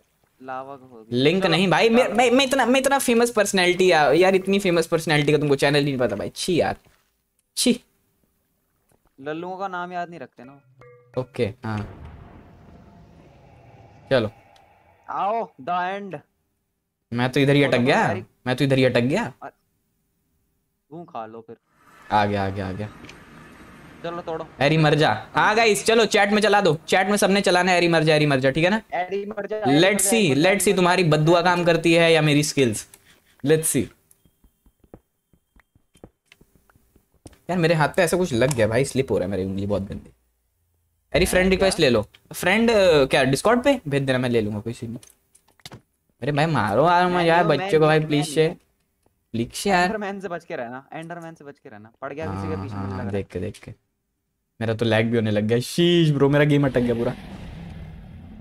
C: लिंक नहीं भाई मैं
B: मैं इतना मैं इतना फेमस पर्सनैलिटी यार इतनी फेमस पर्सनैलिटी का तुमको चैनल नहीं पता भाई छी यार छी
C: लल्लुओं का नाम याद नहीं रखते ना
B: ओके हाँ चलो
C: आओ द एंड तो
B: मैं तो इधर ही अटक गया मैं तो इधर ही अटक गया
C: तू खा लो फिर
B: आ गया आ गया आ गया चलो तोड़ो एरी मर जा आ गाइस चलो चैट में चला दो चैट में सबने चलाना है एरी मर जा एरी मर जा ठीक है ना
C: एरी मर जा लेट
B: सी लेट सी तुम्हारी बद्दुआ काम करती है या मेरी स्किल्स लेट सी यार मेरे हाथ पे ऐसा कुछ लग गया भाई स्लिप हो रहा है मेरी उंगली बहुत गंदी एरी फ्रेंड रिक्वेस्ट ले लो फ्रेंड क्या डिस्कॉर्ड पे भेज देना मैं ले लूंगा कोई सीन अरे भाई मारो यार यार तो- बच्चे को तो भाई प्लीज से प्लीज यार
C: एंडरमैन से बच के रहना एंडरमैन से बच के रहना पड़ गया किसी के हाँ, पीछे बीच में हाँ,
B: देख के देख के मेरा तो लैग भी होने लग गया शीश ब्रो मेरा गेम अटक गया पूरा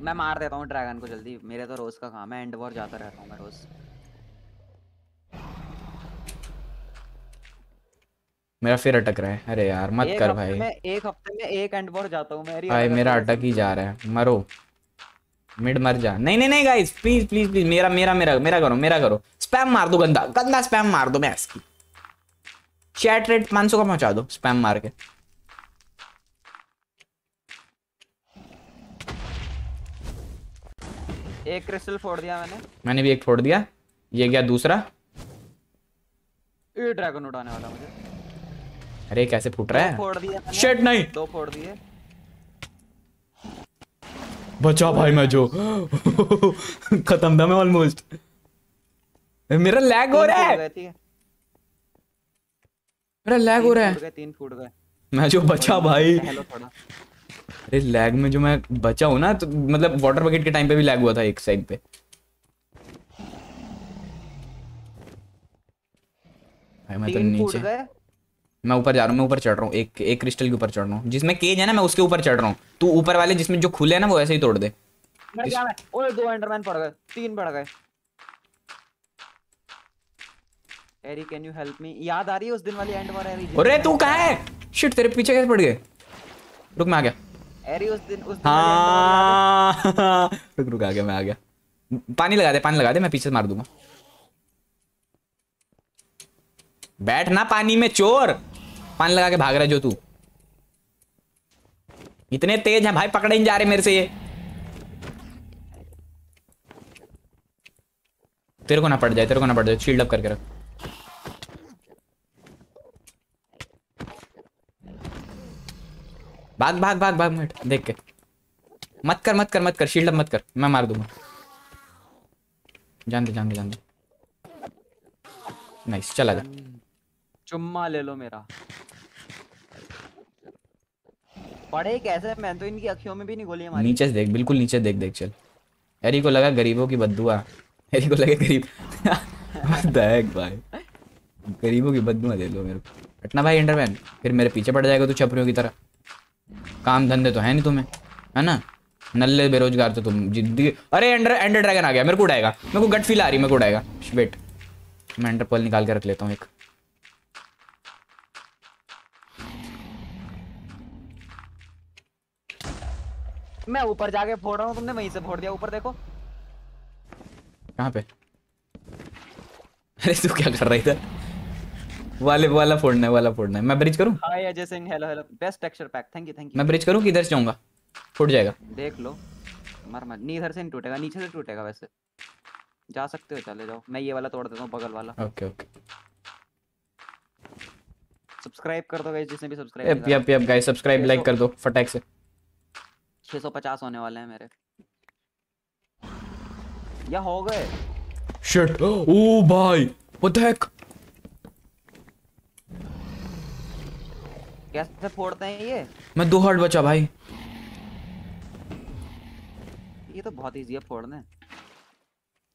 C: मैं मार देता हूं ड्रैगन को जल्दी मेरे तो रोज का काम है एंड वॉर जाता रहता हूं मैं रोज
B: मेरा फिर अटक रहा है अरे यार मत कर भाई मैं
C: एक हफ्ते में एक एंड वॉर जाता हूं मेरी भाई मेरा अटक ही
B: जा रहा है मरो मिड मर जा नहीं नहीं नहीं गाइस प्लीज प्लीज प्लीज मेरा मेरा मेरा मेरा करो मेरा करो स्पैम मार दो गंदा गंदा स्पैम मार दो मैं इसकी चैट रेट 500 का पहुंचा दो स्पैम मार के
C: एक क्रिस्टल फोड़ दिया मैंने
B: मैंने भी एक फोड़ दिया ये गया दूसरा
C: ये ड्रैगन उड़ाने वाला मुझे
B: अरे कैसे फूट रहा है फोड़
C: दिया शिट नहीं दो फोड़ दिए
B: बचा भाई मैं जो खत्म था मैं ऑलमोस्ट मेरा लैग हो रहा है
C: मेरा लैग हो रहा है तीन फूट गए
B: मैं जो बचा भाई अरे लैग में जो मैं बचा हूँ ना तो मतलब वाटर बकेट के टाइम पे भी लैग हुआ था एक साइड पे मैं तो नीचे मैं ऊपर जा रहा हूँ मैं ऊपर चढ़ रहा हूँ एक एक क्रिस्टल के ऊपर चढ़ रहा हूँ जिसमें केज है ना मैं उसके ऊपर चढ़ रहा हूँ तू ऊपर वाले जिसमें जो खुले है ना वो ऐसे ही तोड़ दे
C: इस... ओए दो एंडरमैन पड़ गए तीन पड़ गए Airy can you help me याद आ रही है उस दिन वाली एंड वॉर एरी अरे
B: तू कहां है शिट तेरे पीछे कैसे पड़ गए रुक मैं आ गया उस दिन हाँ रुक रुक आ गया मैं आ गया पानी लगा दे पानी लगा दे मैं पीछे मार दूंगा बैठ ना पानी में चोर पानी लगा के भाग रहा जो तू इतने तेज है भाई पकड़े नहीं जा रहे मेरे से ये तेरे को ना पड़ जाए तेरे को ना पड़ जाए शील्ड अप करके रख भाग भाग भाग भाग मिनट देख के मत कर मत कर मत कर शील्ड मत कर मैं मार दूंगा जान दे जान दे जान दे नाइस चला जा
C: चुम्मा ले लो मेरा पड़े कैसे मैं तो इनकी अखियों में भी नहीं गोली मारी
B: नीचे देख बिल्कुल नीचे देख देख चल एरी को लगा गरीबों की बददुआ एरी को लगे गरीब व्हाट द हेक भाई गरीबों की बददुआ दे लो मेरे को अटना भाई एंडरमैन फिर मेरे पीछे पड़ जाएगा तू छपरियों की तरह काम धंधे तो है नहीं तुम्हें है ना नल्ले बेरोजगार तो तुम जिद्दी अरे एंडर एंडर ड्रैगन आ गया मेरे को उड़ाएगा मेरे को गट फील आ रही मेरे को उड़ाएगा वेट मैं एंडर पर्ल निकाल के रख लेता हूँ एक
C: मैं ऊपर जाके फोड़ रहा हूँ तुमने वहीं से फोड़ दिया ऊपर देखो
B: कहाँ पे अरे तू क्या कर रहा है इधर वाले वाला फोड़ना है वाला फोड़ना है मैं ब्रिज करूं
C: hi Ajay Singh hello hello best texture pack thank you thank you मैं
B: ब्रिज करूं किधर से जाऊंगा फूट जाएगा
C: देख लो मर मत नहीं इधर से नहीं टूटेगा नीचे से टूटेगा वैसे जा सकते हो चले जाओ मैं ये वाला तोड़ देता हूं बगल वाला ओके ओके सब्सक्राइब कर दो गाइस जिसने भी subscribe yup yup yup guys subscribe like कर दो फटाक से 650 होने वाले हैं मेरे या हो गए
B: शिट ओ oh, भाई व्हाट द हेक
C: कैसे फोड़ते हैं ये
B: मैं दो हार्ट बचा भाई
C: ये तो बहुत इजी है फोड़ने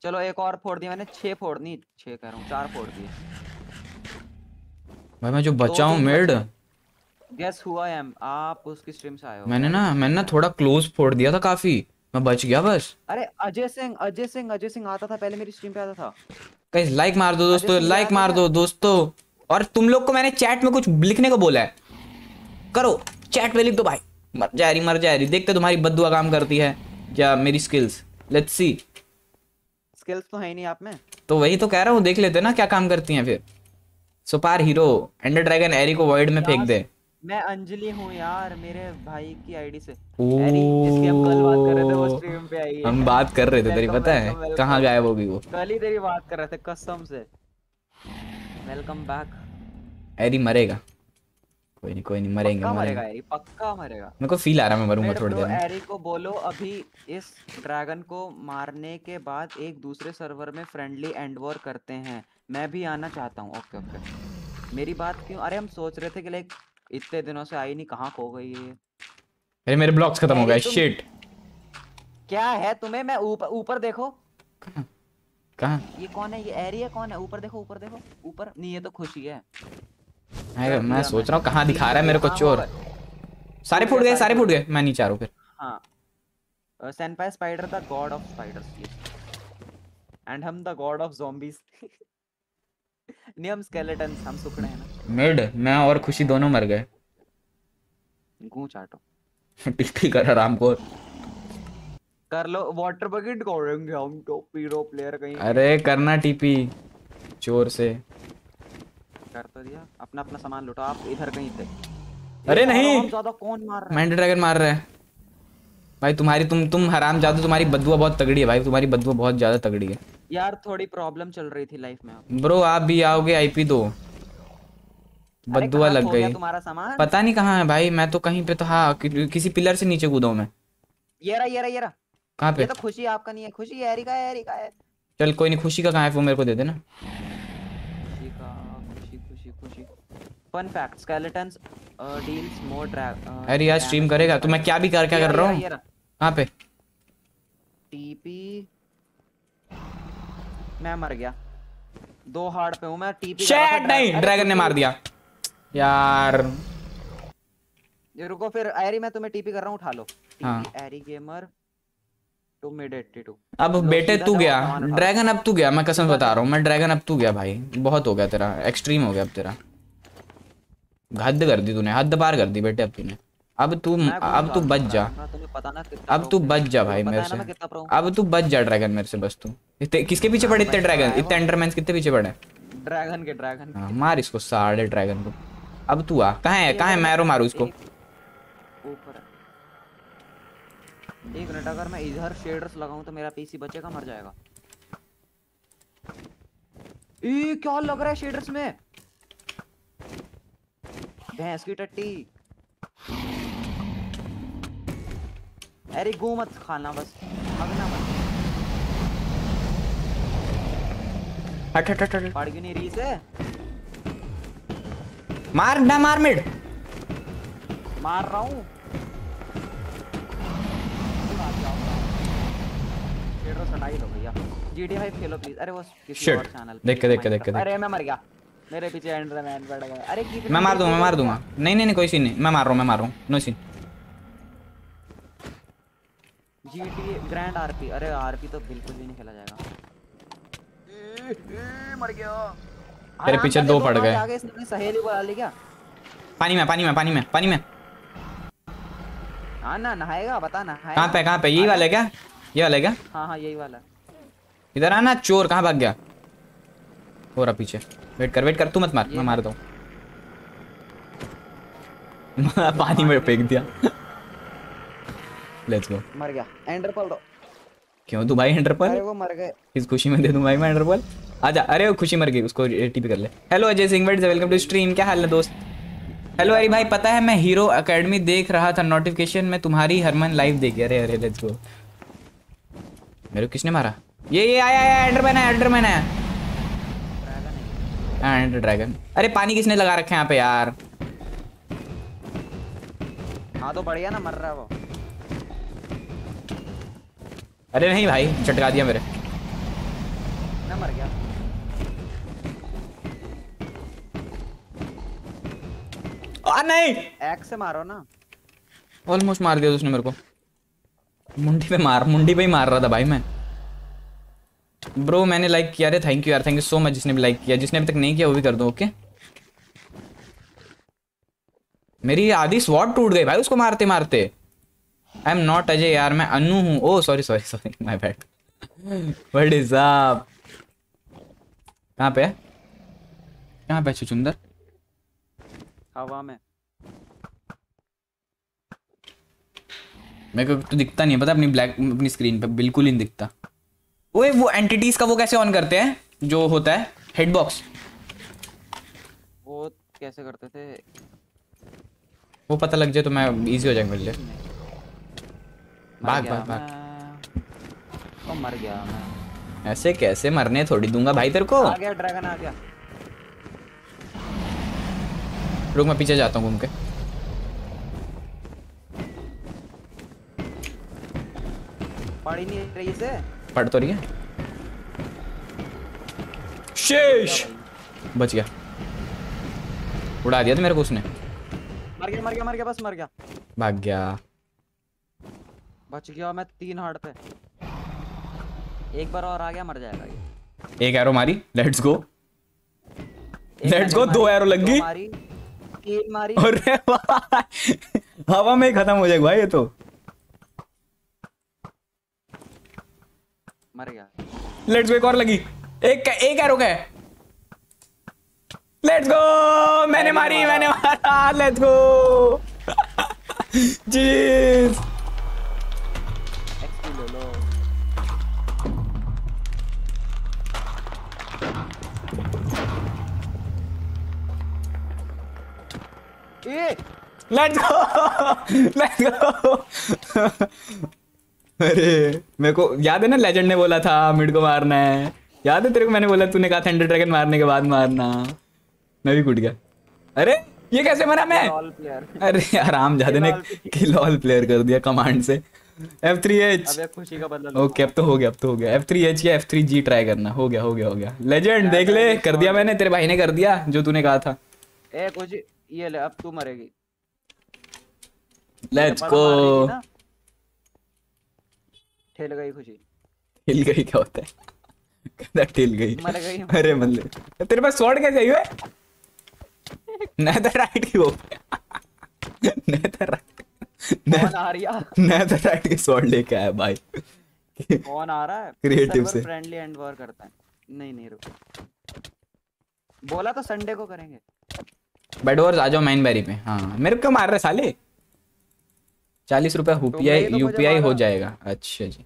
C: चलो एक और फोड़ दिया मैंने छह फोड़नी छह कह रहा हूँ चार फोड़ दिए
B: भाई मैं जो बचा हूँ मेड
C: गेस हुआ है आप उसकी स्ट्रीम से आए हो
B: मैंने ना मैंने ना थोड़ा क्लोज फोड़ दिया था काफी मैं बच गया बस
C: अरे अजय सिंह अजय सिंह अजय सिंह आता था पहले मेरी स्ट्रीम पे आता था
B: गाइस लाइक मार दो दोस्तों लाइक मार दो दोस्तों और तुम लोग को मैंने चैट में कुछ लिखने को बोला है करो चैट में लिख दो भाई मर जा रही मर जा रही देखते तुम्हारी बदुआ काम करती है क्या मेरी स्किल्स लेट्स सी
C: स्किल्स तो है नहीं आप में
B: तो वही तो कह रहा हूँ देख लेते ना क्या काम करती हैं फिर सुपार हीरो एंडर ड्रैगन एरी को वर्ल्ड में फेंक दे
C: मैं अंजलि हूँ यार मेरे भाई की आईडी से
A: एरी हम कल बात कर रहे थे वो स्ट्रीम पे आई है हम बात कर रहे थे तेरी पता है कहाँ गायब हो गई वो
C: कल ही तेरी बात कर रहे थे कसम से वेलकम बैक
B: एरी मरेगा कोई नहीं कोई नहीं मरेंगे पक्का मरेगा एरी
C: पक्का मरेगा मेरे
B: को फील आ रहा मैं मरूंगा थोड़ी देर में एरी
C: को बोलो अभी इस ड्रैगन को मारने के बाद एक दूसरे सर्वर में फ्रेंडली एंड वॉर करते हैं मैं भी आना चाहता हूं ओके ओके मेरी बात क्यों अरे हम सोच रहे थे कि लाइक इतने दिनों से आई नहीं कहां खो गई है
B: अरे मेरे ब्लॉक्स खत्म हो गए शिट
C: क्या है तुम्हें मैं ऊपर ऊपर देखो
B: कहां
C: ये कौन है ये एरी है कौन है ऊपर देखो ऊपर देखो ऊपर नहीं ये तो खुशी है
B: मैं मैं सोच रहा हूँ कहाँ दिखा रहा है मेरे को चोर सारे फूट गए सारे फूट गए मैं नीचे आ रहा हूँ फिर
C: हाँ सैनपाई स्पाइडर था गॉड ऑफ स्पाइडर्स एंड हम द गॉड ऑफ ज़ॉम्बीज नहीं हम स्केलेटन्स हम सुकड़े हैं
B: ना मिड मैं और खुशी दोनों मर गए गूं चाटो टिप्पी कर आराम को
C: कर लो वाटर बकेट करेंगे हम टॉप पीरो प्लेयर कहीं
B: अरे करना टीपी चोर से
C: कर तो दिया अपना अपना सामान लुटो आप इधर कहीं थे अरे नहीं ज्यादा कौन मार रहा है
B: माइंड ड्रैगन मार रहा है भाई तुम्हारी तुम तुम हराम जादू तुम्हारी बदुआ बहुत तगड़ी है भाई तुम्हारी बदुआ बहुत ज्यादा तगड़ी है
C: यार थोड़ी प्रॉब्लम चल रही थी लाइफ में
B: ब्रो आप भी आओगे आईपी दो बदुआ लग गई
C: तुम्हारा सामान पता
B: नहीं कहाँ है भाई मैं तो कहीं पे तो हाँ कि, किसी पिलर से नीचे कूदा हूँ मैं
C: येरा येरा येरा कहाँ पे तो खुशी आपका नहीं है खुशी एरिका एरिका है
B: चल कोई नहीं खुशी का कहाँ है वो मेरे को दे देना
C: fun fact skeletons deals more drag अरे यार स्ट्रीम करेगा तो मैं क्या भी कर क्या कर रहा हूं
B: कहां पे
C: टीपी मैं मर गया दो हार्ड पे हूं मैं टीपी शेट नहीं ड्रैगन ने मार
B: दिया यार
C: ये रुको फिर एरी मैं तुम्हें टीपी कर रहा हूं उठा लो हाँ। एरी गेमर टू मिड 82 अब बेटे तू गया ड्रैगन
B: अब तू गया मैं कसम बता रहा हूं मैं ड्रैगन अब तू गया भाई बहुत हो गया तेरा एक्सट्रीम हो गया अब तेरा हद कर दी तूने हद पार कर दी बेटे अब तूने अब तू अब तू तो बच जा
C: अब तू बच जा भाई मेरे से
B: अब तू बच जा ड्रैगन मेरे से बस तू किसके पीछे पड़े इतने ड्रैगन इतने एंडरमैन कितने पीछे पड़े ड्रैगन के ड्रैगन हाँ, मार इसको साढ़े ड्रैगन को अब तू आ कहाँ है कहाँ है मैरो मारू इसको
C: एक मिनट अगर मैं इधर शेडर्स लगाऊं तो मेरा पीसी बचेगा मर जाएगा ए क्या लग रहा है शेडर्स में भैंस की टट्टी अरे गो मत खाना बस भागना मत हट हट हट हट पड़ गई नहीं रही से
B: मार ना मार मिड
C: मार रहा हूँ जीडी फाइव खेलो प्लीज अरे वो किसी और चैनल देख के देख के देख के अरे मैं मर गया मेरे पीछे एंडरमैन पड़ा गया अरे मैं मार दूं मैं मार दूंगा
B: नहीं नहीं नहीं कोई सीन नहीं मैं मार रहा हूं मैं मार रहा हूं no scene
C: GT grand RP अरे आरपी तो बिल्कुल भी नहीं खेला जाएगा
A: मर गया तेरे पीछे दो
B: पड़ गए आगे
C: इसने सहेली बुला ली क्या
B: पानी में पानी में पानी में पानी में
C: हां ना नहाएगा बता ना कहां पे
B: कहां पे यही वाला है क्या ये वाला है क्या
C: हां हां यही वाला
B: इधर आना चोर कहां भाग गया हो रहा पीछे वेट कर वेट कर तू मत मार मैं मार दूं पानी में फेंक दिया लेट्स गो
C: मर गया एंडरपल दो
B: क्यों तू भाई एंडरपल अरे वो मर गए इस खुशी में दे दूं भाई मैं एंडरपल आजा अरे वो खुशी मर गई उसको टीपी कर ले hello Ajay Singh wait welcome to stream क्या हाल है दोस्त हेलो अरे भाई पता है मैं हीरो एकेडमी देख रहा था नोटिफिकेशन में तुम्हारी हरमन लाइव देखी अरे अरे लेट्स गो मेरे किसने मारा ये ये आया आया एंडरमैन है एंडरमैन है एंड ड्रैगन अरे पानी किसने लगा रखा है यहाँ पे यार
C: हाँ तो बढ़िया ना मर रहा वो
B: अरे नहीं भाई चटका दिया मेरे
C: ना मर गया आ नहीं एक से मारो ना
B: ऑलमोस्ट मार दिया उसने मेरे को मुंडी पे मार मुंडी पे ही मार रहा था भाई मैं ब्रो मैंने लाइक किया रे थैंक यू यार थैंक यू सो मच जिसने भी लाइक किया जिसने अभी तक नहीं किया वो भी कर दो ओके मेरी आधी स्वॉट टूट गई भाई उसको मारते मारते आई एम नॉट अजय यार मैं अनु हूँ oh sorry sorry sorry my bad what is आप कहाँ पे कहाँ पे चुचुंदर हवा में मेरे को तो दिखता नहीं है पता अपनी ब्लैक अपनी स्क्रीन पे बिल्कुल ही नहीं दिखता ओए वो एंटिटीज का वो कैसे ऑन करते हैं जो होता है हेड बॉक्स
C: वो कैसे करते थे
B: वो पता लग जाए तो मैं इजी हो जाएगा मेरे लिए भाग भाग भाग ओ मर गया मैं ऐसे कैसे मरने थोड़ी दूंगा भाई तेरे को आ
C: गया ड्रैगन आ गया
B: रुक मैं पीछे जाता हूं घूम के
C: पड़ी नहीं रही से फट तो रही है शेष
B: बच गया उड़ा दिया था मेरे को उसने
C: मर गया मर गया मर गया बस मर गया भाग गया बच गया मैं तीन हार्ट पे एक बार और आ गया मर जाएगा ये
B: एक एरो मारी लेट्स गो लेट्स गो दो एरो लग गई
C: मारी तीन मारी अरे
B: हवा में खत्म हो जाएगा भाई ये तो मर गया लेट्स गो एक और लगी एक एक एरो का है
C: लेट्स गो मैंने मारी मैंने मारा लेट्स गो
A: जीस
C: Let's go! Let's go!
B: अरे मेरे को याद है ना लेजेंड ने बोला था मिड को मारना है याद है तेरे को मैंने बोला तूने कहा थंडर ड्रैगन मारने के बाद मारना मैं भी कूट गया अरे ये कैसे मरा मैं अरे आराम ज्यादा ने किल ऑल प्लेयर कर दिया कमांड से F3H थ्री
C: एच
B: ओके अब तो हो गया अब तो हो गया F3H या F3G ट्राई करना हो गया हो गया हो गया लेजेंड देख ले कर दिया मैंने तेरे भाई ने कर दिया जो तूने कहा था
C: ए कुछ ये ले अब तू मरेगी
B: लेट्स गो तो ठेल गई खुशी ठेल गई क्या होता है कदा ठेल गई मर गई अरे मतलब तेरे पास स्वॉर्ड कैसे आई नेदर राइट की वो
C: नेदर राइट कौन आ
B: रहा राइट की स्वॉर्ड लेके आया भाई
C: कौन आ रहा है क्रिएटिव से फ्रेंडली एंड वॉर करता है नहीं नहीं रुक बोला तो संडे को करेंगे
B: बेड वॉर्स आ जाओ माइन बैरी पे हाँ मेरे को मार रहे साले चालीस रुपया यूपीआई तो हो जाएगा अच्छा जी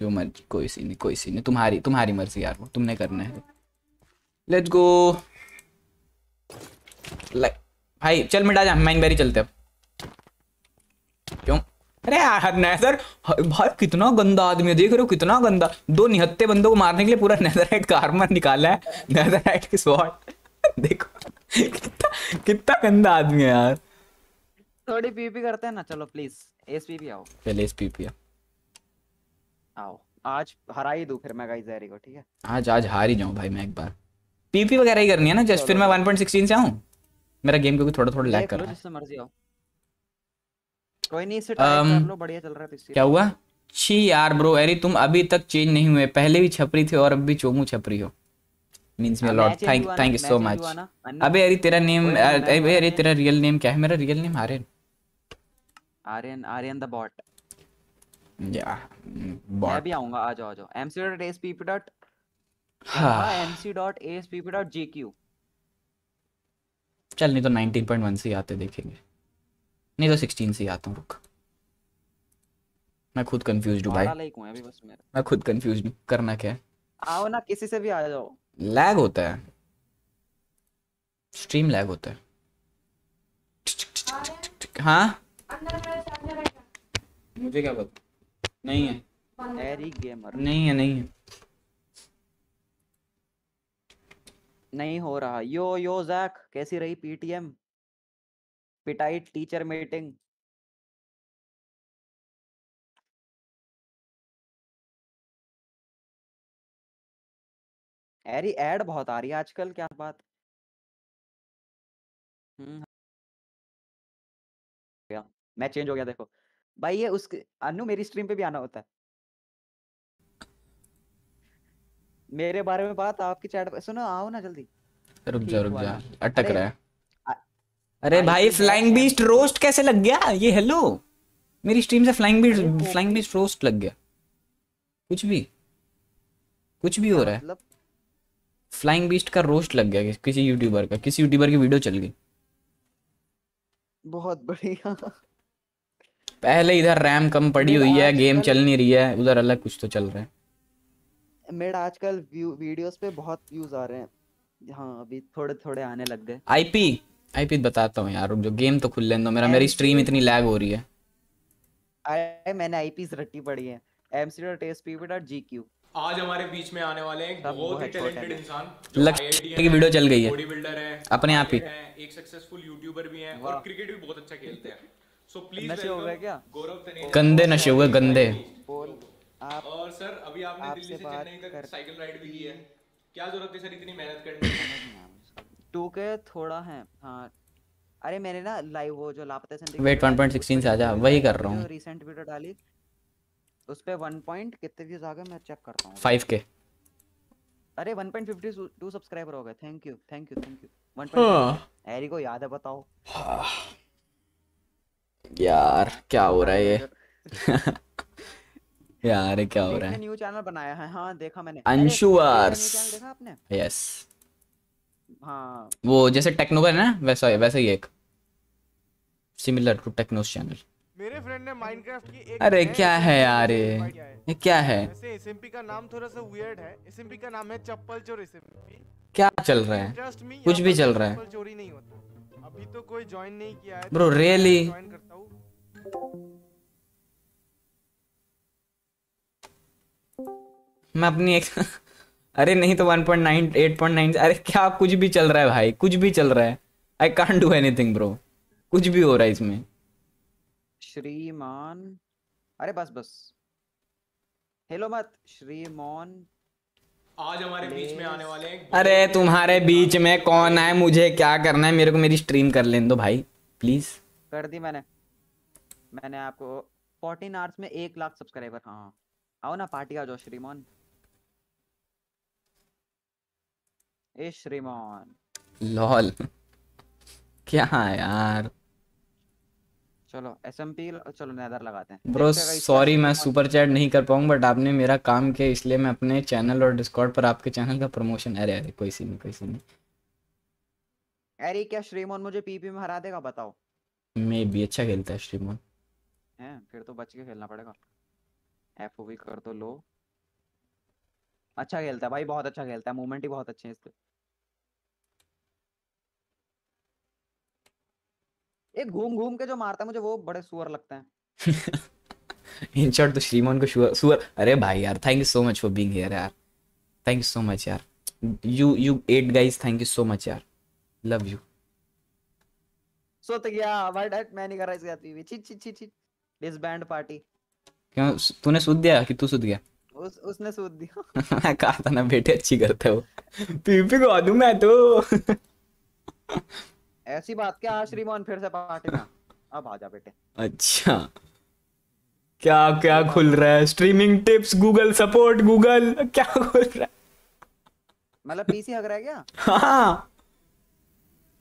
B: जो मर्जी कोई सी नहीं कोई सी नहीं तुम्हारी तुम्हारी मर्जी यार वो तुमने करना है लेट्स गो लाइक भाई चल मिटा जा मैन बैरी चलते अब क्यों अरे यार नेदर भाई कितना गंदा आदमी है देख रहे हो कितना गंदा दो निहत्ते बंदों को मारने के लिए पूरा नेदरराइट का आर्मर निकाला है नेदरराइट की स्वॉट देखो कितना कितना गंदा आदमी है यार
C: थोड़ी पीपी करते हैं ना चलो प्लीज एसपीपी आओ
B: पहले एसपीपी आओ
C: आओ आज हरा ही दूं फिर मैं गाइस एरी को ठीक है
B: आज आज हार ही जाऊं भाई मैं एक बार पीपी वगैरह ही करनी है ना जस्ट फिर मैं 1.16 से आऊं मेरा गेम क्योंकि थोड़ा थोड़ा लैग कर रहा है जिससे
C: मर्जी आओ कोई नहीं इसे ट्राई um, कर लो बढ़िया चल रहा है पिछले क्या हुआ
B: छी यार ब्रो एरी तुम अभी तक चेंज नहीं हुए पहले भी छपरी थे और अब भी चोमू छपरी हो means me lot thank thank you so much
C: अबे अरे तेरा नेम अबे अरे तेरा
B: रियल नेम क्या है मेरा real name Aryan
C: Aryan Aryan the bot
B: या mm, मैं भी
C: आऊंगा आ जाओ आ जाओ dot dot dot S S P P P P dot हां क्यू
B: चल नहीं तो 19.1 से आते देखेंगे नहीं तो 16 से आता हूँ रुक मैं खुद कंफ्यूज हूँ भाई मैं खुद कंफ्यूज हूँ करना क्या है
C: आओ ना किसी से भी आ जाओ
B: लैग होता है स्ट्रीम लैग होता है हाँ मुझे क्या पता नहीं
C: है एरिक गेमर नहीं है नहीं है नहीं हो रहा यो यो जैक कैसी रही पीटीएम पिटाई टीचर मीटिंग
A: एरी एड बहुत आ रही है आजकल क्या बात हम्म। मैं
C: चेंज हो गया देखो भाई ये उसके अनु मेरी स्ट्रीम पे भी आना होता है मेरे बारे में बात आपकी चैट पे सुनो आओ ना जल्दी रुक जा रुक
B: जा अटक रहा है अरे भाई फ्लाइंग बीस्ट रोस्ट कैसे लग गया ये हेलो मेरी स्ट्रीम से flying beast flying beast roast लग गया कुछ भी कुछ भी हो रहा है मतलब फ्लाइंग बीस्ट का रोस्ट लग गया किसी यूट्यूबर का किसी यूट्यूबर की वीडियो चल गई
C: बहुत बढ़िया
B: पहले इधर रैम कम पड़ी हुई है गेम चल नहीं रही है उधर अलग कुछ तो चल रहा है
C: मेरा आजकल वीडियोस पे बहुत व्यूज आ रहे हैं हाँ अभी थोड़े थोड़े आने लग गए आईपी
B: आईपी बताता हूँ यार जो गेम तो खुल लेने मेरा मेरी स्ट्रीम इतनी लैग हो रही है
C: अरे मैंने आईपीस रट्टी पड़ी है mc.aspb.gq
B: आज हमारे बीच में आने वाले एक बहुत ही टैलेंटेड इंसान
A: आईआईटी की वीडियो चल गई है बॉडी
B: बिल्डर है अपने आप ही एक सक्सेसफुल यूट्यूबर भी हैं और क्रिकेट भी बहुत अच्छा खेलते हैं सो प्लीज
C: नशे हो गए क्या
B: गंदे नशे हुए गंदे
C: और सर अभी आपने दिल्ली से चेन्नई तक साइकिल राइड भी की है क्या जरूरत है सर इतनी मेहनत करने की टू के थोड़ा है हाँ अरे मैंने ना लाइव वो जो लापता सेंटर वेट 1.16 से आजा वही कर रहा हूँ रिसेंट वीडियो डाली उस पे 1 पॉइंट कितने व्यूज आ गए मैं चेक करता हूँ 5k अरे 1.52 सब्सक्राइबर हो गए thank you thank you thank you 1. Airy को याद है बताओ हाँ।
B: यार क्या हो रहा है ये यार क्या हो रहा है
C: न्यू चैनल बनाया है हाँ देखा मैंने अंशु
B: वार्स यस हाँ वो जैसे टेक्नो का है ना वैसा है वैसा ही एक सिमिलर टू टेक्नो चैनल मेरे फ्रेंड ने माइनक्राफ्ट
A: की एक अरे क्या है
B: यार ये क्या है वैसे एसएमपी का नाम थोड़ा सा वियर्ड है एसएमपी का नाम है चप्पल चोर एसएमपी क्या चल रहा है कुछ भी चल रहा है चोरी नहीं होता अभी तो कोई ज्वाइन नहीं किया है ब्रो तो रियली मैं अपनी एक अरे नहीं तो 1.9 8.9 अरे क्या कुछ भी चल रहा है भाई कुछ भी चल रहा है I can't do anything bro कुछ भी हो रहा है इसमें
C: श्रीमान अरे बस बस हेलो मत श्रीमान आज हमारे बीच में आने वाले हैं
B: अरे तुम्हारे बीच में कौन है मुझे क्या करना है मेरे को मेरी स्ट्रीम कर लेने दो भाई प्लीज
C: कर दी मैंने मैंने आपको 14 आवर्स में एक लाख सब्सक्राइबर हाँ आओ ना पार्टी का जो श्रीमान ए श्रीमान
B: लॉल क्या यार
C: चलो एसएमपी चलो नेदर लगाते हैं ब्रो सॉरी
B: मैं सुपर चैट नहीं कर पाऊंगा बट आपने मेरा काम किया इसलिए मैं अपने चैनल और डिस्कॉर्ड पर आपके चैनल का प्रमोशन अरे अरे कोई सी नहीं कोई सी नहीं
C: अरे क्या श्रीमोन मुझे पीपी में हरा देगा बताओ
B: मैं भी अच्छा खेलता है श्रीमोन
C: हैं फिर तो बच के खेलना पड़ेगा एफओवी कर दो लो अच्छा खेलता है भाई बहुत अच्छा खेलता है मूवमेंट ही बहुत अच्छे हैं इसके एक घूम घूम के जो मारता है मुझे वो बड़े सुअर लगते हैं
B: इन शॉर्ट तो श्रीमान को शुअर सुअर अरे भाई यार thank you so much for being here यार थैंक यू सो मच यार you you at guys thank you so much यार लव यू
C: सो तो गया व्हाई डैट मैं नहीं कर रहा इस गाती हुई छी छी छी छी बैंड पार्टी
B: क्यों तूने सूद दिया कि तू सूद गया
C: उस उसने सूद
B: दिया कहा था ना बेटे अच्छी करते हो पीपी को आदू मैं तो
C: ऐसी बात क्या श्रीमान फिर से पार्टी में अब आ जा बेटे
B: अच्छा क्या क्या खुल रहा है streaming tips Google support Google क्या खुल रहा है
C: मतलब पीसी हग रहा है क्या
B: हाँ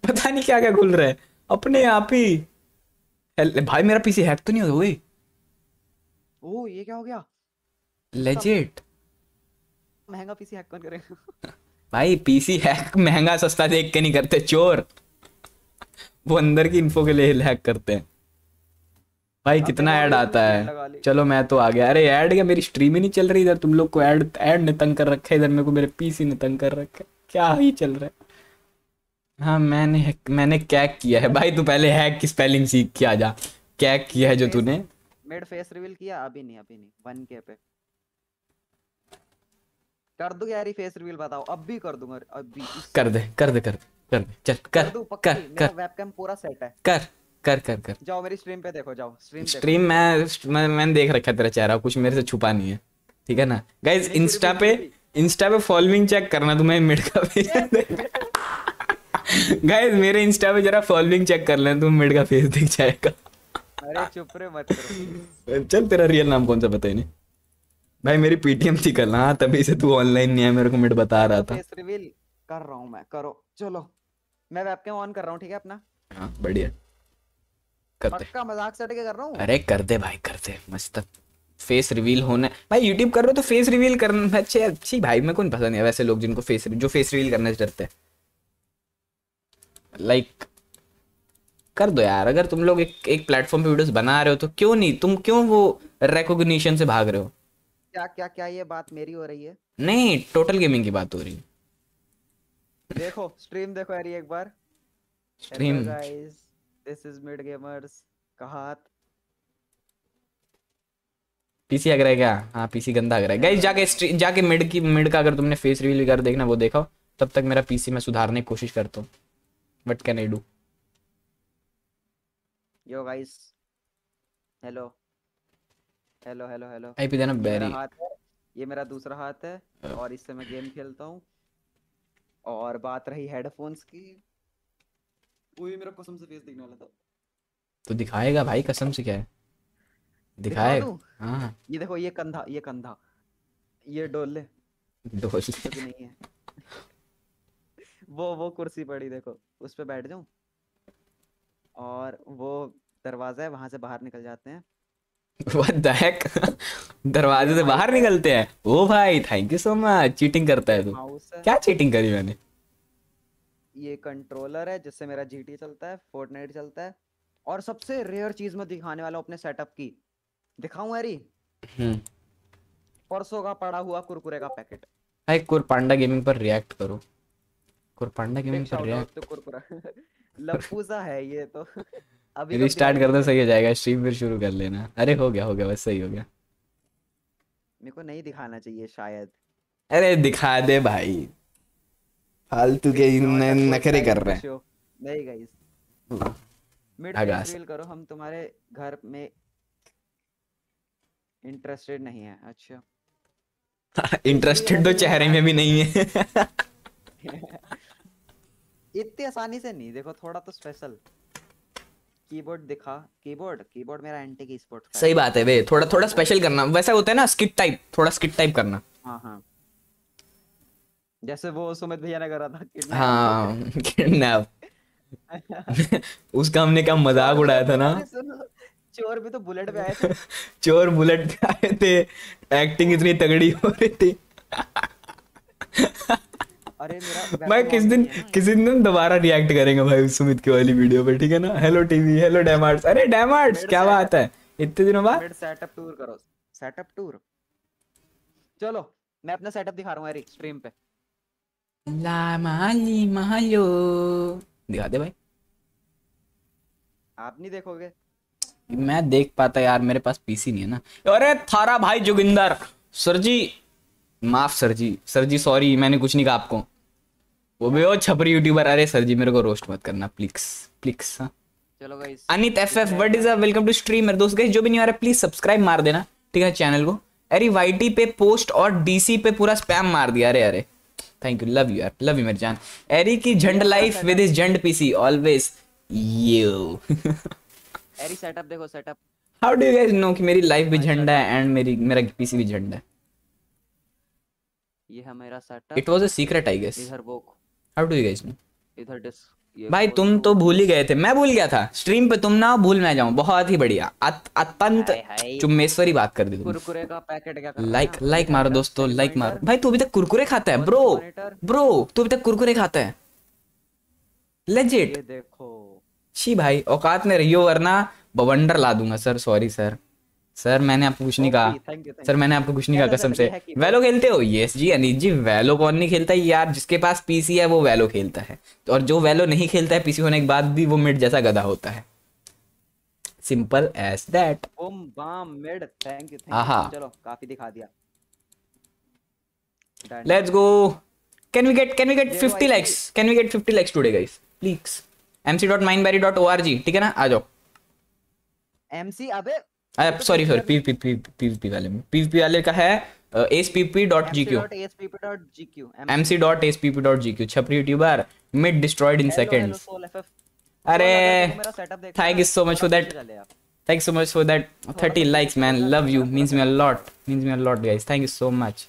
B: पता नहीं क्या क्या खुल रहा है अपने आप ही भाई मेरा पीसी हैक तो नहीं हो गई
C: ओ ये क्या हो गया लेजिट महंगा पीसी हैक कौन करेगा
B: भाई पीसी हैक महंगा सस्ता देख के नहीं करते चोर वो अंदर की इन्फो के लिए लैग करते हैं भाई हाँ, कितना ऐड तो आता है चलो मैं तो आ गया अरे ऐड क्या मेरी स्ट्रीम ही नहीं चल रही इधर तुम लोग को ऐड ऐड ने तंग कर रखा है इधर मेरे को मेरे पीसी ने तंग कर रखा है क्या ही चल रहा है हाँ मैंने मैंने कैक किया है भाई तू पहले हैक की स्पेलिंग सीख के आ जा कैक किया है जो तूने
C: मेड फेस रिवील किया अभी नहीं अभी नहीं वन के पे कर दो यार फेस रिवील बताओ अब भी कर दूंगा अब भी
B: कर दे कर दे कर दे कर दे चल कर कर कर
C: वेबकैम पूरा सेट है कर कर कर कर जाओ मेरी स्ट्रीम पे देखो जाओ स्ट्रीम स्ट्रीम
B: मैं मैं मैंने देख रखा है तेरा चेहरा कुछ मेरे से छुपा नहीं है ठीक है ना गाइस इंस्टा पे इंस्टा पे फॉलोइंग चेक करना तुम्हें मिड का फेस गाइस मेरे इंस्टा पे जरा फॉलोइंग चेक कर लेना तुम मिड का फेस दिख जाएगा
A: अरे चुप
C: रे मत करो
B: चल तेरा रियल नाम कौन सा बताइए भाई मेरी पीटीएम थी कल हाँ तभी से तू ऑनलाइन नहीं है मेरे को मिड बता रहा था
C: रिवील कर रहा हूँ मैं करो चलो मैं वेबकैम ऑन कर रहा हूँ ठीक है अपना हाँ बढ़िया करते पक्का मजाक सेट के कर रहा हूँ अरे
B: कर दे भाई कर दे मस्त फेस रिवील होना भाई यूट्यूब कर रहे हो तो फेस रिवील करना अच्छे अच्छी भाई मेरे को नहीं पसंद है वैसे लोग जिनको फेस जो फेस रिवील करने से डरते हैं लाइक कर दो यार अगर तुम लोग एक एक प्लेटफॉर्म पे वीडियोस बना रहे हो तो क्यों नहीं तुम क्यों वो रिकॉग्निशन से भाग रहे हो
C: क्या क्या क्या ये बात मेरी हो रही है
B: नहीं टोटल गेमिंग की बात हो रही है
C: देखो स्ट्रीम देखो यार एक बार stream guys this is mid gamers कहात
B: पीसी अगर है क्या हाँ पीसी गंदा अगर है गाइस जाके जाके मिड की मिड का अगर तुमने फेस रिवील वगैरह देखना वो देखो तब तक मेरा पीसी मैं सुधारने की कोशिश करता हूँ but can I do
C: yo guys hello hello hello hello IP पी देना बैरी ये मेरा दूसरा हाथ है हाँ। और इससे मैं गेम खेलता हूँ और बात रही हेडफोन्स की वो भी मेरा कसम से फेस दिखने वाला था
B: तो दिखाएगा भाई कसम से क्या है दिखाए हाँ
C: ये देखो ये कंधा ये कंधा ये डोले डोले तो नहीं है वो वो कुर्सी पड़ी देखो उस पर बैठ जाऊं और वो दरवाजा है वहां से बाहर निकल जाते हैं
B: दरवाजे से बाहर निकलते हैं ओ भाई thank you so much cheating करता है तू हाँ, क्या चीटिंग करी मैंने
C: ये कंट्रोलर है जिससे मेरा जीटी चलता है फोर्टनाइट चलता है और सबसे रेयर चीज मैं दिखाने वाला हूँ अपने सेटअप की दिखाऊं हरी हम्म। परसों का पड़ा हुआ कुरकुरे का पैकेट
B: भाई कुरपांडा गेमिंग पर रिएक्ट करो कुरपांडा गेमिंग पर रिएक्ट
A: तो
C: कुरकुरा लप्पू है ये तो अभी रिस्टार्ट कर दो सही हो जाएगा
B: स्ट्रीम फिर शुरू कर लेना अरे हो गया हो गया बस सही हो गया
C: मेरे को नहीं दिखाना चाहिए शायद
B: अरे दिखा दे भाई फालतू के नखरे कर रहे हैं
C: नहीं गाइस मिड रील करो हम तुम्हारे घर में इंटरेस्टेड नहीं है अच्छा
B: इंटरेस्टेड तो चेहरे में भी नहीं है
C: इतनी आसानी से नहीं देखो थोड़ा तो स्पेशल कीबोर्ड दिखा कीबोर्ड कीबोर्ड मेरा एंटी की स्पोर्ट सही बात है बे थोड़ा थोड़ा स्पेशल
B: करना वैसा होता है ना स्किट टाइप थोड़ा स्किट टाइप करना
C: हां हां जैसे वो सुमित भैया ने करा था किडनैप
B: हाँ
C: किडनैप
B: उसका हमने क्या मजाक उड़ाया था ना
C: चोर भी तो बुलेट पे आए थे
B: चोर बुलेट पे आए थे एक्टिंग इतनी तगड़ी हो रही थी अरे मेरा भाई किस दिन किसी दिन दोबारा रिएक्ट करेंगे भाई सुमित की वाली वीडियो पे ठीक है ना हेलो टीवी हेलो डेमार्ट्स अरे डेमार्ट्स क्या बात है इतने
C: दिनों बाद सेटअप टूर करो सेटअप टूर चलो मैं अपना सेटअप दिखा रहा हूं एरिक स्ट्रीम पे
B: ला माली महलो
C: दिखा दे भाई आप नहीं देखोगे
B: मैं देख पाता यार मेरे पास पीसी नहीं है ना
C: अरे थारा भाई
B: जोगिंदर सर जी माफ sir ji sir ji sorry मैंने कुछ नहीं कहा आपको वो भी वो छपरी यूट्यूबर अरे सर जी मेरे को रोस्ट मत करना प्लीज प्लीज हाँ चलो guys Anit F F what is a welcome to stream मेरे दोस्त गाइस जो भी नहीं आ रहा प्लीज सब्सक्राइब मार देना ठीक है चैनल को अरे वाईटी पे पोस्ट और डीसी पे पूरा स्पैम मार दिया अरे अरे थैंक यू लव यू यार लव यू मेरी जान एरी की झंड लाइफ विद हिज झंड PC always you Airy
C: setup देखो setup
B: how do you guys know कि मेरी लाइफ भी झंडा है एंड मेरी मेरा पीसी भी झंडा है
C: ये है मेरा setup it was a secret I guess इधर वो how do you guys know इधर दिस भाई
B: तुम तो भूल ही गए थे मैं भूल गया था स्ट्रीम पे तुम ना भूल मैं जाऊं बहुत ही बढ़िया अत्यंत चुम्बेश्वरी बात कर दी तुम कुरकुरे
C: का पैकेट क्या कर
B: लाइक लाइक मारो दोस्तों लाइक मारो भाई तू अभी तक कुरकुरे खाता है ब्रो ब्रो तू अभी तक कुरकुरे खाता है लेजिट देखो छी भाई औकात में रहियो वरना बवंडर ला दूंगा सर सॉरी सर सर मैंने आपको कुछ नहीं
C: कहा
B: सर मैंने आपको कुछ नहीं कहा कसम से वेलो खेलते हो यस जी अनिल जी वेलो कौन नहीं खेलता यार जिसके पास पीसी है वो वेलो खेलता है तो और जो वेलो नहीं खेलता है पीसी होने के बाद भी वो मिड जैसा गधा होता है सिंपल एज दैट
C: ओम बाम mid thank you thank you चलो काफी दिखा दिया let's
B: go can we get can we get 50 likes can we get 50 likes today guys please mc.mindberry.org ठीक है ना आ जाओ mc अबे सॉरी सॉरी पीवीपी पीवीपी वाले में पीवीपी वाले का है ASPP.GQ MC.ASPP.GQ छपरी YouTuber mid destroyed in seconds
C: अरे
A: thank you so much for that thank
B: you so much for that thirty likes man love you means me a lot means me a lot guys thank you so much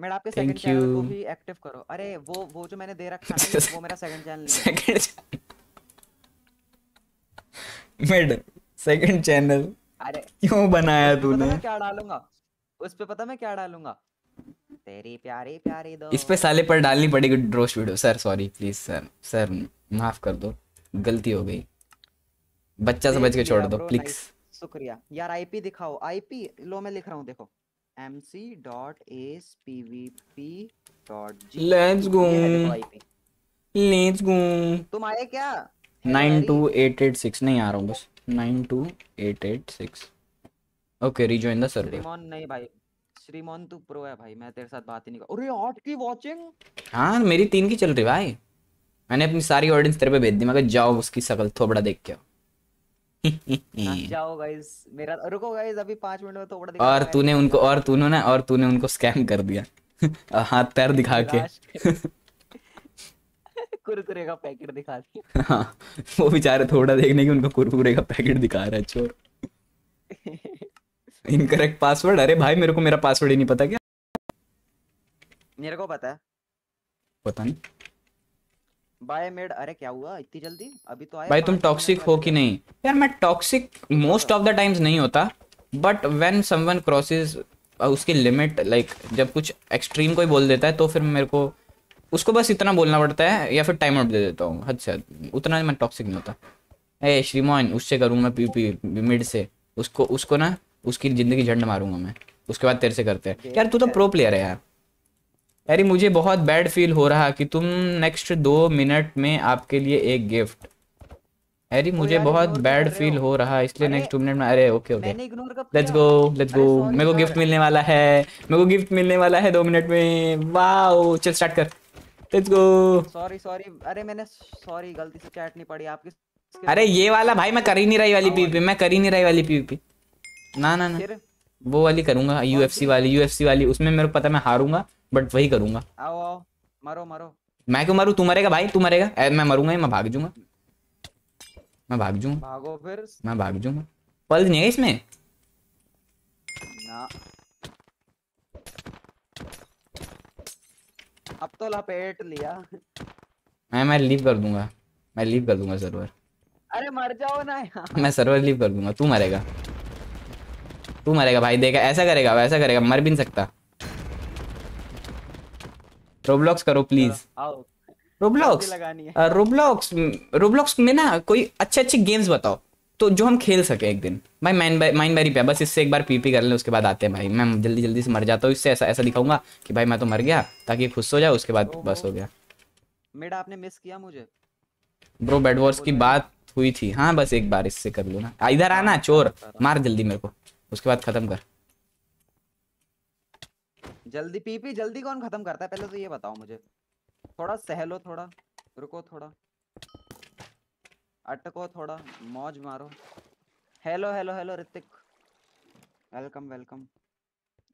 C: mad आपके सेकंड चैनल को भी एक्टिव करो अरे वो वो जो मैंने दे रखा है वो मेरा second channel second
B: mad second channel
C: अरे क्यों
B: बनाया तूने
C: क्या डालूंगा उस पे पता मैं क्या डालूंगा तेरी प्यारी प्यारी दो इस पे
B: साले पर डालनी पड़ेगी ड्रोश video sir sorry please sir sir माफ कर दो गलती हो गई बच्चा समझ के छोड़ दो प्लीज
C: शुक्रिया यार आईपी दिखाओ आईपी लो मैं लिख रहा हूँ देखो mc.aspvp.g लेट्स गो लेट्स गो तुम आए क्या
B: 92886 नहीं आ रहा हूं बस 92886 ओके रिजॉइन द सर्वर श्रीमान
C: नहीं भाई श्रीमान तू प्रो है भाई मैं तेरे साथ बात ही नहीं कर अरे आठ की वाचिंग
B: हां मेरी तीन की चल रही है भाई मैंने अपनी सारी ऑडियंस तेरे पे भेज दी मैं कहा जाओ उसकी शकल थोड़ा देख के हाँ,
C: जाओ गाइस मेरा रुको गाइस अभी 5 मिनट में थोड़ा देख और तूने
B: उनको और तूने ना और तूने उनको स्कैम कर दिया हाथ पैर दिखा के
C: कुरकुरे का पैकेट दिखा दिया
B: हाँ वो बेचारे थोड़ा देखने की उनको कुरकुरे का पैकेट दिखा रहा है चोर इनकरेक्ट पासवर्ड अरे भाई मेरे को मेरा पासवर्ड ही नहीं पता क्या मेरे को पता है पता नहीं
C: बाय मेड अरे क्या हुआ इतनी जल्दी अभी तो आया भाई तुम टॉक्सिक
B: हो कि नहीं यार मैं toxic most of the times नहीं होता बट व्हेन समवन क्रॉसेस उसकी लिमिट लाइक जब कुछ एक्सट्रीम कोई बोल देता है तो फिर मेरे को उसको बस इतना बोलना पड़ता है या फिर टाइम आउट दे देता हूँ हद से उतना मैं टॉक्सिक नहीं होता ए श्रीमान उससे करूँ करूँगा पी पी मिड से उसको उसको ना उसकी ज़िंदगी झंड मारूंगा मैं उसके बाद तेरे से करते हैं यार तू तो प्रो प्लेयर है यार अरे मुझे बहुत बैड फील हो रहा कि तुम नेक्स्ट दो मिनट में आपके लिए एक गिफ्ट अरे तो मुझे बहुत बैड फील हो रहा है इसलिए नेक्स्ट टू मिनट में अरे okay okay let's go let's go मेरे को गिफ्ट मिलने वाला है मेरे को गिफ्ट मिलने वाला है दो मिनट में वाह चल स्टार्ट कर लेट्स गो
C: सॉरी सॉरी अरे मैंने सॉरी गलती से चैट नहीं पड़ी आपकी
B: अरे ये वाला भाई मैं कर ही नहीं रही वाली पीवीपी मैं कर ही नहीं रही वाली पीवीपी ना ना ना वो वाली करूंगा यूएफसी वाली यूएफसी वाली उसमें मेरे को पता मैं हारूंगा बट वही करूंगा
C: आओ आओ मारो मारो
B: मैं क्यों मारू तू मरेगा भाई तू मरेगा मैं मरूंगा ही मैं भाग जाऊंगा मैं भाग जाऊंगा भागो फिर मैं भाग जाऊंगा पल नहीं है इसमें
C: ना अब तो लपेट लिया
B: मैं मैं लीव कर दूंगा मैं लीव कर दूंगा सर्वर
C: अरे मर जाओ ना यार मैं
B: सर्वर लीव कर दूंगा तू मरेगा तू मरेगा भाई देखा ऐसा करेगा वैसा करेगा मर भी नहीं सकता रोब्लॉक्स करो प्लीज रोब्लॉक्स रोब्लॉक्स रोब्लॉक्स में ना कोई अच्छे अच्छे गेम्स बताओ तो जो हम खेल सके एक दिन भाई माइंड माइंड बैरी पे बस इससे एक बार पीपी कर लें उसके बाद आते हैं भाई मैं जल्दी जल्दी से मर जाता हूँ इससे ऐसा ऐसा दिखाऊंगा कि भाई मैं तो मर गया ताकि खुश हो जाए उसके बाद बस हो गया
C: मेड आपने मिस किया मुझे
B: ब्रो बेड वॉर्स की बात हुई थी हाँ बस एक बार इससे कर लो ना इधर आना चोर मार जल्दी मेरे को उसके बाद खत्म कर
C: जल्दी पीपी जल्दी कौन खत्म करता है पहले तो ये बताओ मुझे थोड़ा सहलो थोड़ा रुको थोड़ा अटको थोड़ा मौज मारो hello hello hello Hrithik welcome welcome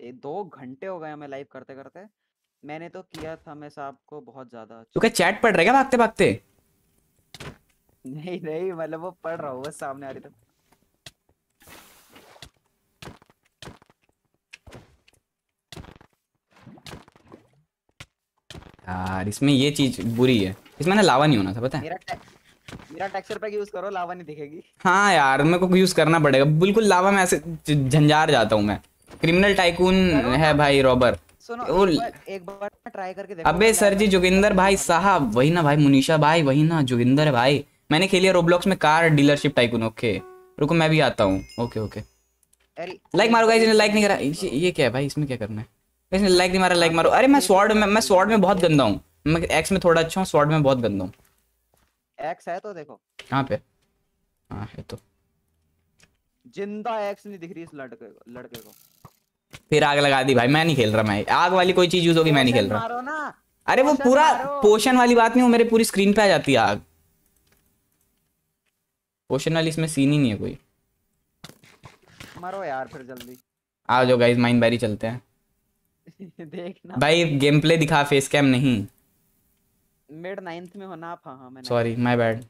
C: ये दो घंटे हो गए हमें लाइव करते करते मैंने तो किया था मैं साहब को बहुत ज्यादा अच्छा-
B: तू क्या चैट पढ़ रहे क्या भागते भागते
C: नहीं नहीं मतलब वो पढ़ रहा हूँ बस सामने आ रही था
B: यार इसमें ये चीज बुरी है इसमें ना लावा नहीं होना था पता है मेरा
C: मेरा टेक्सचर पैक यूज करो लावा नहीं दिखेगी
B: हाँ यार मेरे को यूज करना पड़ेगा बिल्कुल लावा में ऐसे झंझार जाता हूँ मैं क्रिमिनल टाइकून है भाई रॉबर
C: सुनो एक बार ट्राई करके देखो अबे सर
B: जी जोगिंदर भाई हाँ। साहब वही ना भाई मुनीषा भाई वही ना जोगिंदर भाई मैंने खेलिया रोब्लॉक्स में कार डीलरशिप टाइकून ओके रुको मैं भी आता हूँ ओके ओके लाइक मारो गाइस लाइक नहीं करा ये, ये क्या है भाई इसमें क्या करना है इसने लाइक नहीं मारा लाइक मारो अरे मैं स्वॉर्ड में मैं स्वॉर्ड अच्छा में बहुत गंदा हूँ मैं एक्स में थोड़ा अच्छा हूँ स्वॉर्ड में बहुत गंदा हूँ
C: एक्स है तो देखो
B: कहाँ पे हाँ है तो
C: जिंदा एक्स नहीं दिख रही इस लड़के को लड़के को
B: फिर आग लगा दी भाई मैं नहीं खेल रहा मैं आग वाली कोई चीज यूज होगी मैं नहीं खेल
C: रहा
B: अरे वो पूरा पोषण वाली बात नहीं वो मेरे पूरी स्क्रीन पे आ जाती है आग पोषण वाली इसमें सीन ही नहीं है कोई
C: मारो यार फिर जल्दी
B: आ जाओ गाइस माइंड बैरी चलते हैं
C: देखना भाई
B: गेम प्ले दिखा फेस कैम नहीं
C: मिड नाइन्थ में होना आप हाँ मैं
B: सॉरी माय बैड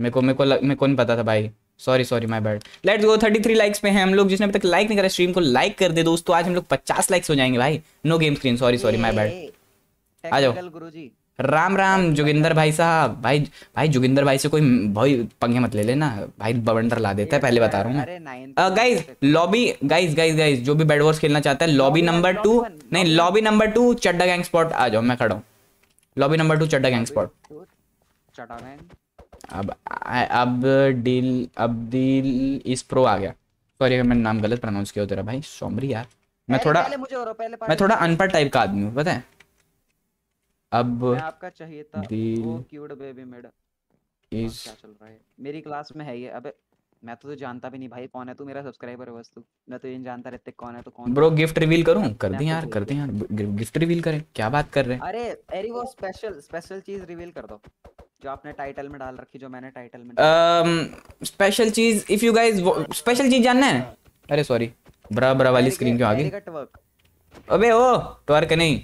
B: मेरे को मेरे को मेरे को नहीं पता था भाई sorry sorry my bad let's go 33 likes पे हैं हम लोग जिसने अभी तक लाइक नहीं करा स्ट्रीम को लाइक कर दे दोस्तों आज हम लोग 50 लाइक्स हो जाएंगे भाई no game screen sorry sorry my bad आ जाओ गुरुजी राम राम जोगिंदर भाई साहब भाई भाई जोगिंदर भाई से कोई भाई पंगे मत ले लेना भाई बवंडर ला देता है पहले बता
C: रहा
B: हूँ guys lobby guys guys guys जो भी बेड वॉर्स खेलना चाहता है लॉबी नंबर टू नहीं lobby number two Chadda gang spot आ जाओ मैं खड़ा हूँ lobby number two Chadda gang spot अब अब डील अब डील इस प्रो आ गया सॉरी अगर मैंने नाम गलत प्रोनाउंस किया तेरा भाई सॉमरी यार मैं थोड़ा मैं थोड़ा अनपढ़ टाइप का आदमी हूँ पता है अब
C: आपका चाहिए था वो क्यूट बेबी मेड इस क्या चल रहा है मेरी क्लास में है ये अबे मैं तो तो जानता भी नहीं भाई कौन है तू मेरा सब्सक्राइबर है बस तू मैं तो ये जानता रहते कौन है तो कौन ब्रो गिफ्ट रिवील करूं कर तो दे यार कर
B: दे यार गिफ्ट रिवील करें क्या बात कर रहे हैं
C: अरे एरी वो स्पेशल स्पेशल चीज रिवील कर दो जो आपने टाइटल में डाल रखी जो मैंने टाइटल
B: में um, स्पेशल चीज इफ यू गाइस स्पेशल चीज जानना है अरे सॉरी ब्रा ब्रा वाली स्क्रीन क्यों आ गई अबे ओ ट्वर्क नहीं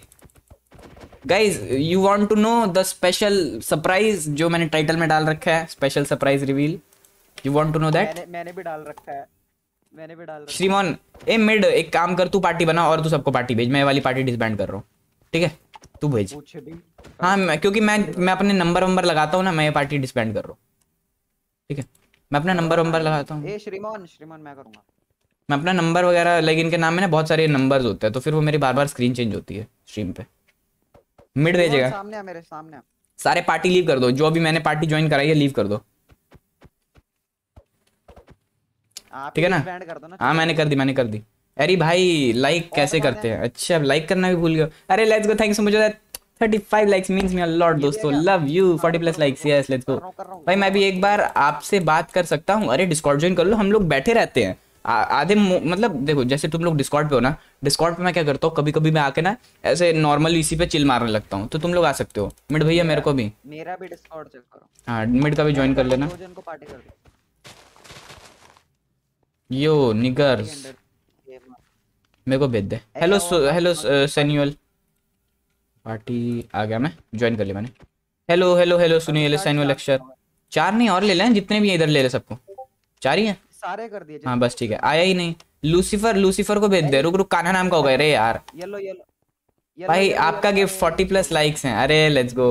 B: guys you want to know the special surprise जो मैंने टाइटल में डाल रखा है special surprise reveal you want to know that
C: मैंने भी डाल रखा है मैंने भी डाल रखा
B: श्रीमान ए मिड एक काम कर तू पार्टी बना और तू सबको पार्टी भेज मैं वाली पार्टी डिसबैंड कर रहा हूँ ठीक है तू भेज हाँ मैं, क्योंकि मैं मैं अपने नंबर वंबर लगाता हूँ ना मैं ये पार्टी डिसबैंड कर रहा हूँ ठीक है मैं अपना नंबर वंबर लगाता
C: हूँ श्रीमान श्रीमान मैं करूँगा
B: मैं अपना नंबर वगैरह लाइक इनके नाम में ना बहुत सारे नंबर्स होते हैं तो फिर वो मेरी बार बार स्क्रीन चेंज होती है स्ट्रीम पे मिड भेजेगा
C: सामने मेरे सामने
B: सारे पार्टी लीव कर दो जो अभी मैंने पार्टी ज्वाइन कराई है लीव कर दो ठीक है ना हाँ मैंने कर दी मैंने कर दी अरे भाई लाइक कैसे करते हैं अच्छा लाइक करना भी भूल गया अरे लेट्स गो थैंक्स मुझे thirty five likes means me uh दोस्तों love you forty plus likes yes let's go भाई मैं भी एक बार आपसे बात कर सकता हूँ अरे डिस्कॉर्ड ज्वाइन कर लो हम लोग बैठे रहते हैं आधे मतलब देखो जैसे तुम लोग डिस्कॉर्ड पे हो ना डिस्कॉर्ड पे मैं क्या करता हूँ कभी कभी मैं आके ना ऐसे नॉर्मल इसी पे चिल मारने लगता हूँ तो तुम लोग आ सकते हो मिड भैया मेरे को भी
C: मेरा भी डिस्कॉर्ड चेक करो
B: हाँ मिड का भी ज्वाइन कर लेना यो निगर्स मेरे को भेज दे हेलो हेलो सैनुअल पार्टी आ गया मैं ज्वाइन कर लिया मैंने हेलो हेलो हेलो सुनील सैनुअल अक्षर चार नहीं और ले लें जितने भी इधर ले ले सबको चार ही है
C: सारे कर दिए हाँ
B: बस ठीक है आया ही नहीं लूसीफर लूसीफर को भेज दे रुक रुक काना नाम का हो गया रे यार
C: येलो येलो
B: भाई आपका गिफ्ट फोर्टी प्लस लाइक्स हैं अरे let's go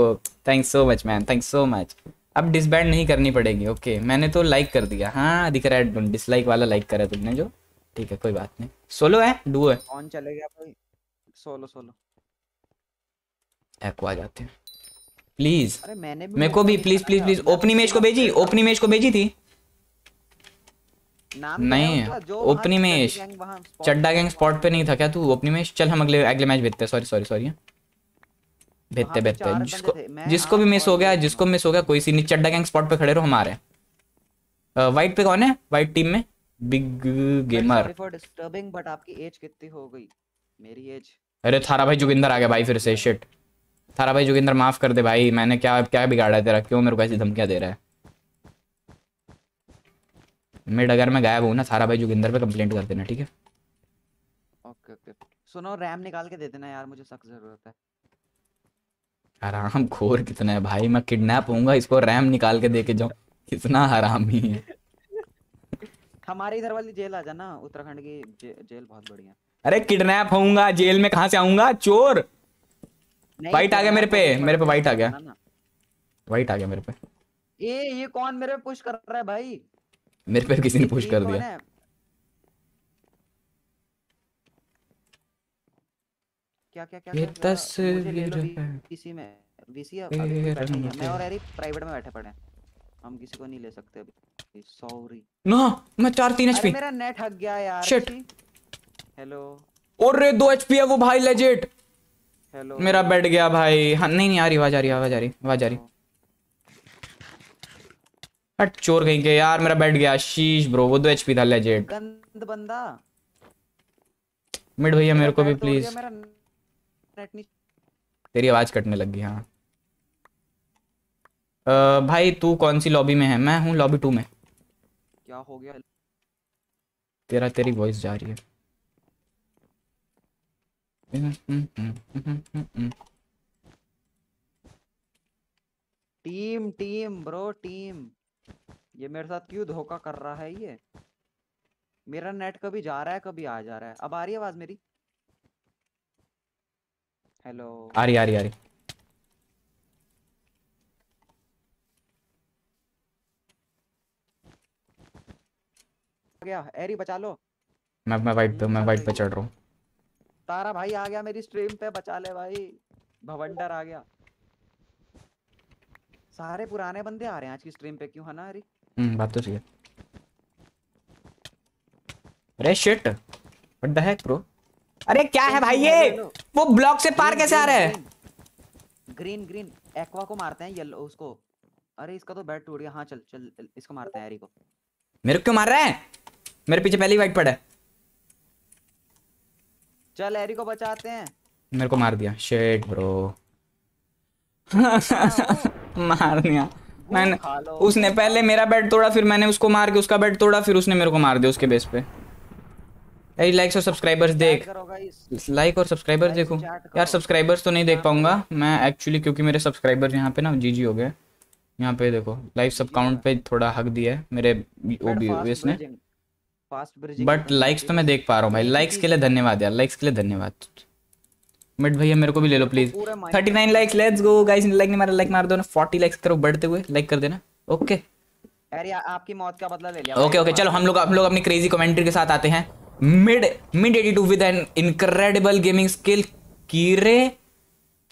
B: thanks so much man thanks so much अब डिसबैंड नहीं करनी पड़ेगी ओके मैंने तो लाइक कर दिया हाँ दिख रहा है डिसलाइक वाला लाइक करा तुमने जो ठीक है कोई बात नहीं सोलो है डुओ है
C: कौन चले गया भाई सोलो सोलो
B: एको आ जाते हैं प्लीज
C: मेरे को भी please please please opening match को भेजी ओपनिंग
B: मैच को भेजी थी नहीं है ओपनिंग चड्डा गैंग स्पॉट पे नहीं था क्या तू ओपनिंग मैच चल हम अगले अगले मैच भेजते हैं सॉरी सॉरी सॉरी बेहते बेहते जिसको जिसको भी मिस हो गया जिसको मिस हो गया कोई सी नहीं चड्डा गैंग स्पॉट पे खड़े रहो हमारे वाइट पे कौन है वाइट टीम में बिग गेमर
C: डिस्टर्बिंग बट आपकी एज कितनी हो गई मेरी एज
B: अरे थारा भाई जोगिंदर आ गया भाई फिर से शिट थारा भाई जोगिंदर माफ कर दे भाई मैंने क्या क्या बिगाड़ा है तेरा क्यों मेरे को ऐसी धमकियां दे रहा है मिड अगर मैं गायब हूं ना थारा भाई जोगिंदर पे कंप्लेंट कर देना ठीक है
C: ओके ओके सुनो रैम निकाल के दे देना यार मुझे सख्त जरूरत है
B: हराम खोर कितना है भाई मैं किडनैप होऊंगा इसको रैम निकाल के देके जाऊं कितना हरामी है
C: हमारे इधर वाली जेल आ जाना उत्तराखंड की जे, जेल बहुत बढ़िया
B: अरे किडनैप होऊंगा जेल में कहा से आऊंगा चोर वाइट आ गया मेरे पे मेरे पे वाइट आ गया वाइट आ गया मेरे पे
C: ए ये कौन मेरे पे पुश कर रहा है भाई
B: मेरे पे किसी ने पुश कर दिया
C: क्या क्या क्या ये तस्वीर है किसी में वीसी अभी मैं और एरी प्राइवेट में बैठे पड़े हैं हम किसी को नहीं ले सकते अभी सॉरी नो मैं चार तीन एचपी मेरा नेट हग गया यार शिट हेलो
B: और रे दो एचपी है वो भाई लेजिट हेलो मेरा बैठ गया भाई हाँ नहीं नहीं आ रही आवाज आ रही आवाज आ रही आवाज आ रही हट चोर कहीं के यार मेरा बैठ गया शीश ब्रो वो दो एचपी था लेजिट
C: गंद बंदा
B: मिड भैया मेरे को भी प्लीज
C: मेरा तेरी
B: आवाज कटने लग गई हाँ आ, भाई तू कौन सी लॉबी में है मैं हूँ लॉबी टू में
C: क्या हो गया
B: तेरा तेरी वॉइस जा रही है
C: टीम टीम ब्रो टीम ये मेरे साथ क्यों धोखा कर रहा है ये मेरा नेट कभी जा रहा है कभी आ जा रहा है अब आ रही है आवाज मेरी हेलो आ रही आ रही आ रही गया एरी बचा लो
B: मैं मैं वाइट पे मैं वाइट पे चढ़ रहा
C: तारा भाई आ गया मेरी स्ट्रीम पे बचा ले भाई भवंडर आ गया सारे पुराने बंदे आ रहे हैं आज की स्ट्रीम पे क्यों है ना हरी
B: हम्म बात तो सही है अरे shit what the heck bro
C: अरे क्या है भाई ये वो ब्लॉक से पार कैसे आ रहा है ग्रीन ग्रीन एक्वा को मारते हैं येलो उसको अरे इसका तो बैट टूट गया हाँ चल चल इसको मारते हैं एरी को
B: मेरे को क्यों मार रहे हैं मेरे पीछे पहले ही वाइट पड़ा है
C: चल एरी को बचाते हैं
B: मेरे को मार दिया शेट ब्रो मार दिया मैंने उसने पहले मेरा बैट तोड़ा फिर मैंने उसको मार के उसका बैट तोड़ा फिर उसने मेरे को मार दिया उसके बेस पे भाई लाइक्स और सब्सक्राइबर्स देख लाइक और सब्सक्राइबर्स देखो यार सब्सक्राइबर्स तो नहीं देख पाऊंगा मैं एक्चुअली क्योंकि मेरे सब्सक्राइबर्स यहाँ पे ना जीजी हो गए यहाँ पे देखो लाइव सब काउंट पे थोड़ा हक दिया है मेरे ओबीएस ने बट लाइक्स तो मैं देख पा रहा हूँ भाई लाइक्स के लिए धन्यवाद यार लाइक्स के लिए धन्यवाद मिट भैया मेरे को भी ले लो please thirty nine likes let's go guys like नहीं मारा लाइक मार दो ना फोर्टी लाइक्स करो बढ़ते हुए लाइक कर देना ओके
C: अरे आपकी मौत का बदला ले लिया ओके ओके चलो हम लोग
B: हम लोग अपनी क्रेजी कमेंट्री के साथ आते हैं mid mid eighty two with an incredible gaming skill कीरे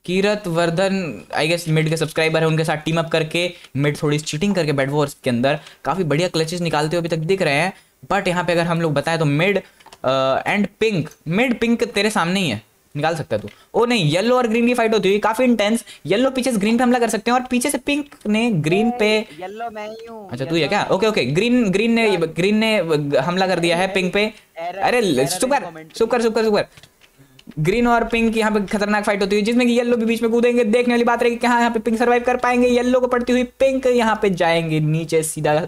B: Keerat Vardhan I guess mid के सब्सक्राइबर है उनके साथ टीम अप करके मिड थोड़ी चीटिंग करके बैट वॉर्स के अंदर काफ़ी बढ़िया क्लचेस निकालते हुए अभी तक दिख रहे हैं बट यहाँ पे अगर हम लोग बताएं तो mid and pink mid pink तेरे सामने ही है निकाल सकता है तू ओ नहीं येलो और ग्रीन की फाइट होती हुई काफी इंटेंस येलो पीछे ग्रीन पे हमला कर सकते हैं और पीछे से पिंक ने ग्रीन पे येलो मैं ही हूं अच्छा तू है क्या ओके ओके ग्रीन ग्रीन ने ग्रीन ने हमला कर दिया है पिंक पे अरे सुपर सुपर चुप कर चुप कर चुप कर ग्रीन और पिंक यहाँ पे खतरनाक फाइट होती है जिसमें कि येलो भी बीच में कूदेंगे देखने वाली बात रहेगी कि हाँ यहाँ पे पिंक सर्वाइव कर पाएंगे येलो को पड़ती हुई पिंक यहाँ पे जाएंगे नीचे सीधा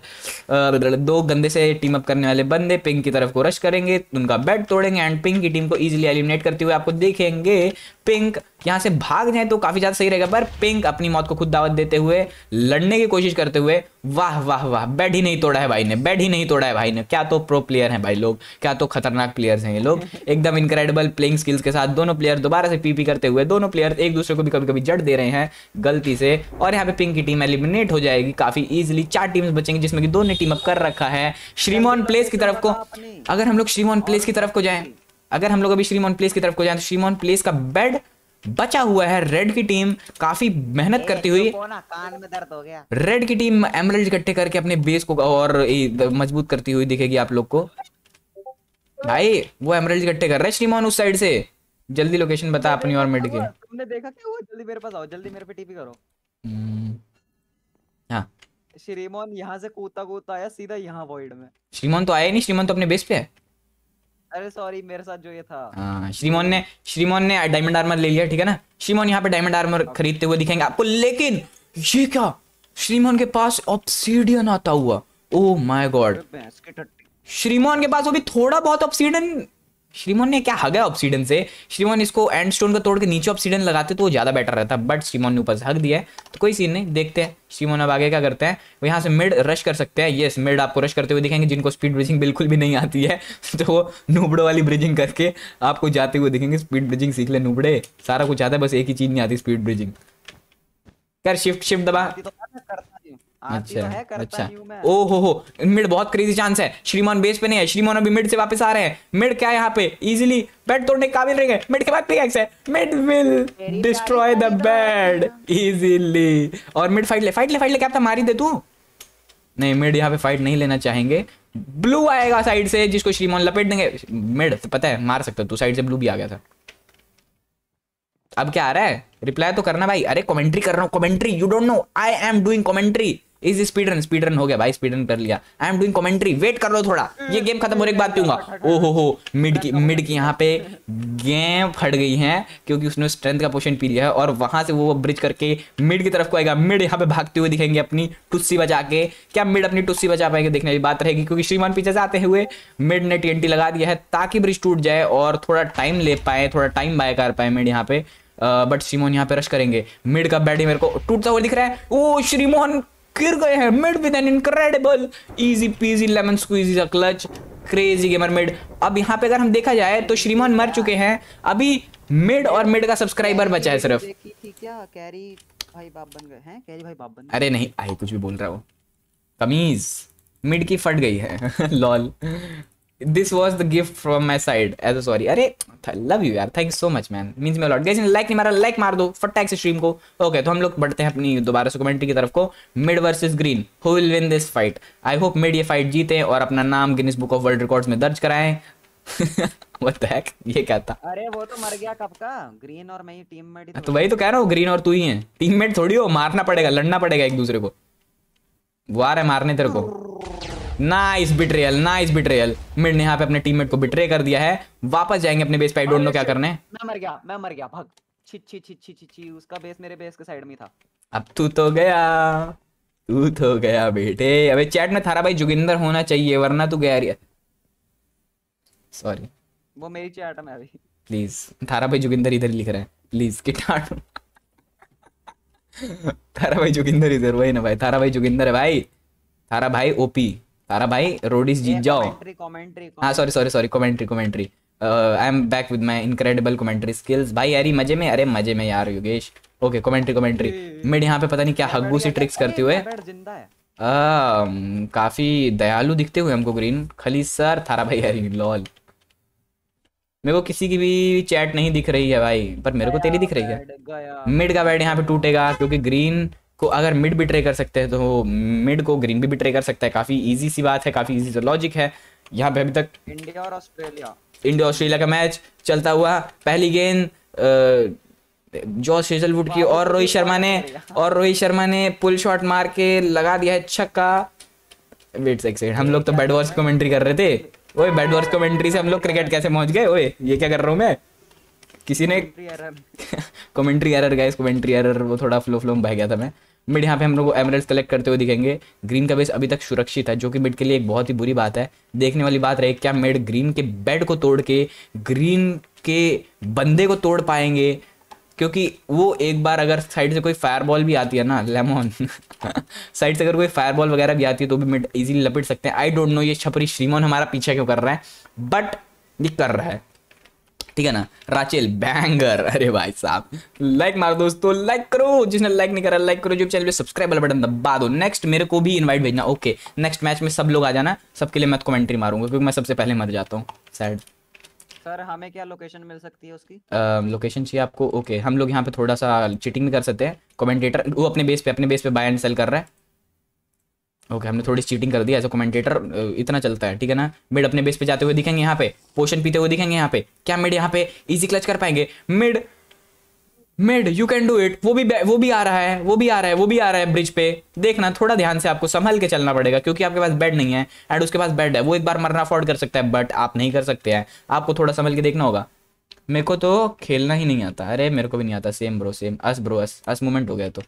B: दो गंदे से टीम अप करने वाले बंदे पिंक की तरफ को रश करेंगे उनका बेड तोड़ेंगे एंड पिंक की टीम को इजिली एलिमिनेट करते हुए आपको देखेंगे पिंक यहां से भाग जाए तो काफ़ी ज़्यादा सही रहेगा पर पिंक अपनी मौत को खुद दावत देते हुए लड़ने की कोशिश करते हुए वाह वाह वाह बैड ही नहीं तोड़ा है भाई ने बैड ही नहीं तोड़ा है भाई ने क्या तो प्रो प्लेयर हैं भाई लोग क्या तो खतरनाक प्लेयर्स हैं ये लोग एकदम इनक्रेडिबल प्लेइंग स्किल्स के साथ दोनों प्लेयर दोबारा से पीपी करते हुए दोनों प्लेयर एक दूसरे को भी कभी कभी जड़ दे रहे हैं गलती से और यहाँ पे पिंक की टीम एलिमिनेट हो जाएगी काफ़ी ईजिली चार टीम बचेंगी जिसमें कि दोनों टीम अप कर रखा है श्रीमोन प्लेस की तरफ को अगर हम लोग श्रीमोन प्लेस की तरफ को जाए अगर हम लोग अभी श्रीमोन प्लेस की तरफ को जाए तो श्रीमोन प्लेस का बेड बचा हुआ है रेड की टीम काफी मेहनत करती हुई
C: कान में दर्द हो गया
B: रेड की टीम एमरल्ड इकट्ठे करके अपने बेस को और मजबूत करती हुई दिखेगी आप लोग को भाई वो एमरल्ड इकट्ठे कर रहे हैं श्रीमोहन उस साइड से जल्दी लोकेशन बता तो अपनी और मिड के
C: तुमने देखा क्या वो जल्दी मेरे पास आओ जल्दी मेरे पे टीपी करो हां श्रीमोहन यहां से कूदता कूदता आया सीधा यहां वॉइड में
B: श्रीमोहन तो आया नहीं श्रीमोहन तो अपने बेस पे है
C: अरे सॉरी मेरे साथ जो ये था
B: हाँ श्रीमोन ने श्रीमोन ने डायमंड आर्मर ले लिया ठीक है ना श्रीमोन यहाँ पे डायमंड हाँ। आर्मर खरीदते हुए दिखेंगे आपको लेकिन ये क्या श्रीमोन के पास ऑप्सीडियन आता हुआ ओ माय गॉड श्रीमोन के पास अभी थोड़ा बहुत ऑप्सीडियन श्रीमोन ने क्या हगा ऑप्सीडन से श्रीमोन इसको एंड स्टोन का तोड़ के नीचे ऑप्सीडन लगाते तो वो ज़्यादा बेटर रहता बट श्रीमोन ने ऊपर से हक दिया है तो कोई सीन नहीं देखते हैं श्रीमोन अब आगे क्या करते हैं वो यहाँ से मिड रश कर सकते हैं येस मिड आपको रश करते हुए दिखेंगे जिनको स्पीड ब्रिजिंग बिल्कुल भी नहीं आती है तो वो नूबड़ो वाली ब्रिजिंग करके आपको जाते हुए दिखेंगे स्पीड ब्रिजिंग सीख ले नूबड़े सारा कुछ आता है बस एक ही चीज़ नहीं आती स्पीड ब्रिजिंग कर शिफ्ट शिफ्ट दबा अच्छा अच्छा ओ हो हो मिड बहुत क्रेजी चांस है श्रीमान बेस पे नहीं है श्रीमान अभी मिड से वापस आ रहे हैं मिड क्या है यहाँ पे इजीली बेड तोड़ने काबिल रहेंगे मिड के पिकैक्स है mid will destroy the bed easily और मिड फाइट ले फाइट ले फाइट ले मारी दे तू नहीं मिड यहाँ पे फाइट नहीं लेना चाहेंगे ब्लू आएगा साइड से जिसको श्रीमान लपेट देंगे मिड पता है मार सकता तू साइड से ब्लू भी आ गया था अब क्या आ रहा है रिप्लाई तो करना भाई अरे कमेंट्री कर रहा हूँ commentary you don't know I am doing commentary easy speed run speed run हो गया भाई स्पीड रन कर लिया I am doing commentary wait कर लो थोड़ा ये गेम खत्म हो एक बात पीऊंगा ओ हो मिड की मिड की यहाँ पे गेम फट गई है क्योंकि उसने स्ट्रेंथ का पोशन पी लिया है और वहां से वो ब्रिज करके मिड की तरफ को आएगा मिड यहाँ पे भागते हुए दिखेंगे अपनी टुस्सी बचा के क्या मिड अपनी टुस्सी बचा पाएंगे देखने की बात रहेगी क्योंकि श्रीमान पीछे से आते हुए मिड ने टी लगा दिया है ताकि ब्रिज टूट जाए और थोड़ा टाइम ले पाए थोड़ा टाइम बाय कर पाए मिड यहाँ पे बट श्रीमोहन यहाँ पे रश करेंगे मिड का बैट मेरे को टूटता हुआ दिख रहा है ओ श्रीमोहन गिर गए हैं mid with an incredible easy peasy lemon squeezy uh clutch crazy gamer mid अब यहाँ पे अगर हम देखा जाए तो श्रीमान मर चुके हैं अभी मिड और मिड का सब्सक्राइबर बचा है सिर्फ
C: भाई बाप बन गए हैं कैरी भाई बाप बन अरे नहीं
B: आई कुछ भी बोल रहा हूँ कमीज मिड की फट गई है lol this was the gift from my side as a sorry अरे लव यू यार thank you so much man mean may lot guys like नहीं मारा लाइक मार दो फटाक से स्ट्रीम को ओके okay, तो हम लोग बढ़ते हैं अपनी दोबारा से कमेंट्री की तरफ को mid versus green who will win this fight I hope mid ये फाइट जीते और अपना नाम Guinness book of world records में दर्ज कराएं ये क्या था
C: अरे वो तो मर गया कब का ग्रीन और मैं ही टीममेट हाँ, तो
B: वही तो कह रहा हूँ ग्रीन और तू ही है टीममेट थोड़ी हो मारना पड़ेगा लड़ना पड़ेगा एक दूसरे को वो आ रहा है मारने तेरे को nice betrayal nice betrayal mid ने यहाँ पे अपने टीममेट को बिट्रे कर दिया है वापस जाएंगे अपने बेस पे आई डोंट नो क्या करने
C: मैं मर गया मैं मर गया भाग छी छी छी छी छी उसका बेस मेरे बेस के साइड में था
B: अब तू तो गया तू तो गया बेटे अबे चैट में थारा भाई जोगिंदर होना चाहिए वरना तू गया रिया सॉरी
C: वो मेरी चैट है अभी
B: प्लीज थारा भाई जोगिंदर इधर लिख रहा है प्लीज किटाट थारा भाई जोगिंदर इधर वही ना भाई थारा भाई जोगिंदर है भाई थारा भाई ओपी तारा भाई रोडिस जीत जाओ sorry sorry sorry commentary commentary I am back with my incredible commentary skills भाई यार मजे में अरे मजे में यार Yogesh okay commentary commentary mid यहाँ पे पता नहीं क्या हग्गू सी ट्रिक्स करते हुए आ, um, काफी दयालु दिखते हुए हमको ग्रीन खली सर थारा भाई यार लॉल मेरे को किसी की भी चैट नहीं दिख रही है भाई पर मेरे को तेरी दिख
C: रही है
B: मिड का बैड यहाँ पे टूटेगा क्योंकि ग्रीन को अगर मिड भी ट्रे कर सकते हैं तो मिड को ग्रीन भी ट्रे कर सकता है काफ़ी ईजी सी बात है काफ़ी ईजी लॉजिक है यहाँ पे अभी तक
C: इंडिया और ऑस्ट्रेलिया
B: इंडिया ऑस्ट्रेलिया का मैच चलता हुआ पहली गेंद जॉस हेजलवुड की और रोहित शर्मा ने और रोहित शर्मा ने पुल शॉट मार के लगा दिया है छक्का वेट एक सेकंड हम लोग तो बैट वॉर्स कमेंट्री कर रहे थे ओए बैट वॉर्स कमेंट्री से हम लोग क्रिकेट कैसे पहुंच गए ओए ये क्या कर रहा हूँ मैं किसी ने commentary error guys commentary error वो थोड़ा फ्लो फ्लो में बह गया था मैं मिड यहाँ पे हम लोग एमरल्स कलेक्ट करते हुए दिखेंगे ग्रीन का बेस अभी तक सुरक्षित है जो कि मिड के लिए एक बहुत ही बुरी बात है देखने वाली बात रही क्या मिड ग्रीन के बेड को तोड़ के ग्रीन के बंदे को तोड़ पाएंगे क्योंकि वो एक बार अगर साइड से कोई फायरबॉल भी आती है ना लेमोन साइड से अगर कोई फायरबॉल वगैरह भी आती है तो भी मिड इजीली लपेट सकते हैं आई डोंट नो ये छपरी श्रीमोन हमारा पीछा क्यों कर रहा है बट ये कर रहा है ठीक है ना राचेल बैंगर अरे भाई साहब लाइक मारो दोस्तों लाइक करो जिसने लाइक नहीं करा लाइक करो जो चैनल पे सब्सक्राइब वाला बटन दबा दो नेक्स्ट मेरे को भी इनवाइट भेजना ओके नेक्स्ट मैच में सब लोग आ जाना सबके लिए मैं कमेंट्री तो मारूंगा क्योंकि मैं सबसे पहले मर जाता हूँ सैड
C: सर हमें क्या लोकेशन मिल सकती है उसकी
B: लोकेशन चाहिए आपको ओके हम लोग यहाँ पे थोड़ा सा चिटिंग भी कर सकते हैं कॉमेंटेटर वो अपने बेस पे अपने बेस पे बाय एंड सेल कर रहा है ओके okay, हमने थोड़ी चीटिंग कर दी एज अ कमेंटेटर इतना चलता है ठीक है ना मिड अपने बेस पे जाते हुए दिखेंगे यहाँ पे पोशन पीते हुए दिखेंगे यहाँ पे क्या मिड यहाँ पे इजी क्लच कर पाएंगे mid mid you can do it वो भी वो भी आ रहा है वो भी आ रहा है वो भी आ रहा है ब्रिज पे देखना थोड़ा ध्यान से आपको संभल के चलना पड़ेगा क्योंकि आपके पास बेड नहीं है एंड उसके पास बेड है वो एक बार मरना अफोर्ड कर सकता है बट आप नहीं कर सकते हैं आपको थोड़ा संभल के देखना होगा मेरे को तो खेलना ही नहीं आता अरे मेरे को भी नहीं आता same bro same us bro us us moment हो गया तो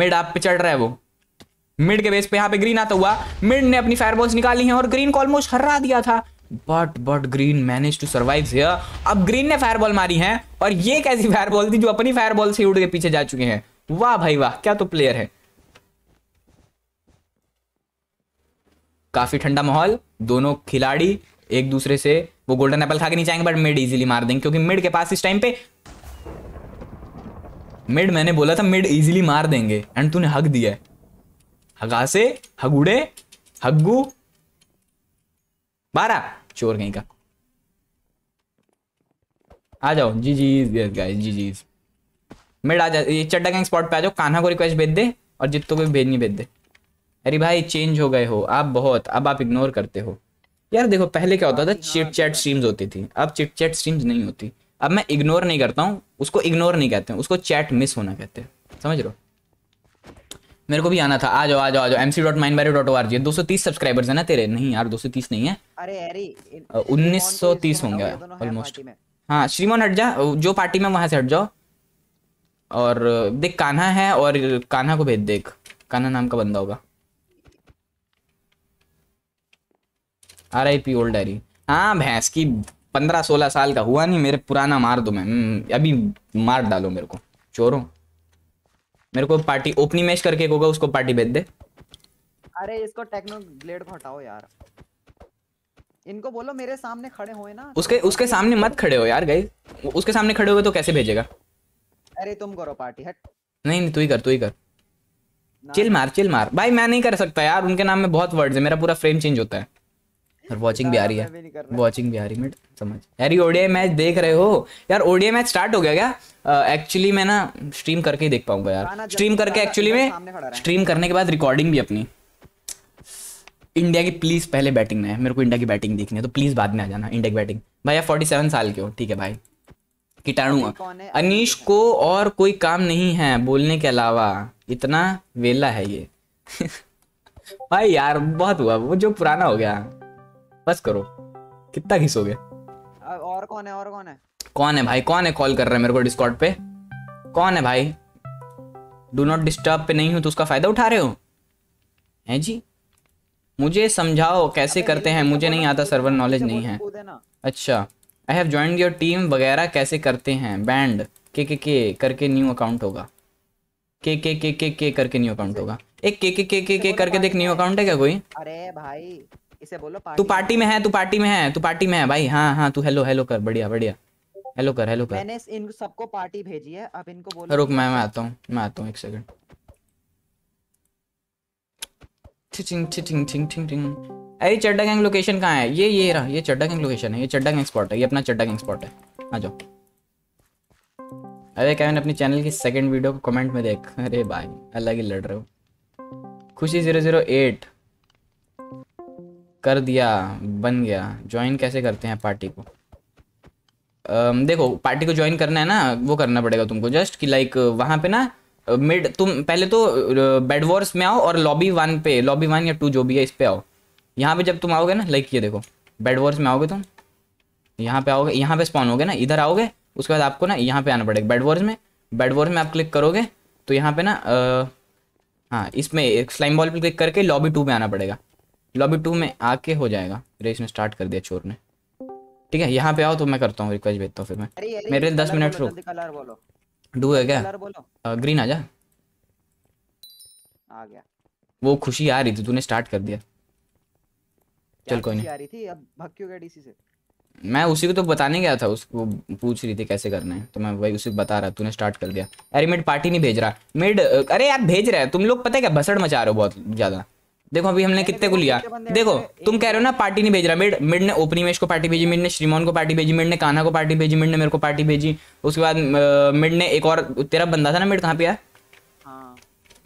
B: मिड आप पे चढ़ रहा है वो मिड के बेस पे यहाँ पे ग्रीन आता हुआ मिड ने अपनी फायर बॉल्स निकाली हैं और ग्रीन को ऑलमोस्ट हरा दिया था but but green manage to survive here अब ग्रीन ने फायर बॉल मारी है और ये कैसी फायर बॉल थी जो अपनी फायर बॉल से उड़ के पीछे जा चुके हैं वाह भाई वाह क्या तो प्लेयर है काफी ठंडा माहौल दोनों खिलाड़ी एक दूसरे से वो गोल्डन एप्पल खा के नहीं चाहेंगे बट मिड इजीली मार देंगे क्योंकि मिड के पास इस टाइम पे मिड मैंने बोला था मिड इजीली मार देंगे एंड तूने हक दिया है हगासे हगुड़े हग्गू बारह चोर कहीं का आ जाओ जी जी गाइस जी जी मेड आ जा ये चड्डा गैंग स्पॉट पे आ जाओ कान्हा को रिक्वेस्ट भेज दे और जितो को भी नहीं भेज दे अरे भाई चेंज हो गए हो आप बहुत अब आप इग्नोर करते हो यार देखो पहले क्या होता था चिट चैट स्ट्रीम्स होती थी अब चिट चैट स्ट्रीम्स नहीं होती अब मैं इग्नोर नहीं करता हूँ उसको इग्नोर नहीं कहते हैं उसको चैट मिस होना कहते हैं समझ लो मेरे को भी आना था आ जाओ आ जाओ आ जाओ M C dot mineberry dot O R G दो सौ तीस सब्सक्राइबर्स है ना तेरे नहीं यार दो सौ तीस नहीं है अरे उन्नीस सौ तीस होंगे ऑलमोस्ट हाँ श्रीमान हट जा जो पार्टी में वहां से हट जाओ और देख कान्हा है और कान्हा को भेज देख कान्हा नाम का बंदा होगा R I P old diary हाँ भैंस की पंद्रह सोलह साल का हुआ नहीं मेरे पुराना मार दो मैं हम्म, अभी मार डालो मेरे को चोरों मेरे को पार्टी ओपनिंग मैच करके होगा उसको पार्टी भेज दे
C: अरे इसको टेक्नो ब्लेड को हटाओ यार इनको बोलो मेरे सामने खड़े होए ना
B: उसके तो उसके सामने तो मत खड़े हो यार गाइस उसके सामने खड़े होगे तो कैसे भेजेगा
C: अरे तुम करो पार्टी हट
B: नहीं नहीं तू ही कर तू ही कर चिल मार चिल मार भाई मैं नहीं कर सकता यार उनके नाम में बहुत वर्ड्स है मेरा पूरा फ्रेम चेंज होता है और वॉचिंग भी आ रही है वॉचिंग भी आ रही मिट समझ यार ये ओडीआई मैच देख रहे हो यार ओडिया मैच स्टार्ट हो गया क्या एक्चुअली मैं ना स्ट्रीम करके ही देख पाऊंगा यार स्ट्रीम करके एक्चुअली में स्ट्रीम करने के बाद रिकॉर्डिंग भी अपनी इंडिया की प्लीज पहले बैटिंग में है मेरे को इंडिया की बैटिंग देखनी है तो प्लीज बाद में आ जाना इंडिया की बैटिंग भाई आप फोर्टी सेवन साल के हो ठीक है भाई कीटाणु अनिश को और कोई काम नहीं है बोलने के अलावा इतना वेला है ये भाई यार बहुत हुआ वो जो पुराना हो गया बस करो कितना घिसोगे
C: और कौन है और कौन है
B: कौन है भाई कौन है कॉल कर रहा है मेरे को डिस्कॉर्ड पे कौन है भाई डू नॉट डिस्टर्ब पे नहीं हूँ तो उसका फायदा उठा रहे हो है जी मुझे समझाओ कैसे करते हैं तो मुझे नहीं आता सर्वर नॉलेज नहीं है अच्छा I have join your team वगैरह कैसे करते हैं बैंड के के के करके न्यू अकाउंट होगा के के के के के करके न्यू अकाउंट होगा एक के के के के के करके देख न्यू अकाउंट है क्या कोई
C: अरे भाई इसे बोलो पार्टी तू
B: पार्टी में है तू पार्टी में है तू पार्टी में है भाई हाँ हाँ तू हेलो हेलो कर बढ़िया बढ़िया हेलो कर हेलो कर मैंने
C: इन सबको पार्टी भेजी है अब इनको बोलो रुक मैं
B: मैं आता हूँ मैं आता हूँ एक सेकंड चिंग चिंग चिंग चिंग चिंग अरे चड्डा गैंग लोकेशन कहाँ है ये ये रहा ये चड्डा गैंग लोकेशन है ये चड्डा गैंग स्पॉट है ये अपना चड्डा गैंग स्पॉट है आ जाओ अरे कैन अपने चैनल की सेकंड वीडियो को कमेंट में देख अरे भाई अलग ही लड़ रहे हो खुशी जीरो जीरो एट कर दिया बन गया ज्वाइन कैसे करते हैं पार्टी को आ, देखो पार्टी को ज्वाइन करना है ना वो करना पड़ेगा तुमको जस्ट कि लाइक वहाँ पे ना मिड तुम पहले तो बेड वॉर्स में आओ और लॉबी वन पे लॉबी वन या टू जो भी है इस पे आओ यहाँ पे जब तुम आओगे ना लाइक ये देखो बेड वॉर्स में आओगे तुम यहाँ पे आओगे यहाँ पे स्पॉन होगे ना इधर आओगे उसके बाद आपको ना यहाँ पे आना पड़ेगा बेड वॉर्स में बेड वॉर्स में आप क्लिक करोगे तो यहाँ पे ना हाँ इसमें स्लाइम बॉल पे क्लिक करके लॉबी टू में आना पड़ेगा लॉबी टू में आके हो जाएगा रेस ने स्टार्ट कर दिया चोर ने ठीक है यहाँ पे आओ तो मैं करता हूँ रिक्वेस्ट भेजता हूँ फिर मैं मेरे लिए दस मिनट
C: रुक
B: डू है क्या ग्रीन आ जा आ गया वो खुशी आ रही थी तूने स्टार्ट कर दिया चल कोई नहीं आ
C: रही थी अब भाग क्यों गया डीसी से
B: मैं उसी को तो बताने गया था उसको पूछ रही थी कैसे करना है तो मैं वही उसे बता रहा तूने स्टार्ट कर दिया अरे मिड पार्टी नहीं भेज रहा मिड अरे यार भेज रहा है तुम लोग पता है क्या भसड़ मचा रहे हो बहुत ज्यादा देखो अभी हमने कितने को लिया देखो तुम कह रहे हो ना पार्टी नहीं भेज रहा मिड मिड ने ओपनी में इसको पार्टी भेजी मिड ने श्रीमोन को पार्टी भेजी मिड ने कान्हा को पार्टी भेजी मिड ने मेरे को पार्टी भेजी उसके बाद मिड ने एक और तेरा बंदा था ना मिड कहाँ पे हाँ।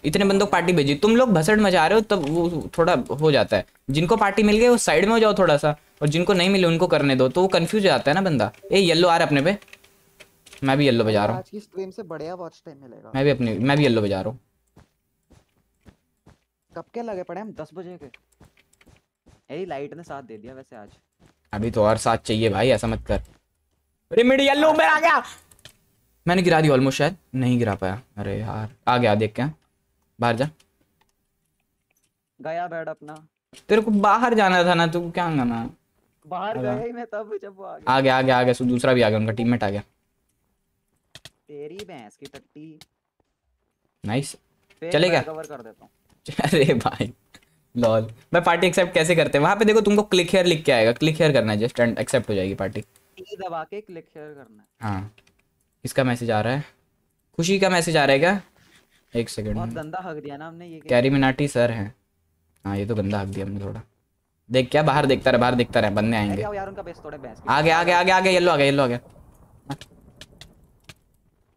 B: इतने बंदों को पार्टी भेजी तुम लोग भसड़ मचा रहे हो तब वो थोड़ा हो जाता है जिनको पार्टी मिल गई वो साइड में हो जाओ थोड़ा सा और जिनको नहीं मिले उनको करने दो तो वो कंफ्यूज जाता है ना बंदा ए येल्लो आ रहा अपने पे मैं भी येल्लो बजा रहा
C: हूँ मैं भी
B: अपने मैं भी येल्लो बजा रहा हूँ
C: कब के लगे पड़े हम दस बजे के अरे लाइट ने साथ दे दिया वैसे आज
B: अभी तो और साथ चाहिए भाई ऐसा मत कर
C: अरे मिड येलो में आ गया
B: मैंने गिरा दी ऑलमोस्ट शायद नहीं गिरा पाया अरे यार आ गया देख क्या बाहर जा
C: गया बैड अपना
B: तेरे को बाहर जाना था ना तो तू क्या गाना
C: बाहर गया ही मैं तब जब वो आ गया आ
B: गया आ गया, आ गया सो दूसरा भी आ गया उनका टीममेट आ गया
C: तेरी भैंस की टट्टी
B: नाइस चलेगा कवर कर देता हूं अरे भाई लॉल मैं पार्टी एक्सेप्ट कैसे करते हैं वहां पे देखो तुमको क्लिक हेयर लिख के आएगा क्लिक हेयर करना है जस्ट एंड एक्सेप्ट हो जाएगी पार्टी
C: दबा के क्लिक हेयर करना
B: है हाँ इसका मैसेज आ रहा है खुशी का मैसेज आ रहा है क्या एक सेकंड बहुत
C: गंदा हक दिया ना हमने ये कैरी
B: मिनाटी सर हैं हाँ ये तो गंदा हक दिया हमने थोड़ा देख क्या बाहर देखता रहे बाहर देखता रहे बंदे आएंगे यार उनका बेस थोड़े बेस आगे आगे आगे आगे येलो आ गया येलो आ गया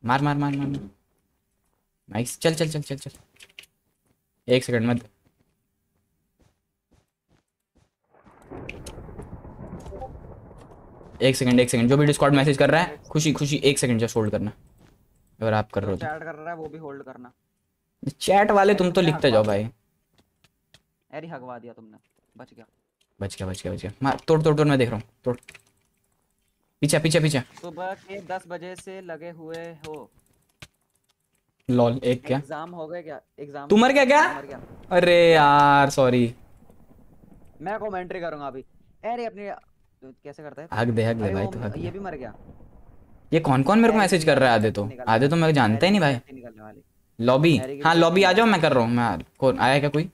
B: मार मार मार मार नाइस चल चल चल चल चल एक सेकंड मत एक सेकंड एक सेकंड जो भी डिस्कॉर्ड मैसेज कर रहा है खुशी खुशी एक सेकंड जस्ट होल्ड करना अगर आप कर रहे हो चैट
C: तो। कर रहा है वो भी होल्ड करना
B: चैट वाले तुम तो लिखते जाओ भाई
C: अरे हगवा दिया तुमने बच गया
B: बच गया बच गया बच गया मार तोड़ तोड़ तोड़ मैं देख रहा हूं तोड़ पीछे पीछे पीछे
C: सुबह के 10 बजे से लगे हुए हो
B: लॉल एक क्या एग्जाम
C: हो गए क्या एग्जाम तू तुमर क्या क्या
B: अरे यार सॉरी
C: मैं कमेंट्री करूंगा अभी अरे अपने कैसे करता है हक दे हक दे भाई तू हक ये भी मर गया
B: ये कौन कौन मेरे को मैसेज कर रहा है आधे तो आधे तो मैं जानता ही नहीं
C: भाई लॉबी हाँ लॉबी आ
B: जाओ मैं कर रहा हूँ मैं कौन आया क्या कोई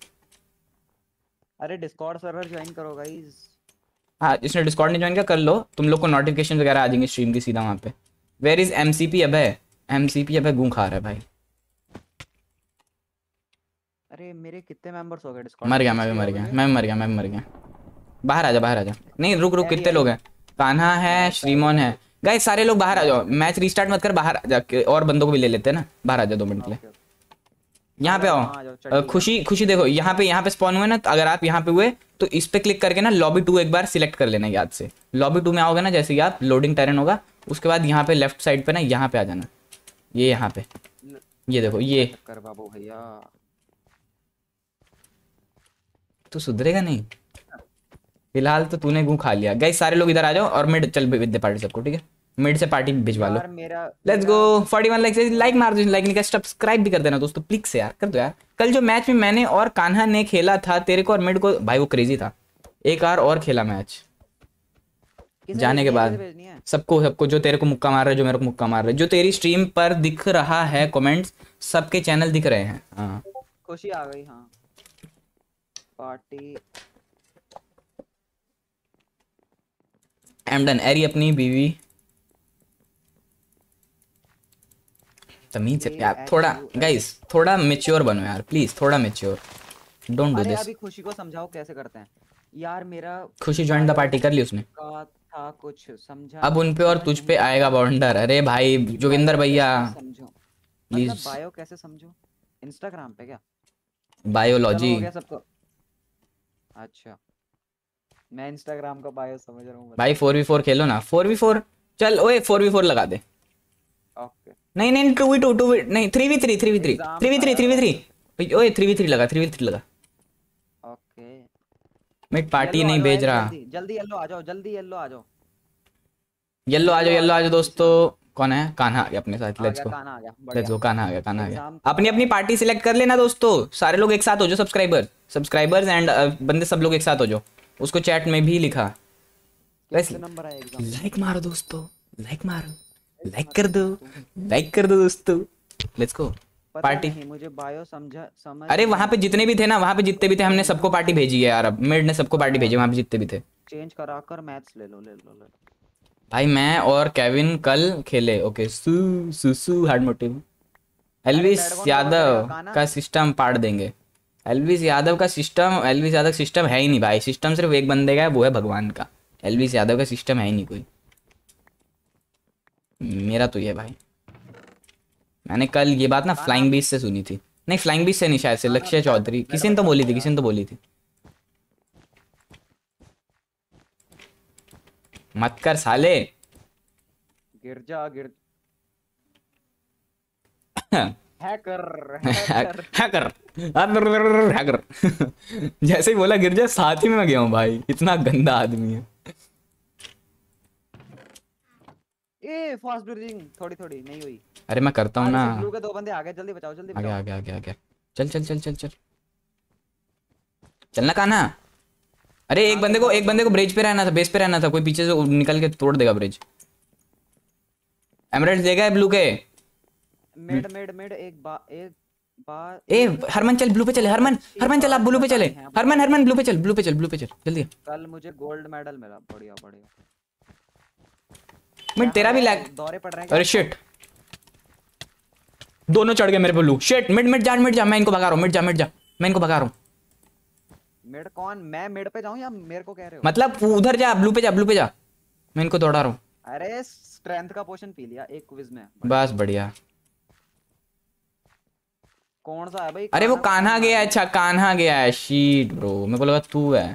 C: अरे डिस्कॉर्ड सर्वर ज्वाइन करो गाइस
B: हाँ जिसने डिस्कॉर्ड नहीं ज्वाइन किया कर लो तुम लोग को नोटिफिकेशन वगैरह आ जाएंगे स्ट्रीम की सीधा वहाँ पे where is M C P Abhay M C P Abhay गूं खा रहा है भाई
C: अरे मेरे कितने मेंबर्स हो गए डिस्कॉर्ड मर गया मैं भी मर गया मैं भी
B: मर गया मैं भी मर गया बाहर आ जा बाहर आ जा नहीं रुक रुक कितने लोग हैं कान्हा है श्रीमोन है गाइस सारे लोग बाहर आ जाओ मैच रिस्टार्ट मत कर बाहर आ जा और बंदों को भी ले लेते हैं ना बाहर आ जाओ दो मिनट के लिए यहाँ पे आओ हाँ, हाँ, खुशी खुशी देखो यहाँ पे यहाँ पे स्पॉन हुए ना तो अगर आप यहाँ पे हुए तो इस पे क्लिक करके ना लॉबी टू एक बार सिलेक्ट कर लेना याद से लॉबी टू में आओगे ना जैसे आप लोडिंग टेरन होगा उसके बाद यहाँ पे लेफ्ट साइड पे ना यहाँ पे आ जाना ये यहाँ पे
C: ये देखो ये कर बाबू भैया
B: तू सुधरेगा नहीं फिलहाल तो तूने गू खा लिया गई सारे लोग इधर आ जाओ और मिड चल विद्य पार्टी सबको ठीक है मिड से पार्टी भिजवा लो let's go forty one like like मार दो लाइक नहीं कर सब्सक्राइब भी कर देना दोस्तों प्लीज से यार कर दो यार कल जो मैच में मैंने और कान्हा ने खेला था तेरे को और मिड को भाई वो क्रेजी था एक आर और खेला मैच जाने के बाद तो सबको सबको जो तेरे को मुक्का मार रहे जो मेरे को मुक्का मार रहे जो तेरी स्ट्रीम पर दिख रहा है कॉमेंट्स सबके चैनल दिख रहे हैं
A: हाँ।
C: खुशी आ गई हाँ पार्टी
B: डन एरी अपनी बीवी तमीज से प्यार थोड़ा गाइस थोड़ा मैच्योर बनो यार प्लीज थोड़ा मैच्योर डोंट डू दिस अभी
C: खुशी को समझाओ कैसे करते हैं यार मेरा
B: खुशी ज्वाइन द पार्टी कर ली उसने
C: था कुछ समझा अब उन पे और
B: तुझ पे आएगा बाउंडर अरे भाई जोगिंदर भैया
C: प्लीज मतलब बायो कैसे समझो इंस्टाग्राम पे क्या बायोलॉजी अच्छा मैं इंस्टाग्राम का बायो समझ रहा हूँ
B: भाई 4v4 खेलो ना 4v4 चल ओए लगा दे ओके नहीं नहीं 2v2 2v नहीं 3v3 थ्री 3v3 थ्री ओए थ्री लगा थ्री लगा
C: ओके
B: पार्टी नहीं भेज रहा
C: जल्दी येलो आ जाओ जल्दी येलो आ जाओ
B: येलो आ जाओ येलो आ जाओ दोस्तों कौन है कान्हा आ गया अपने साथ let's
C: go
B: let's go Kanha आ गया कान्हा आ गया अपनी अपनी पार्टी सिलेक्ट कर लेना दोस्तों सारे लोग एक साथ हो जाओ सब्सक्राइबर सब्सक्राइबर्स एंड बंदे सब लोग एक साथ हो जाओ उसको चैट में भी लिखा
C: वैसे नंबर आएगा
B: लाइक मारो दोस्तों लाइक मारो लाइक कर दो लाइक कर दो दोस्तों लेट्स गो पार्टी
C: मुझे बायो समझा समझ अरे
B: वहां पे जितने भी थे ना वहां पे जितने भी थे हमने सबको पार्टी भेजी है यार अब मेड ने सबको पार्टी भेजी वहां पे जितने भी थे
C: चेंज कराकर मैथ्स ले लो ले लो ले लो
B: भाई मैं और केविन कल खेले okay so so so hard motive Elvish Yadav का सिस्टम पाड़ देंगे एलविस यादव का सिस्टम एलविस यादव का सिस्टम है ही नहीं भाई सिस्टम सिर्फ एक बंदे का है वो है भगवान का एलविस यादव का सिस्टम है ही नहीं कोई मेरा तो ये भाई मैंने कल ये बात ना फ्लाइंग बीस से सुनी थी नहीं फ्लाइंग बीस से नहीं शायद से हाँ, लक्ष्य चौधरी तो किसी ने तो बोली थी किसी ने तो बोली थी मत कर साले
C: गिर जा गिर
B: hacker hacker hacker hacker hacker, जैसे ही बोला गिर जा साथ ही में मैं गया हूँ भाई इतना गंदा आदमी है
C: ए फास्ट ब्रीदिंग थोड़ी थोड़ी नहीं हुई
B: अरे मैं करता हूँ ना ब्लू के
C: दो बंदे आ गए जल्दी बचाओ जल्दी आ
B: गया आ गया आ गया चल चल चल चल चल चलना कहाँ ना अरे एक बंदे को एक बंदे को ब्रिज पे रहना था बेस पे रहना था कोई पीछे से निकल के तोड़ देगा ब्रिज एमरेट देगा ब्लू के मेड
C: मेड मेड एक बार एक बार
B: ए हरमन चल ब्लू पे चले हरमन हरमन चल आप ब्लू पे चले हरमन हरमन ब्लू पे चल ब्लू पे चल ब्लू पे चल जल्दी
C: कल मुझे गोल्ड मेडल मिला बढ़िया बढ़िया
B: मिड तेरा भी लैग
C: दौरे पड़ रहे हैं अरे शिट
B: दोनों चढ़ गए मेरे पे ब्लू शिट मिड मिड जा मिड जा मैं इनको भगा रहा हूं मिड जा मिड जा मैं इनको भगा रहा हूं
C: मिड कौन मैं मिड पे जाऊं या मेरे को कह रहे हो मतलब
B: उधर जा ब्लू पे जा ब्लू पे जा मैं इनको दौड़ा रहा
C: हूं अरे स्ट्रेंथ का पोशन पी लिया एक क्विज में बस बढ़िया कौन सा है भाई अरे वो कान्हा गया है
B: अच्छा कान्हा गया है शीट ब्रो मैं बोला तू है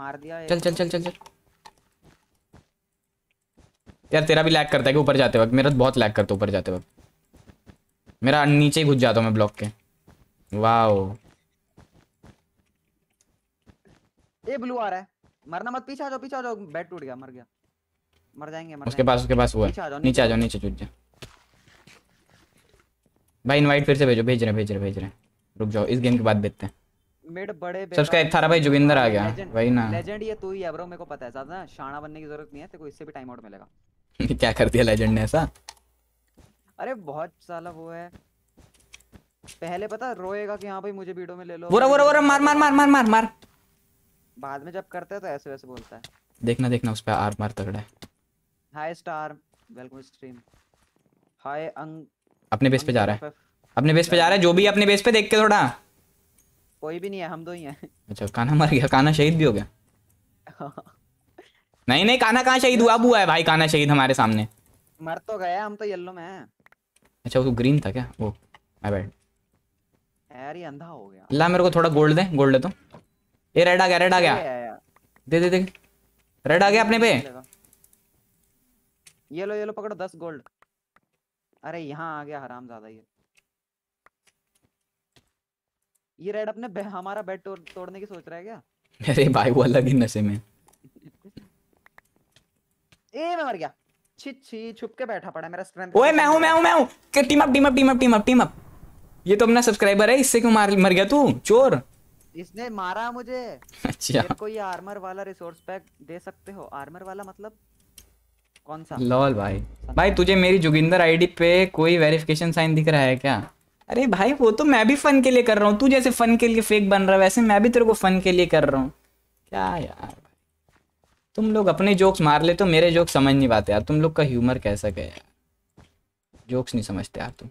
C: मार दिया चल चल चल चल चल
B: यार तेरा भी लैग करता है कि ऊपर जाते वक्त मेरा बहुत लैग करता है ऊपर जाते वक्त मेरा नीचे ही घुस जाता हूँ मैं ब्लॉक के
A: वाओ
C: ये ब्लू आ रहा है मरना मत पीछे आ जाओ पीछे आ जाओ बैट टूट गया मर गया मर जाएंगे मर उसके पास उसके पास हुआ नीचे आ
B: जाओ नीचे छूट जा भाई इनवाइट फिर से भेजो भेज रहे भेज रहे भेज रहे रुक जाओ इस गेम के बाद भेजते हैं
C: मिड बड़े सब्सक्राइब थारा भाई जोगिंदर आ गया भाई ना लेजेंड ये तू ही है ब्रो मेरे को पता है साहब ना शाना बनने की जरूरत नहीं है तेरे को इससे भी टाइम आउट मिलेगा
B: क्या कर दिया लेजेंड ने
C: ऐसा अरे बहुत साला वो है पहले पता रोएगा कि हाँ भाई मुझे वीडियो में ले लो वो रहा वो रहा मार मार मार मार मार मार बाद में जब करते हैं तो ऐसे वैसे बोलता है
B: देखना देखना उस पर आर मार तगड़ा है
C: hi star welcome stream hi अंग
B: अपने बेस पे जा रहा है अपने बेस पे जा रहा है जो भी अपने बेस पे देख के थोड़ा
C: कोई भी नहीं है हम दो ही हैं
B: अच्छा काना मर गया काना शहीद भी हो गया नहीं नहीं काना कहाँ शहीद हुआ हुआ है भाई काना शहीद हमारे सामने
C: मर तो गया हम तो येलो में हैं
B: अच्छा वो ग्रीन था क्या वो माय बैड
C: यार ये अंधा हो गया
B: ला मेरे को थोड़ा गोल्ड दे गोल्ड दे तो ये रेड आ गया रेड आ गया दे दे दे रेड आ गया अपने पे
C: ये लो ये लो पकड़ो दस गोल्ड अरे यहाँ आ गया हराम ज्यादा ये ये रेड अपने बे, हमारा बेड तोड़, तोड़ने की सोच रहा है क्या
B: अरे भाई वो अलग ही नशे में
C: ए मैं मर गया छी छी छुप के बैठा पड़ा मेरा स्ट्रेंथ ओए
B: मैं हूं मैं हूं मैं हूं team up team up team up team up team up ये तो अपना सब्सक्राइबर है इससे क्यों मर गया तू चोर
C: इसने मारा मुझे अच्छा मेरे को ये आर्मर वाला रिसोर्स पैक दे सकते हो आर्मर वाला मतलब कौन सा लॉल
B: भाई भाई तुझे मेरी जोगिंदर आईडी पे कोई वेरिफिकेशन साइन दिख रहा है क्या अरे भाई वो तो मैं भी फन के लिए कर रहा हूँ तू जैसे फन के लिए फेक बन रहा है वैसे मैं भी तेरे को फन के लिए कर रहा हूँ क्या यार तुम लोग अपने जोक्स मार ले तो मेरे जोक्स समझ नहीं पाते यार तुम लोग का ह्यूमर कैसा गया यार जोक्स नहीं समझते यार तुम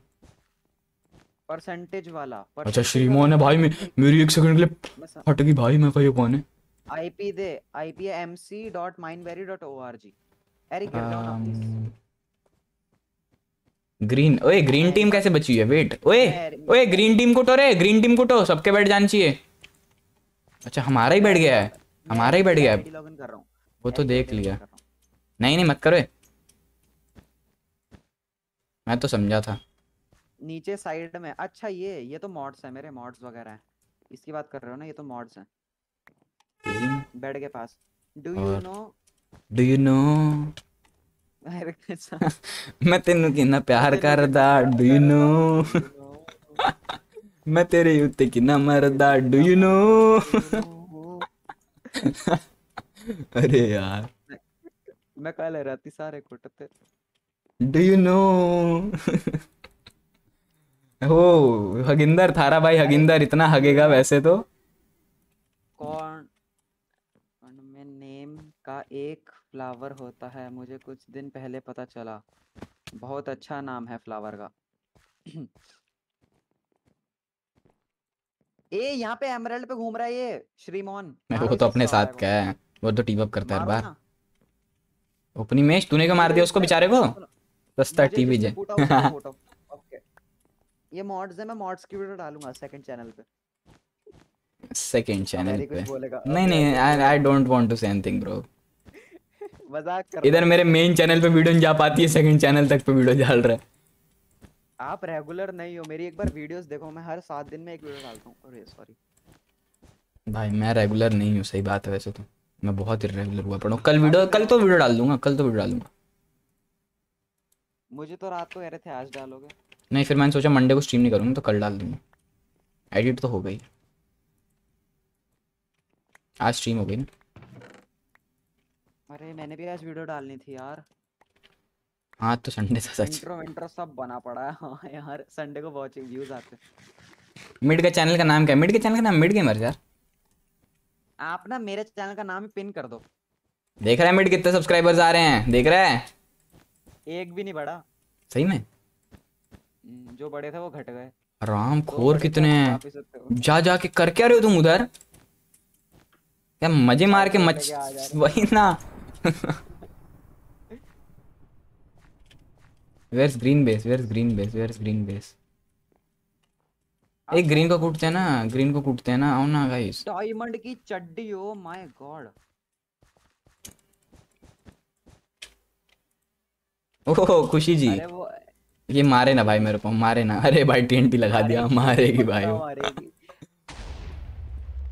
C: परसेंटेज वाला परसेंटेज अच्छा श्रीमान है भाई मेरी एक
B: सेकंड के लिए हाँ। फट गई भाई मैं कहीं कौन है
C: आईपी दे IP dot dot ipmc.mineberry.org Eric get down
B: green ओए ग्रीन टीम कैसे बची है वेट ओए ओए ग्रीन टीम को टोरे ग्रीन टीम को टो तो, सबके बैठ जाना चाहिए अच्छा हमारा ही बैठ गया है हमारा ही बैठ गया
C: है
B: वो तो देख लिया नहीं नहीं मत करो मैं तो समझा था
C: नीचे साइड में अच्छा ये ये तो मॉड्स है मेरे मॉड्स वगैरह है इसकी बात कर रहे हो ना ये तो मॉड्स है हम्म। बेड के पास do you know
B: do you know मैं तेन किन्ना प्यार करदा डू यू नो मैं तेरे उत्ते किन्ना मरदा डू यू नो अरे यार
C: मैं कल राती सारे कुटते
B: डू यू नो हो हगिंदर थारा भाई हगिंदर इतना हगेगा वैसे तो
C: कौन में नेम का एक फ्लावर होता है मुझे कुछ दिन पहले पता चला बहुत अच्छा नाम है फ्लावर का ए यहाँ पे एमरल्ड पे घूम रहा है ये श्रीमोन
B: मैं वो तो अपने साथ क्या है वो तो टीम अप करता है हर बार ओपनिंग मैच तूने क्यों मार दिया उसको बेचारे को सस्ता टीवी जे
C: ये मॉड्स है मैं मॉड्स की वीडियो डालूंगा सेकंड चैनल पे
B: सेकंड चैनल पे नहीं नहीं I don't want to say anything bro
C: मजाक कर इधर मेरे
B: मेन चैनल पे वीडियो नहीं जा पाती है सेकंड चैनल तक पे वीडियो डाल रहा है
C: आप रेगुलर नहीं हो मेरी एक बार वीडियोस देखो मैं हर सात दिन में एक वीडियो डालता हूँ अरे सॉरी
B: भाई मैं रेगुलर नहीं हूँ सही बात है वैसे तो मैं बहुत इरेगुलर हुआ पड़ा कल वीडियो कल तो वीडियो डाल दूंगा कल तो वीडियो डालूंगा
C: मुझे तो रात को कह रहे थे आज डालोगे
B: नहीं फिर मैंने सोचा मंडे को स्ट्रीम नहीं करूँगा तो कल डाल दूँगा एडिट तो हो गई आज स्ट्रीम हो गई ना
C: अरे मैंने भी आज वीडियो डालनी थी यार
B: हाँ तो संडे था सच इंट्रो
C: इंट्रो सब बना पड़ा है हाँ यार संडे को बहुत व्यूज आते
B: मिड का चैनल का नाम क्या मिड के चैनल का नाम मिड गेमर यार
C: आप ना मेरे चैनल का नाम ही पिन कर दो
B: देख रहा है मिड कितने सब्सक्राइबर्स आ रहे हैं देख रहा है एक भी नहीं बढ़ा सही में
C: जो बड़े थे वो घट गए
B: राम खोर तो कितने हैं जा जा के कर क्या रहे हो तुम उधर क्या मजे मार के मच वही ना where's green base where's green base where's green base एक ग्रीन को कूटते हैं ना ग्रीन को कूटते हैं ना आओ ना गाइस
C: डायमंड की चड्डी ओ माय गॉड
B: ओह खुशी जी अरे वो ये मारे ना भाई मेरे को मारे ना अरे भाई भी लगा दिया मारेगी भाई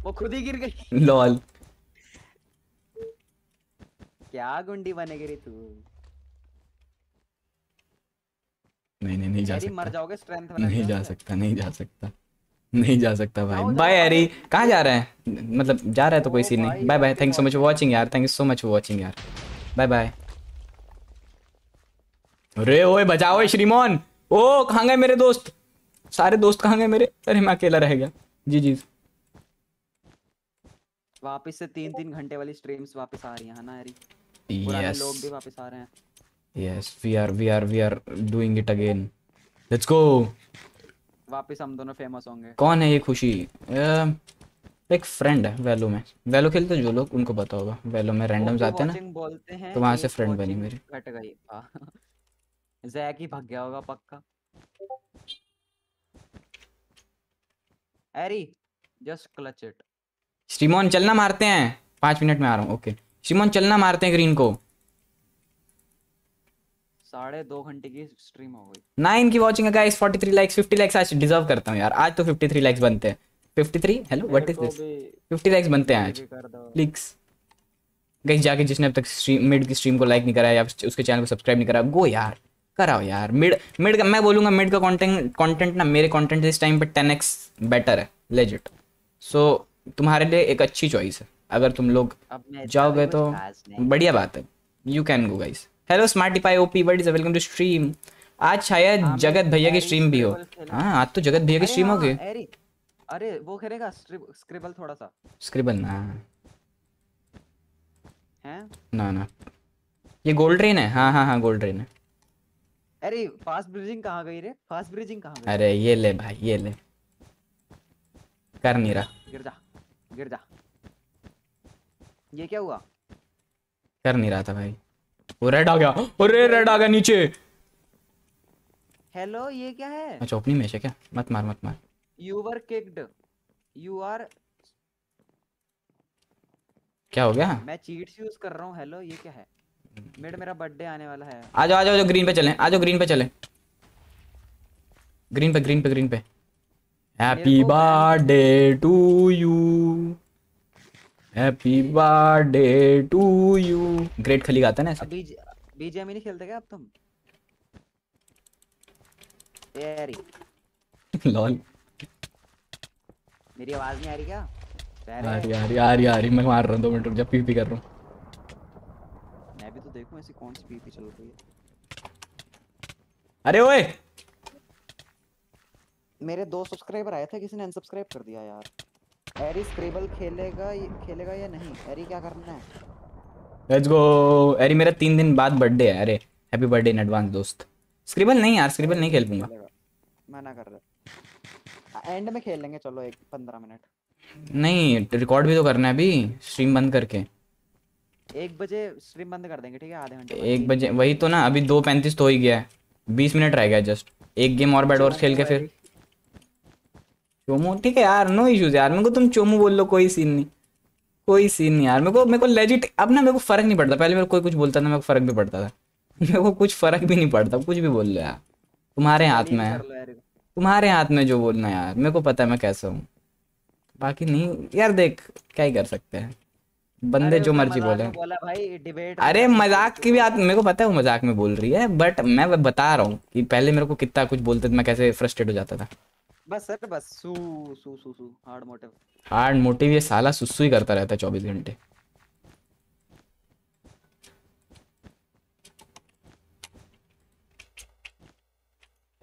C: वो खुद ही गिर गई लॉल क्या गुंडी बने गिरी तू
B: नहीं नहीं नहीं जा सकता मर जाओगे स्ट्रेंथ नहीं जा सकता नहीं जा सकता नहीं जा सकता भाई बाय अरे कहाँ जा रहा है मतलब जा रहा है तो कोई सीन नहीं bye bye thank you so much for यार thank you so much for यार बाय बाय अरे ओए बचाओ श्रीमोन ओ कहाँ गए मेरे दोस्त सारे दोस्त कहाँ गए मेरे अरे मैं अकेला रह गया जी जी
C: वापस से तीन तीन घंटे वाली स्ट्रीम्स वापस आ रही है ना हरी yes. लोग भी वापस आ रहे
B: हैं yes we are we are we are doing it again let's go
C: वापस हम दोनों फेमस होंगे कौन
B: है ये खुशी एक फ्रेंड है वेलो में वेलो खेलते जो लोग उनको पता होगा वेलो में रैंडम जाते हैं ना तो वहां से फ्रेंड बनी मेरी
C: कट गई हाँ। जैक ही भाग गया होगा पक्का एरी जस्ट क्लच इट
B: श्रीमोन चलना मारते हैं पांच मिनट में आ रहा हूँ ओके श्रीमोन चलना मारते हैं ग्रीन को
C: साढ़े दो घंटे की स्ट्रीम हो
B: गई वॉचिंग है गाइस 43 लाइक्स 50 लाइक्स आज डिजर्व करता यार आज तो 53 लाइक्स बनते हैं 53 hello what is this 50 likes बनते हैं आज गाइस जाके जिसने अब तक स्ट्रीम मिड की स्ट्रीम को लाइक नहीं कराया या उसके चैनल को सब्सक्राइब नहीं करा गो यार कराओ यार मिड मिड का मैं बोलूँगा मिड का कंटेंट कंटेंट ना मेरे कंटेंट इस टाइम पे टेन एक्स बेटर है लेजिट सो so, तुम्हारे लिए एक अच्छी चॉइस है अगर तुम लोग जाओगे तो बढ़िया बात है you can go guys hello smart pie OP but is welcome to stream आज शायद हाँ, जगत भैया की स्ट्रीम भी हो हाँ आज तो जगत भैया की स्ट्रीम होगी हाँ,
C: अरे वो करेगा स्क्रिबल थोड़ा सा
B: स्क्रिबल ना है ना ना ये गोल्ड ट्रेन है हाँ हाँ हाँ गोल्ड ट्रेन है
C: अरे फास्ट ब्रिजिंग कहाँ गई रे फास्ट ब्रिजिंग कहाँ गई अरे
B: ये ले भाई ये ले कर नहीं रहा
C: गिर जा गिर जा ये क्या हुआ
B: कर नहीं रहा था भाई वो रेड आ गया अरे रेड आ गया नीचे
C: हेलो ये क्या है अच्छा
B: ओपनिंग में है क्या मत मार मत मार
C: you were kicked you are क्या हो गया मैं चीट्स यूज कर रहा हूँ हेलो ये क्या है मेड मेरा बर्थडे आने वाला है
B: आ जाओ आ जाओ ग्रीन पे चलें आ जाओ ग्रीन पे चलें ग्रीन पे ग्रीन पे ग्रीन पे happy birthday to you happy birthday to you great Khali गाता है ना ऐसा
C: बीजेमी नहीं खेलते क्या अब तुम लॉल मेरी आवाज नहीं आ रही क्या आ रही आ रही आ रही
B: आ रही मैं मार रहा हूं दो मिनट रुक जा पी कर रहा हूं
C: देखो ऐसी कौन सी पीपी चल रही है अरे ओए मेरे दो सब्सक्राइबर आए थे किसी ने अनसब्सक्राइब कर दिया यार एरी स्क्रेबल खेलेगा खेलेगा या नहीं एरी क्या करना है
B: लेट्स गो एरी मेरा 3 दिन बाद बर्थडे है अरे हैप्पी बर्थडे इन एडवांस दोस्त स्क्रिबल नहीं यार स्क्रिबल नहीं खेल पाऊंगा
C: मना कर रहा एंड में खेल लेंगे चलो एक 15 मिनट
B: नहीं रिकॉर्ड भी तो करना है अभी स्ट्रीम बंद करके
C: एक बजे स्ट्रीम बंद कर देंगे ठीक है आधे घंटे
B: एक बजे वही तो ना अभी दो पैंतीस तो ही गया है बीस मिनट रह गया जस्ट एक गेम और बैड और खेल के फिर चोमू ठीक है यार नो इश्यूज यार मेरे को तुम चोमू बोल लो कोई सीन नहीं कोई सीन नहीं यार मेरे को मेरे को लेजिट अब ना मेरे को फर्क नहीं पड़ता पहले मेरे कोई कुछ बोलता था मेरे को फर्क भी पड़ता था मेरे को कुछ फर्क भी नहीं पड़ता कुछ भी बोल लो यार तुम्हारे हाथ में है तुम्हारे हाथ में जो बोलना यार मेरे को पता है मैं कैसा हूँ बाकी नहीं यार देख क्या ही कर सकते हैं बंदे जो मर्जी
C: बोले अरे
B: मजाक की भी बात मेरे को पता है वो मजाक में बोल रही है बट मैं बता रहा हूँ कि पहले मेरे को कितना कुछ बोलते थे मैं कैसे फ्रस्ट्रेट हो जाता था
C: बस सर बस सु सु सु सु हार्ड मोटिव
B: हार्ड मोटिव ये साला सुसु ही करता रहता है चौबीस घंटे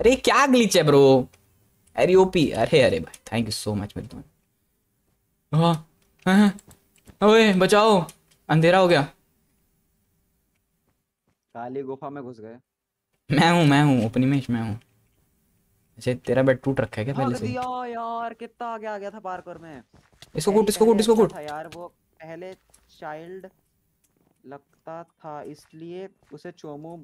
B: अरे क्या ग्लिच है ब्रो अरे ओपी अरे अरे भाई थैंक यू सो मच मेरे तुम्हें हाँ हाँ, हाँ। ओए बचाओ अंधेरा हो गया
C: काली गुफा में घुस गए
B: मैं हूँ मैं हूँ उपनिमेश मैं हूँ अच्छा तेरा बेड टूट रखा है क्या पहले से यार कितना आगे आ
C: गया था पार्कर में इसको कूट इसको कूट इसको अच्छा कूट यार वो पहले चाइल्ड लगता था इसलिए उसे चोमू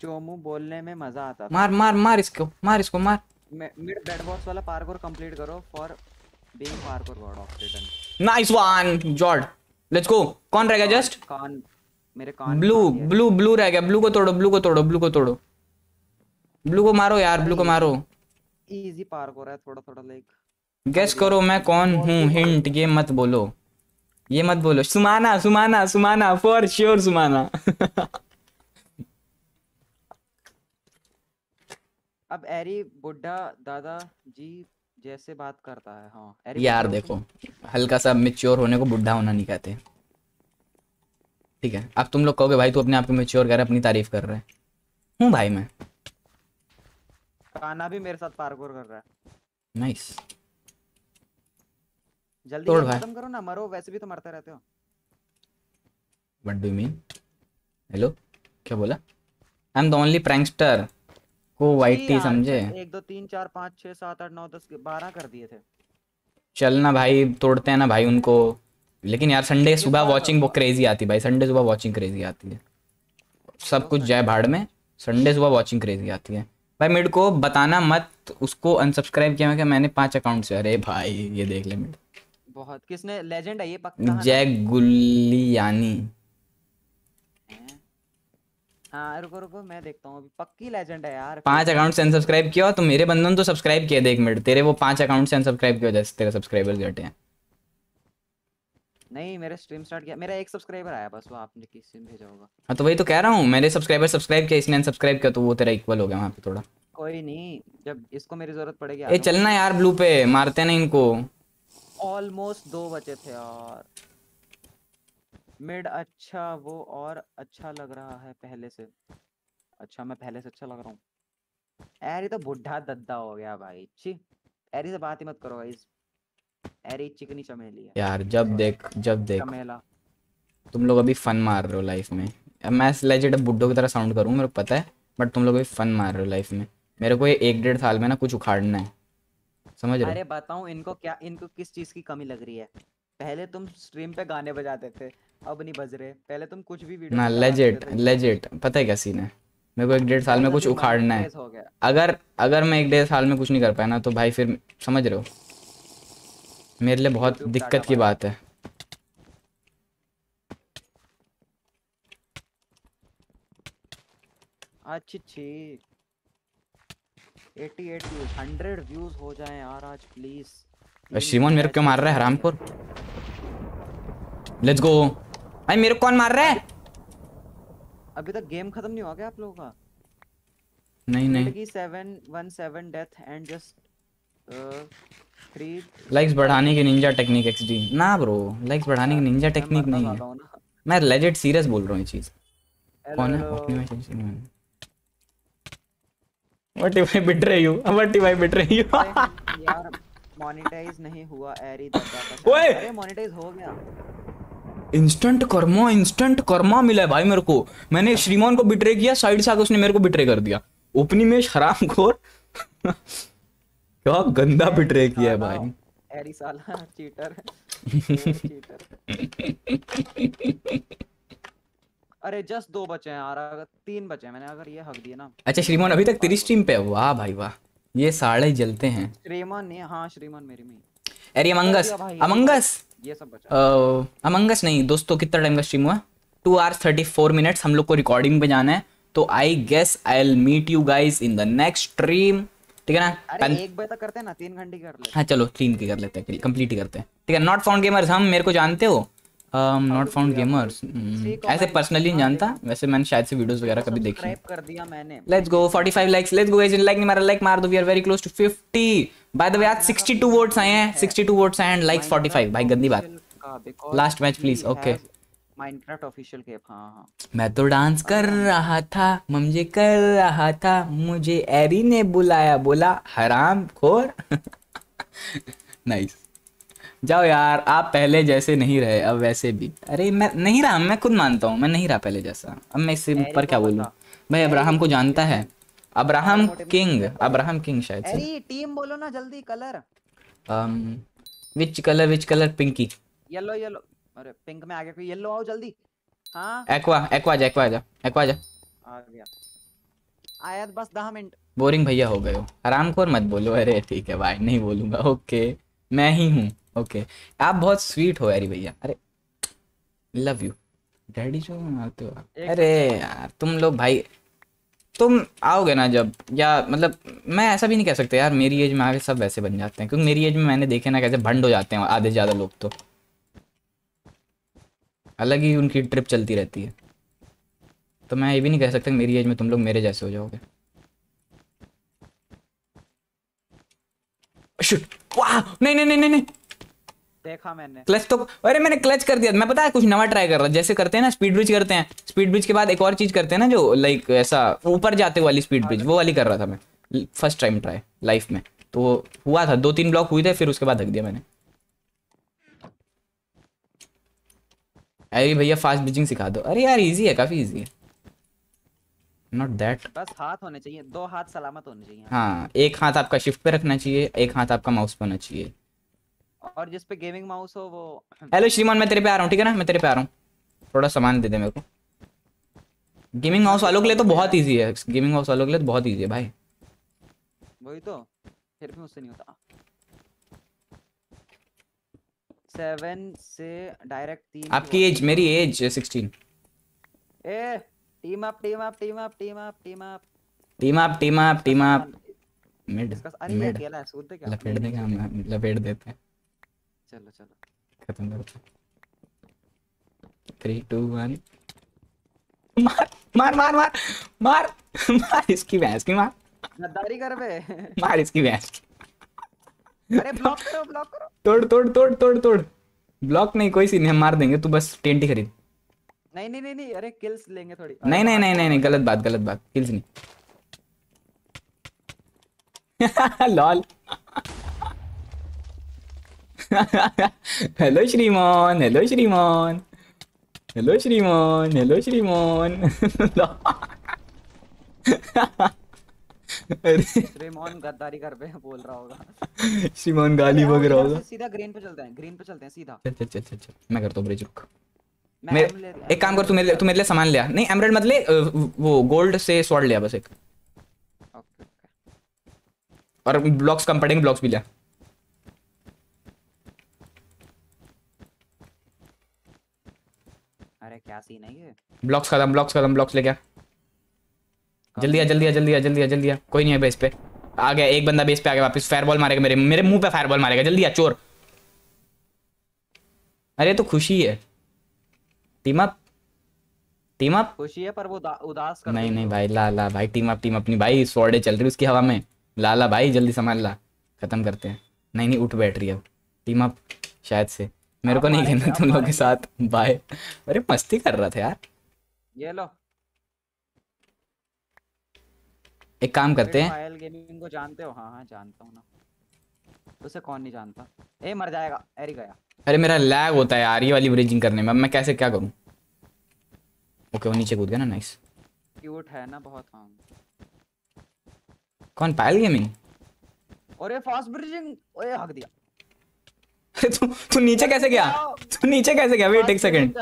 C: चोमू बोलने में मजा आता था मार मार मार
B: इसको मार इसको मार
C: मिड बेड बॉस वाला पार्कर कंप्लीट करो for being parkour god of return
B: nice one जॉर्ड लेट्स गो कौन रह
C: गया जस्ट कौन मेरे कौन ब्लू
B: ब्लू ब्लू रह गया ब्लू को तोड़ो ब्लू को तोड़ो ब्लू को तोड़ो ब्लू को मारो यार ब्लू को मारो
C: इजी पार हो रहा है थोड़ा थोड़ा लाइक
B: गेस करो मैं कौन हूँ हिंट ये मत बोलो ये मत बोलो सुमाना सुमाना सुमाना फॉर श्योर सुमाना
C: अब एरी बुड्ढा दादा जी जैसे बात करता है हाँ यार देखो हल्का
B: सा मेच्योर होने को बुढ़ा होना नहीं कहते ठीक है अब तुम लोग कहोगे भाई तू अपने आप को मेच्योर कर अपनी तारीफ कर रहे हैं हूँ भाई मैं
C: काना भी मेरे साथ पार्कोर कर रहा है नाइस जल्दी तोड़ भाई करो ना मरो वैसे भी तो मरते रहते हो
B: what do you mean hello क्या बोला I am the only prankster वो वाइट थी समझे
C: एक दो तीन चार पाँच छः सात आठ नौ दस बारह कर दिए थे
B: चल ना भाई तोड़ते हैं ना भाई उनको लेकिन यार संडे सुबह वॉचिंग तो वो क्रेजी आती भाई संडे सुबह वॉचिंग क्रेजी आती है सब तो कुछ जय भाड़ में संडे सुबह वॉचिंग क्रेजी आती है भाई मेरे को बताना मत उसको अनसब्सक्राइब किया कि मैंने पांच अकाउंट से अरे भाई ये देख ले मेरे
C: बहुत किसने लेजेंड है ये पक्का जय
B: गुल्ली यानी
C: हाँ रुको रुको मैं देखता हूँ पक्की लेजेंड है यार
B: पांच अकाउंट से अनसब्सक्राइब किया तो मेरे बंदों ने तो सब्सक्राइब किया देख मिनट तेरे वो पांच अकाउंट से अनसब्सक्राइब किया जैसे तेरे सब्सक्राइबर घटे हैं
C: नहीं मेरा स्ट्रीम स्टार्ट किया मेरा एक सब्सक्राइबर आया बस वो आपने किस ने भेजा होगा
B: हाँ तो वही तो कह रहा हूँ मेरे सब्सक्राइबर सब्सक्राइब किया इसने अनसब्सक्राइब किया तो वो तेरा इक्वल हो गया वहाँ पे थोड़ा
C: कोई नहीं जब इसको मेरी जरूरत पड़ेगी ए चलना यार
B: ब्लू पे मारते ना इनको
C: ऑलमोस्ट दो बचे थे यार मिड अच्छा वो और अच्छा लग रहा है पहले से अच्छा मैं पहले से अच्छा लग रहा हूँ एरी तो बुढ़ा दद्दा हो गया भाई ची एरी से बात ही मत करो इस एरी चिकनी चमेली है
B: यार जब देख जब देख चमेला तुम लोग अभी फन मार रहे हो लाइफ में मैं लेजिट बुड्ढो की तरह साउंड करूँ मेरे को पता है बट तुम लोग अभी फन मार रहे हो लाइफ में मेरे को ये एक डेढ़ साल में ना कुछ उखाड़ना है समझ रहे अरे
C: बताऊँ इनको क्या इनको किस चीज की कमी लग रही है पहले तुम स्ट्रीम पे गाने बजाते थे अब नहीं बज रहे पहले तुम कुछ भी वीडियो ना लेजेट
B: लेजेट पता है क्या सीन है मेरे को एक डेढ़ साल में कुछ उखाड़ना है अगर अगर मैं एक डेढ़ साल में कुछ नहीं कर पाया ना तो भाई फिर समझ रहे हो मेरे लिए बहुत दिक्कत की बात है
C: अच्छी अच्छी 88 व्यूज 100 व्यूज हो जाए यार आज प्लीज
B: शिमोन मेरे क्यों मार रहा है हरामखोर लेट्स गो भाई
C: मेरे कौन मार रहा है अभी तक गेम खत्म नहीं हुआ क्या आप लोगों का नहीं नहीं की 717 death and just three
B: likes बढ़ाने की निंजा टेक्निक एक्सडी ना ब्रो लाइक्स बढ़ाने की निंजा टेक्निक नहीं है मैं लेजेंड सीरियस बोल रहा हूं ये चीज
C: कौन है में
B: चेंज नहीं optimisation What if I betray you? What if I betray you यार
C: मोनेटाइज नहीं हुआ एरी दादा ओए अरे मोनेटाइज हो गया
B: इंस्टेंट कर्मा इंस्टेंट कर्मा मिला है भाई मेरे को मैंने श्रीमान को बिट्रे किया साइड से आकर उसने मेरे को बिट्रे कर दिया में शराब घोर क्या गंदा बिट्रे किया है भाई
C: एरी साला चीटर चीटर अरे जस्ट दो बचे हैं यार अगर तीन बचे हैं मैंने अगर ये हक दिया ना अच्छा श्रीमान अभी
B: तक तेरी स्ट्रीम पे है वाह भाई वाह ये साड़े जलते हैं
C: श्रीमान ने हाँ श्रीमान मेरी में अरे अमंगस अमंगस
B: अमंगस नहीं दोस्तों कितना टाइम का स्ट्रीम हुआ two hours thirty four minutes हम लोग को रिकॉर्डिंग पे जाना है तो I guess I'll meet you guys in the next stream ठीक है ना अरे एक
C: बजे तक तो करते हैं ना तीन घंटे कर ले
B: हाँ चलो तीन की कर लेते हैं कंप्लीट ही करते हैं ठीक है नॉट फाउंड गेमर्स हम मेरे को जानते हो नॉट फाउंड गेमर्स ऐसे पर्सनली नहीं हाँ, जानता वैसे मैंने शायद से वीडियोस वगैरह कभी देखी
C: कर दिया मैंने
B: let's go 45 likes let's go guys in like मारा लाइक मार दो we are very close to 50 by the way आज 62 वोट्स आए हैं 62 वोट्स एंड लाइक्स 45 भाई गंदी बात last match please okay
C: Minecraft official के हां हां
B: मैं तो डांस कर रहा था मम्मी कर रहा था मुझे एरी ने बुलाया बोला हराम खोर नाइस जाओ यार आप पहले जैसे नहीं रहे अब वैसे भी अरे मैं नहीं रहा मैं खुद मानता हूँ मैं नहीं रहा पहले जैसा अब मैं इससे ऊपर क्या तो बोलू भाई अब्राहम को तो जानता है अब्राहम किंग अब्राहम किंग शायद से
C: टीम बोलो ना जल्दी colour
B: which colour which colour pinky
C: yellow yellow अरे पिंक में आगे कोई येलो आओ जल्दी हां
B: एक्वा एक्वा जा एक्वा जा एक्वा जा
C: आ गया आयत बस 10 मिनट
B: बोरिंग भैया हो गए हो आराम कर मत बोलो अरे ठीक है भाई नहीं बोलूंगा ओके मैं ही हूं ओके okay. आप बहुत स्वीट हो यारी भैया अरे लव यू डैडी जो मारते हो अरे यार तुम लोग भाई तुम आओगे ना जब या मतलब मैं ऐसा भी नहीं कह सकता यार मेरी एज में आगे सब वैसे बन जाते हैं क्योंकि मेरी एज में मैंने देखे ना कैसे भंड हो जाते हैं आधे ज़्यादा लोग तो अलग ही उनकी ट्रिप चलती रहती है तो मैं ये भी नहीं कह सकता मेरी एज में तुम लोग मेरे जैसे हो जाओगे शुट वाह नहीं नहीं नहीं नहीं देखा मैंने क्लच तो अरे मैंने क्लच कर दिया मैं पता है कुछ नवा ट्राई कर रहा जैसे करते हैं ना स्पीड ब्रिज करते हैं स्पीड ब्रिज के बाद एक और चीज करते हैं ना जो लाइक ऐसा ऊपर जाते वाली स्पीड ब्रिज वो वाली कर रहा था मैं फर्स्ट टाइम ट्राई लाइफ में तो हुआ था दो तीन ब्लॉक हुए थे फिर उसके बाद रख दिया मैंने अरे भैया फास्ट ब्रिजिंग सिखा दो अरे यार इजी है काफी इजी है नॉट दैट
C: बस हाथ होने चाहिए दो हाथ सलामत होने चाहिए
B: हाँ एक हाथ आपका शिफ्ट पे रखना चाहिए एक हाथ आपका माउस पे होना चाहिए
C: और जिस पे गेमिंग माउस हो वो हेलो श्रीमान मैं तेरे पे आ
B: रहा हूँ ठीक है ना मैं तेरे पे आ रहा हूँ थोड़ा सामान दे दे मेरे को गेमिंग माउस वालों के लिए तो बहुत ईजी है गेमिंग माउस वालों के लिए तो बहुत ईजी है भाई
C: वही तो फिर भी मुझसे नहीं होता सेवन से डायरेक्ट तीन आपकी एज मेरी
B: age sixteen
C: a team up team up team up team up team up
B: team up team up team up mid mid लपेट देंगे हम लपेट देते
C: हैं चलो चलो
B: खत्म कर थ्री टू वन मार मार मार मार मार मार इसकी भैंस की मार
C: गद्दारी कर बे
B: मार इसकी भैंस
C: की अरे ब्लॉक करो ब्लॉक करो
B: तोड़ तोड़ तोड़ तोड़ तोड़ ब्लॉक नहीं कोई सीन है मार देंगे तू बस टेंट ही खरीद
C: नहीं नहीं नहीं अरे किल्स लेंगे थोड़ी नहीं
B: नहीं नहीं नहीं नहीं गलत बात गलत बात किल्स नहीं लॉल हेलो श्रीमान हेलो श्रीमान हेलो श्रीमान हेलो श्रीमान श्रीमान
C: गद्दारी कर पे बोल रहा होगा
B: श्रीमान गाली बग रहा होगा
C: सीधा ग्रीन पे चलते हैं ग्रीन पे चलते हैं सीधा
B: चल चल चल चल मैं करता हूं ब्रिज रुक
C: मेरे एक काम कर तू मेरे तू मेरे
B: लिए सामान ले आ नहीं एमरल्ड मत ले वो गोल्ड से स्वॉर्ड ले आ बस एक और ब्लॉक्स कंपटिंग ब्लॉक्स भी ले आ
C: है क्या सीन है ये
B: ब्लॉक्स खत्म ब्लॉक्स खत्म ब्लॉक्स ले गया जल्दी आ जल्दी आ जल्दी आ जल्दी आ जल्दी आ कोई नहीं है बेस पे आ गया एक बंदा बेस पे आ गया वापस फायरबॉल मारेगा मेरे मेरे मुंह पे फायरबॉल मारेगा जल्दी आ चोर अरे तो खुशी है टीम अप टीम अप
C: खुशी है पर वो उदास कर नहीं नहीं
B: भाई ला ला भाई टीम अप टीम अपनी भाई सोडे चल रही उसकी हवा में ला ला भाई जल्दी संभाल ला खत्म करते हैं नहीं नहीं उठ बैठ रही है टीम अप शायद से मेरे को नहीं खेलना तुम लोग के साथ बाय अरे मस्ती कर रहा था यार ये लो एक काम करते हैं फाइल
C: गेमिंग को जानते हो हां हां जानता हूं ना उसे कौन नहीं जानता ए मर जाएगा एरी गया
B: अरे मेरा लैग होता है यार ये वाली ब्रिजिंग करने में अब मैं कैसे क्या करूं ओके वो नीचे कूद गया ना नाइस
C: क्यूट है ना बहुत हां
B: कौन पायल गेमिंग
C: अरे फास्ट ब्रिजिंग ओए हक दिया
B: तू तू नीचे कैसे गया तू नीचे कैसे गया वेट एक सेकंड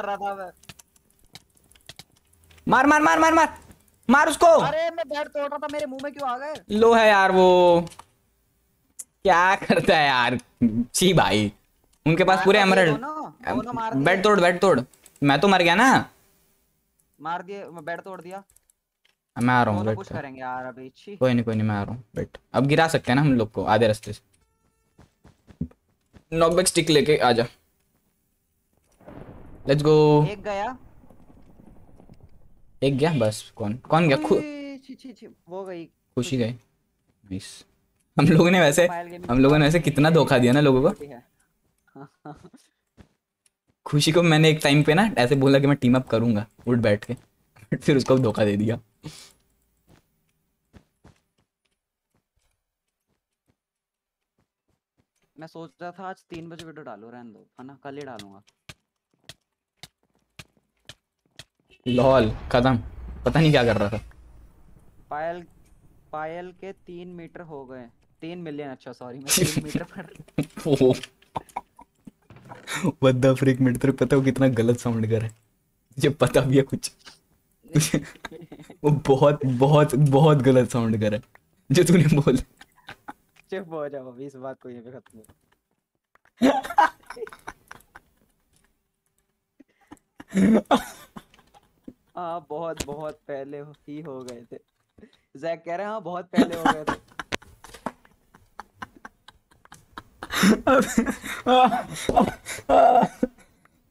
B: मार मार मार मार मार मार उसको
C: अरे मैं बैट तोड़ रहा था मेरे मुंह में क्यों आ गए
B: लो है यार वो क्या करता है यार छी भाई उनके पास पूरे
C: एमरल्ड बैट
B: तोड़ बैट तोड़ मैं तो मर गया ना
C: मार दिए बैट तोड़ दिया मैं आ रहा हूँ कोई
B: नहीं कोई नहीं मैं आ रहा हूँ अब गिरा सकते हैं ना हम लोग को आधे रास्ते से नॉकबैक स्टिक लेके आ जा लेट्स गो एक गया एक गया बस कौन कौन गया खु...
C: ची ची ची, वो गई
B: खुशी गई नाइस हम लोगों ने वैसे हम लोगों ने वैसे कितना धोखा दिया ना लोगों
C: को
B: खुशी को मैंने एक टाइम पे ना ऐसे बोला कि मैं टीम अप करूंगा उठ बैठ के फिर उसको धोखा दे दिया
C: मैं सोच रहा था आज तीन बजे वीडियो डालो रहने दो है ना कल ही डालूंगा
B: लॉल कदम पता नहीं क्या कर रहा था
C: पायल पायल के तीन मीटर हो गए तीन मिलियन अच्छा सॉरी मैं तीन मीटर
B: पर व्हाट द फ्रिक मिनट तेरे पता हो कितना गलत साउंड कर है तुझे पता भी है कुछ वो बहुत बहुत बहुत गलत साउंड कर है जो तूने बोला
C: चुप हो जाओ अभी इस बात को यहीं पे खत्म हाँ बहुत बहुत पहले ही हो गए थे जैक कह रहे हैं हाँ बहुत पहले हो गए थे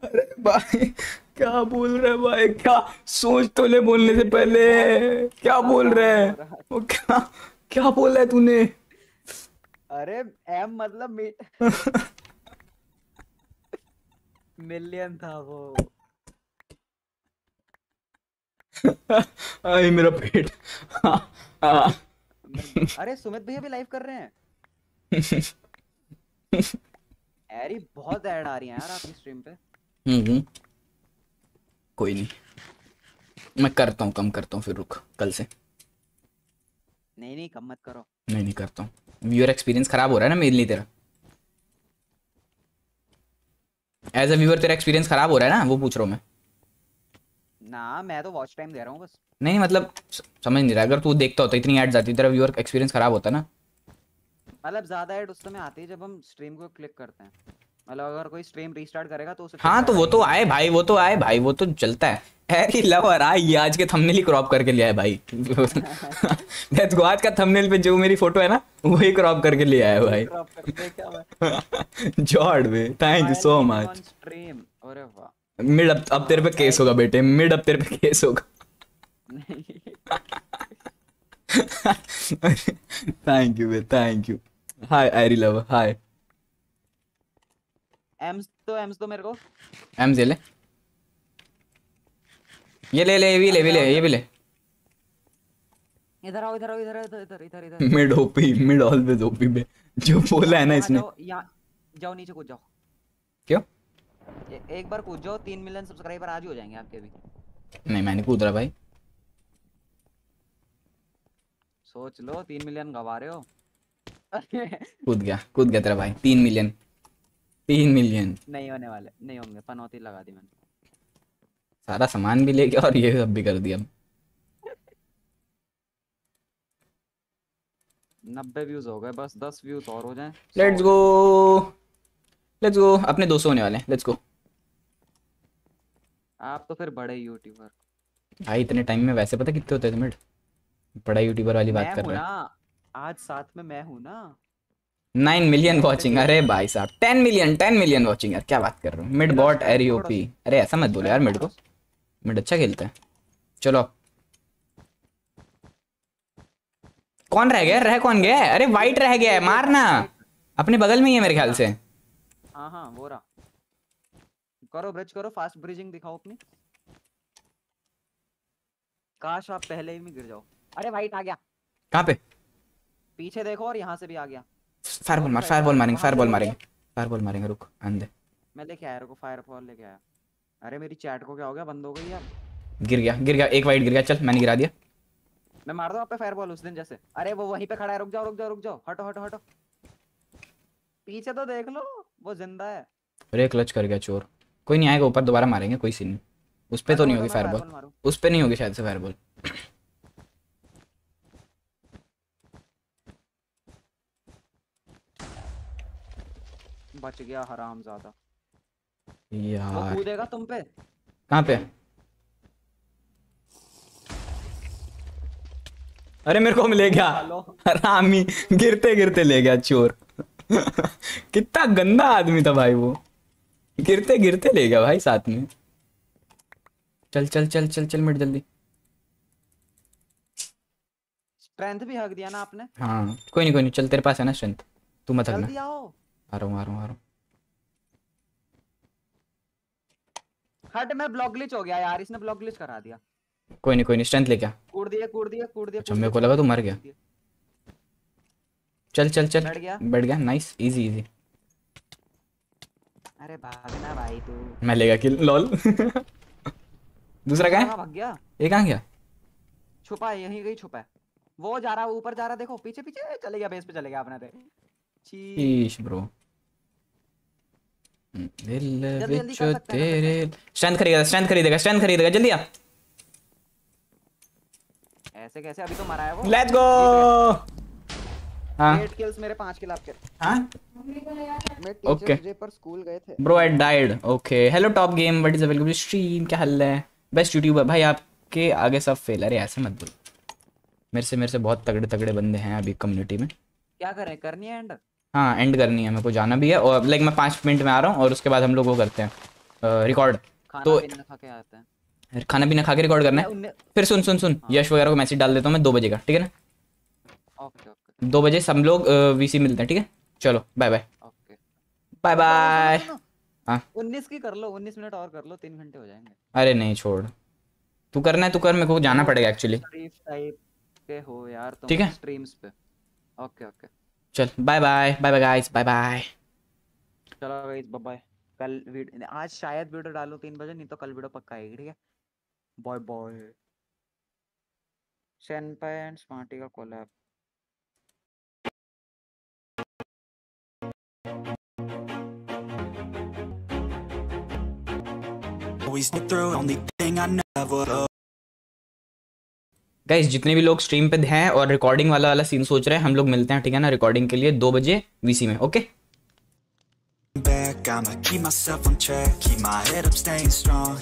C: अरे भाई क्या बोल रहे भाई क्या सोच तो ले बोलने से पहले क्या हाँ, बोल हाँ, रहे है हाँ, वो
B: क्या क्या बोला है तूने
C: अरे एम मतलब मीट मिलियन था वो
B: आई मेरा पेट
C: अरे सुमित भैया भी लाइव कर रहे
B: हैं
C: अरे बहुत ऐड आ रही है यार आपकी स्ट्रीम पे
B: हम्म हम्म कोई नहीं मैं करता हूँ कम करता हूँ फिर रुक कल से
C: नहीं नहीं कम मत करो
B: नहीं नहीं करता हूँ व्यूअर एक्सपीरियंस खराब हो रहा है ना मेनली तेरा एज अ व्यूअर तेरा एक्सपीरियंस खराब हो रहा है ना वो पूछ रहा हूँ मैं
C: ना मैं तो वॉच टाइम दे रहा हूँ बस
B: नहीं नहीं मतलब समझ नहीं रहा अगर तू देखता होता इतनी एड्स आती तेरा व्यूअर एक्सपीरियंस खराब होता ना
C: मतलब ज्यादा एड उस समय आती है जब हम स्ट्रीम को क्लिक करते हैं मतलब अगर कोई स्ट्रीम रीस्टार्ट करेगा तो उसे हाँ
B: तो वो तो आए भाई वो तो आए भाई वो तो चलता है हैरी लवर आई आज के थंबनेल ही क्रॉप करके लिया है भाई दैट्स तो आज का थंबनेल पे जो मेरी फोटो है ना वही क्रॉप करके लिया है भाई जॉर्ड बे thank you so much mid अब अब तेरे पे अच्छा केस होगा बेटे मिड अब तेरे पे केस होगा थैंक यू बे थैंक यू हाय आयरी लवर हाय
C: एम्स तो एम्स तो मेरे को
B: एम्स ले ये ले ले ये भी ले भी ले ये भी ले
C: इधर आओ इधर आओ इधर इधर इधर इधर mid OP
B: mid always OP बे जो बोला है ना इसने
C: यहां जाओ नीचे कूद जाओ क्यों एक बार कूद जाओ 3 मिलियन सब्सक्राइबर आज ही हो जाएंगे आपके भी
B: नहीं मैंने कूद रहा भाई
C: सोच लो 3 मिलियन गवा रहे हो
B: कूद गया कूद गया तेरा भाई 3 मिलियन तीन मिलियन
C: नहीं होने वाले नहीं होंगे पनौती लगा दी मैंने
B: सारा सामान भी ले गया और ये सब भी कर दिया
C: नब्बे व्यूज हो गए बस दस व्यूज और हो जाए
B: लेट्स गो लेट्स गो अपने दोस्तों होने वाले लेट्स गो
C: आप तो फिर बड़े यूट्यूबर
B: भाई इतने टाइम में वैसे पता कितने होते थे मिनट बड़ा यूट्यूबर वाली बात कर रहा
C: है आज साथ में मैं हूं ना
B: नाइन मिलियन वॉचिंग अरे भाई साहब ten million ten million watching यार क्या बात कर रहा हूँ मिड बॉट एरियोपी अरे ऐसा मत बोलो यार मिड को मिड अच्छा खेलता है चलो कौन रह गया रह कौन गया अरे वाइट रह गया है मारना अपने बगल में ही है मेरे ख्याल से
C: हाँ हाँ वो रहा करो ब्रिज करो फास्ट ब्रिजिंग दिखाओ अपनी काश आप पहले ही में गिर जाओ अरे वाइट आ गया
A: कहाँ
B: पे
C: पीछे देखो और यहाँ से भी आ गया
B: फायरबॉल मार फायरबॉल मारेंगे फायरबॉल मारेंगे फायरबॉल मारेंगे रुक अंधे
C: मैं लेके आया रुको फायरबॉल लेके आया अरे मेरी चैट को क्या हो गया बंद हो गई यार
B: गिर गया गिर गया एक वाइड गिर गया चल मैंने गिरा दिया
C: मैं मार दूं आप पे फायरबॉल उस दिन जैसे अरे वो वहीं पे खड़ा है रुक जाओ रुक जाओ रुक जाओ हटो हटो हटो पीछे तो देख लो वो जिंदा है
B: अरे क्लच कर गया चोर कोई नहीं आएगा ऊपर दोबारा मारेंगे कोई सीन नहीं उस पे तो नहीं होगी फायरबॉल उस पे नहीं होगी शायद से फायरबॉल
C: बच गया हराम ज्यादा यार वो कूदेगा तुम पे
B: कहां पे अरे मेरे को ले गया हरामी गिरते गिरते ले गया चोर कितना गंदा आदमी था भाई वो गिरते गिरते ले गया भाई साथ में चल चल चल चल चल मिट जल्दी
C: स्ट्रेंथ भी हक दिया ना आपने
B: हाँ कोई नहीं कोई नहीं चल तेरे पास है ना स्ट्रेंथ तू मत
C: हकना
B: आ रहा हूँ आ रहा हूँ
C: हट मैं ब्लॉक ग्लिच हो गया यार इसने ब्लॉक ग्लिच करा दिया
B: कोई नहीं कोई नहीं स्ट्रेंथ ले क्या
C: कूद दिया कूद दिया कूद दिया अच्छा मेरे को लगा तू मर गया
B: चल चल चल बैठ गया बैठ गया नाइस इजी इजी
C: अरे भागना भाई तू
B: मैं लेगा किल लॉल दूसरा कहां है हाँ, भाग गया ये कहां गया
C: छुपा है यहीं कहीं छुपा है वो जा रहा है ऊपर जा रहा देखो पीछे पीछे चले गया बेस पे चले गया अपना शीश
B: ब्रो दिल विच तेरे स्ट्रेंथ खरीदेगा स्ट्रेंथ खरीदेगा स्ट्रेंथ खरीदेगा जल्दी आ
C: ऐसे कैसे अभी तो मारा है वो लेट्स गो हां 8 किल्स मेरे 5 किल आपके हां ओके पर स्कूल गए थे bro
B: I died okay hello top game what is available stream क्या हाल है बेस्ट यूट्यूबर भाई आपके आगे सब फेलर है ऐसे मत बोल मेरे से मेरे से बहुत तगड़े तगड़े बंदे हैं अभी कम्युनिटी में
C: क्या करें करनी है एंडर
B: हाँ एंड करनी है मेरे को जाना भी है और लाइक मैं पाँच मिनट में आ रहा हूँ और उसके बाद हम लोग वो करते हैं रिकॉर्ड तो खाना पीना खा के रिकॉर्ड करना है फिर सुन सुन सुन हाँ। यश वगैरह को मैसेज डाल देता हूँ मैं दो बजे का ठीक है
C: ना
B: दो बजे सब लोग वीसी मिलते हैं ठीक है चलो बाय बाय बाय
C: बाय उन्नीस की कर लो उन्नीस मिनट और कर लो तीन घंटे हो जाएंगे
B: अरे नहीं छोड़ तू करना है तू कर मेरे को जाना पड़ेगा एक्चुअली
C: ठीक है ओके ओके
B: चल bye bye bye bye guys bye bye
C: चलो गाइस बाय बाय कल वीडियो आज शायद वीडियो डालो तीन बजे नहीं तो कल वीडियो पक्का आएगी ठीक है बाय बाय शैनपाय एंड स्मार्टी का collab
A: Always through, on the thing
B: I never love guys जितने भी लोग स्ट्रीम पे हैं और रिकॉर्डिंग वाला वाला सीन सोच रहे हैं हम लोग मिलते हैं ठीक है ना रिकॉर्डिंग के लिए दो बजे वीसी में okay
A: I'ma keep myself on track Keep my head up staying strong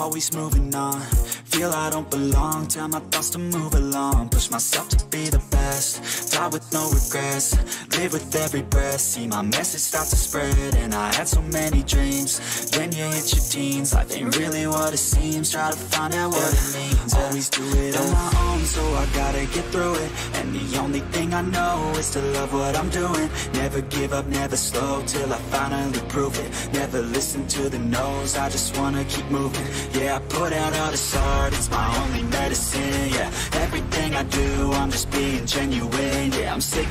A: Always moving on Feel I don't belong Tell my thoughts to move along Push myself to be the best Die with no regrets Live with every breath See my message start to spread And I had so many dreams Then you hit your teens Life ain't really what it seems Try to find out what it means Always do it on my own So I gotta get through it And the only thing I know Is to love what I'm doing Never give up, never slow Till I finally prove prove it Never listen to the no's, I just wanna keep moving Yeah, I put out all this art, it's my only medicine, yeah Everything I do, I'm just being genuine, yeah I'm sick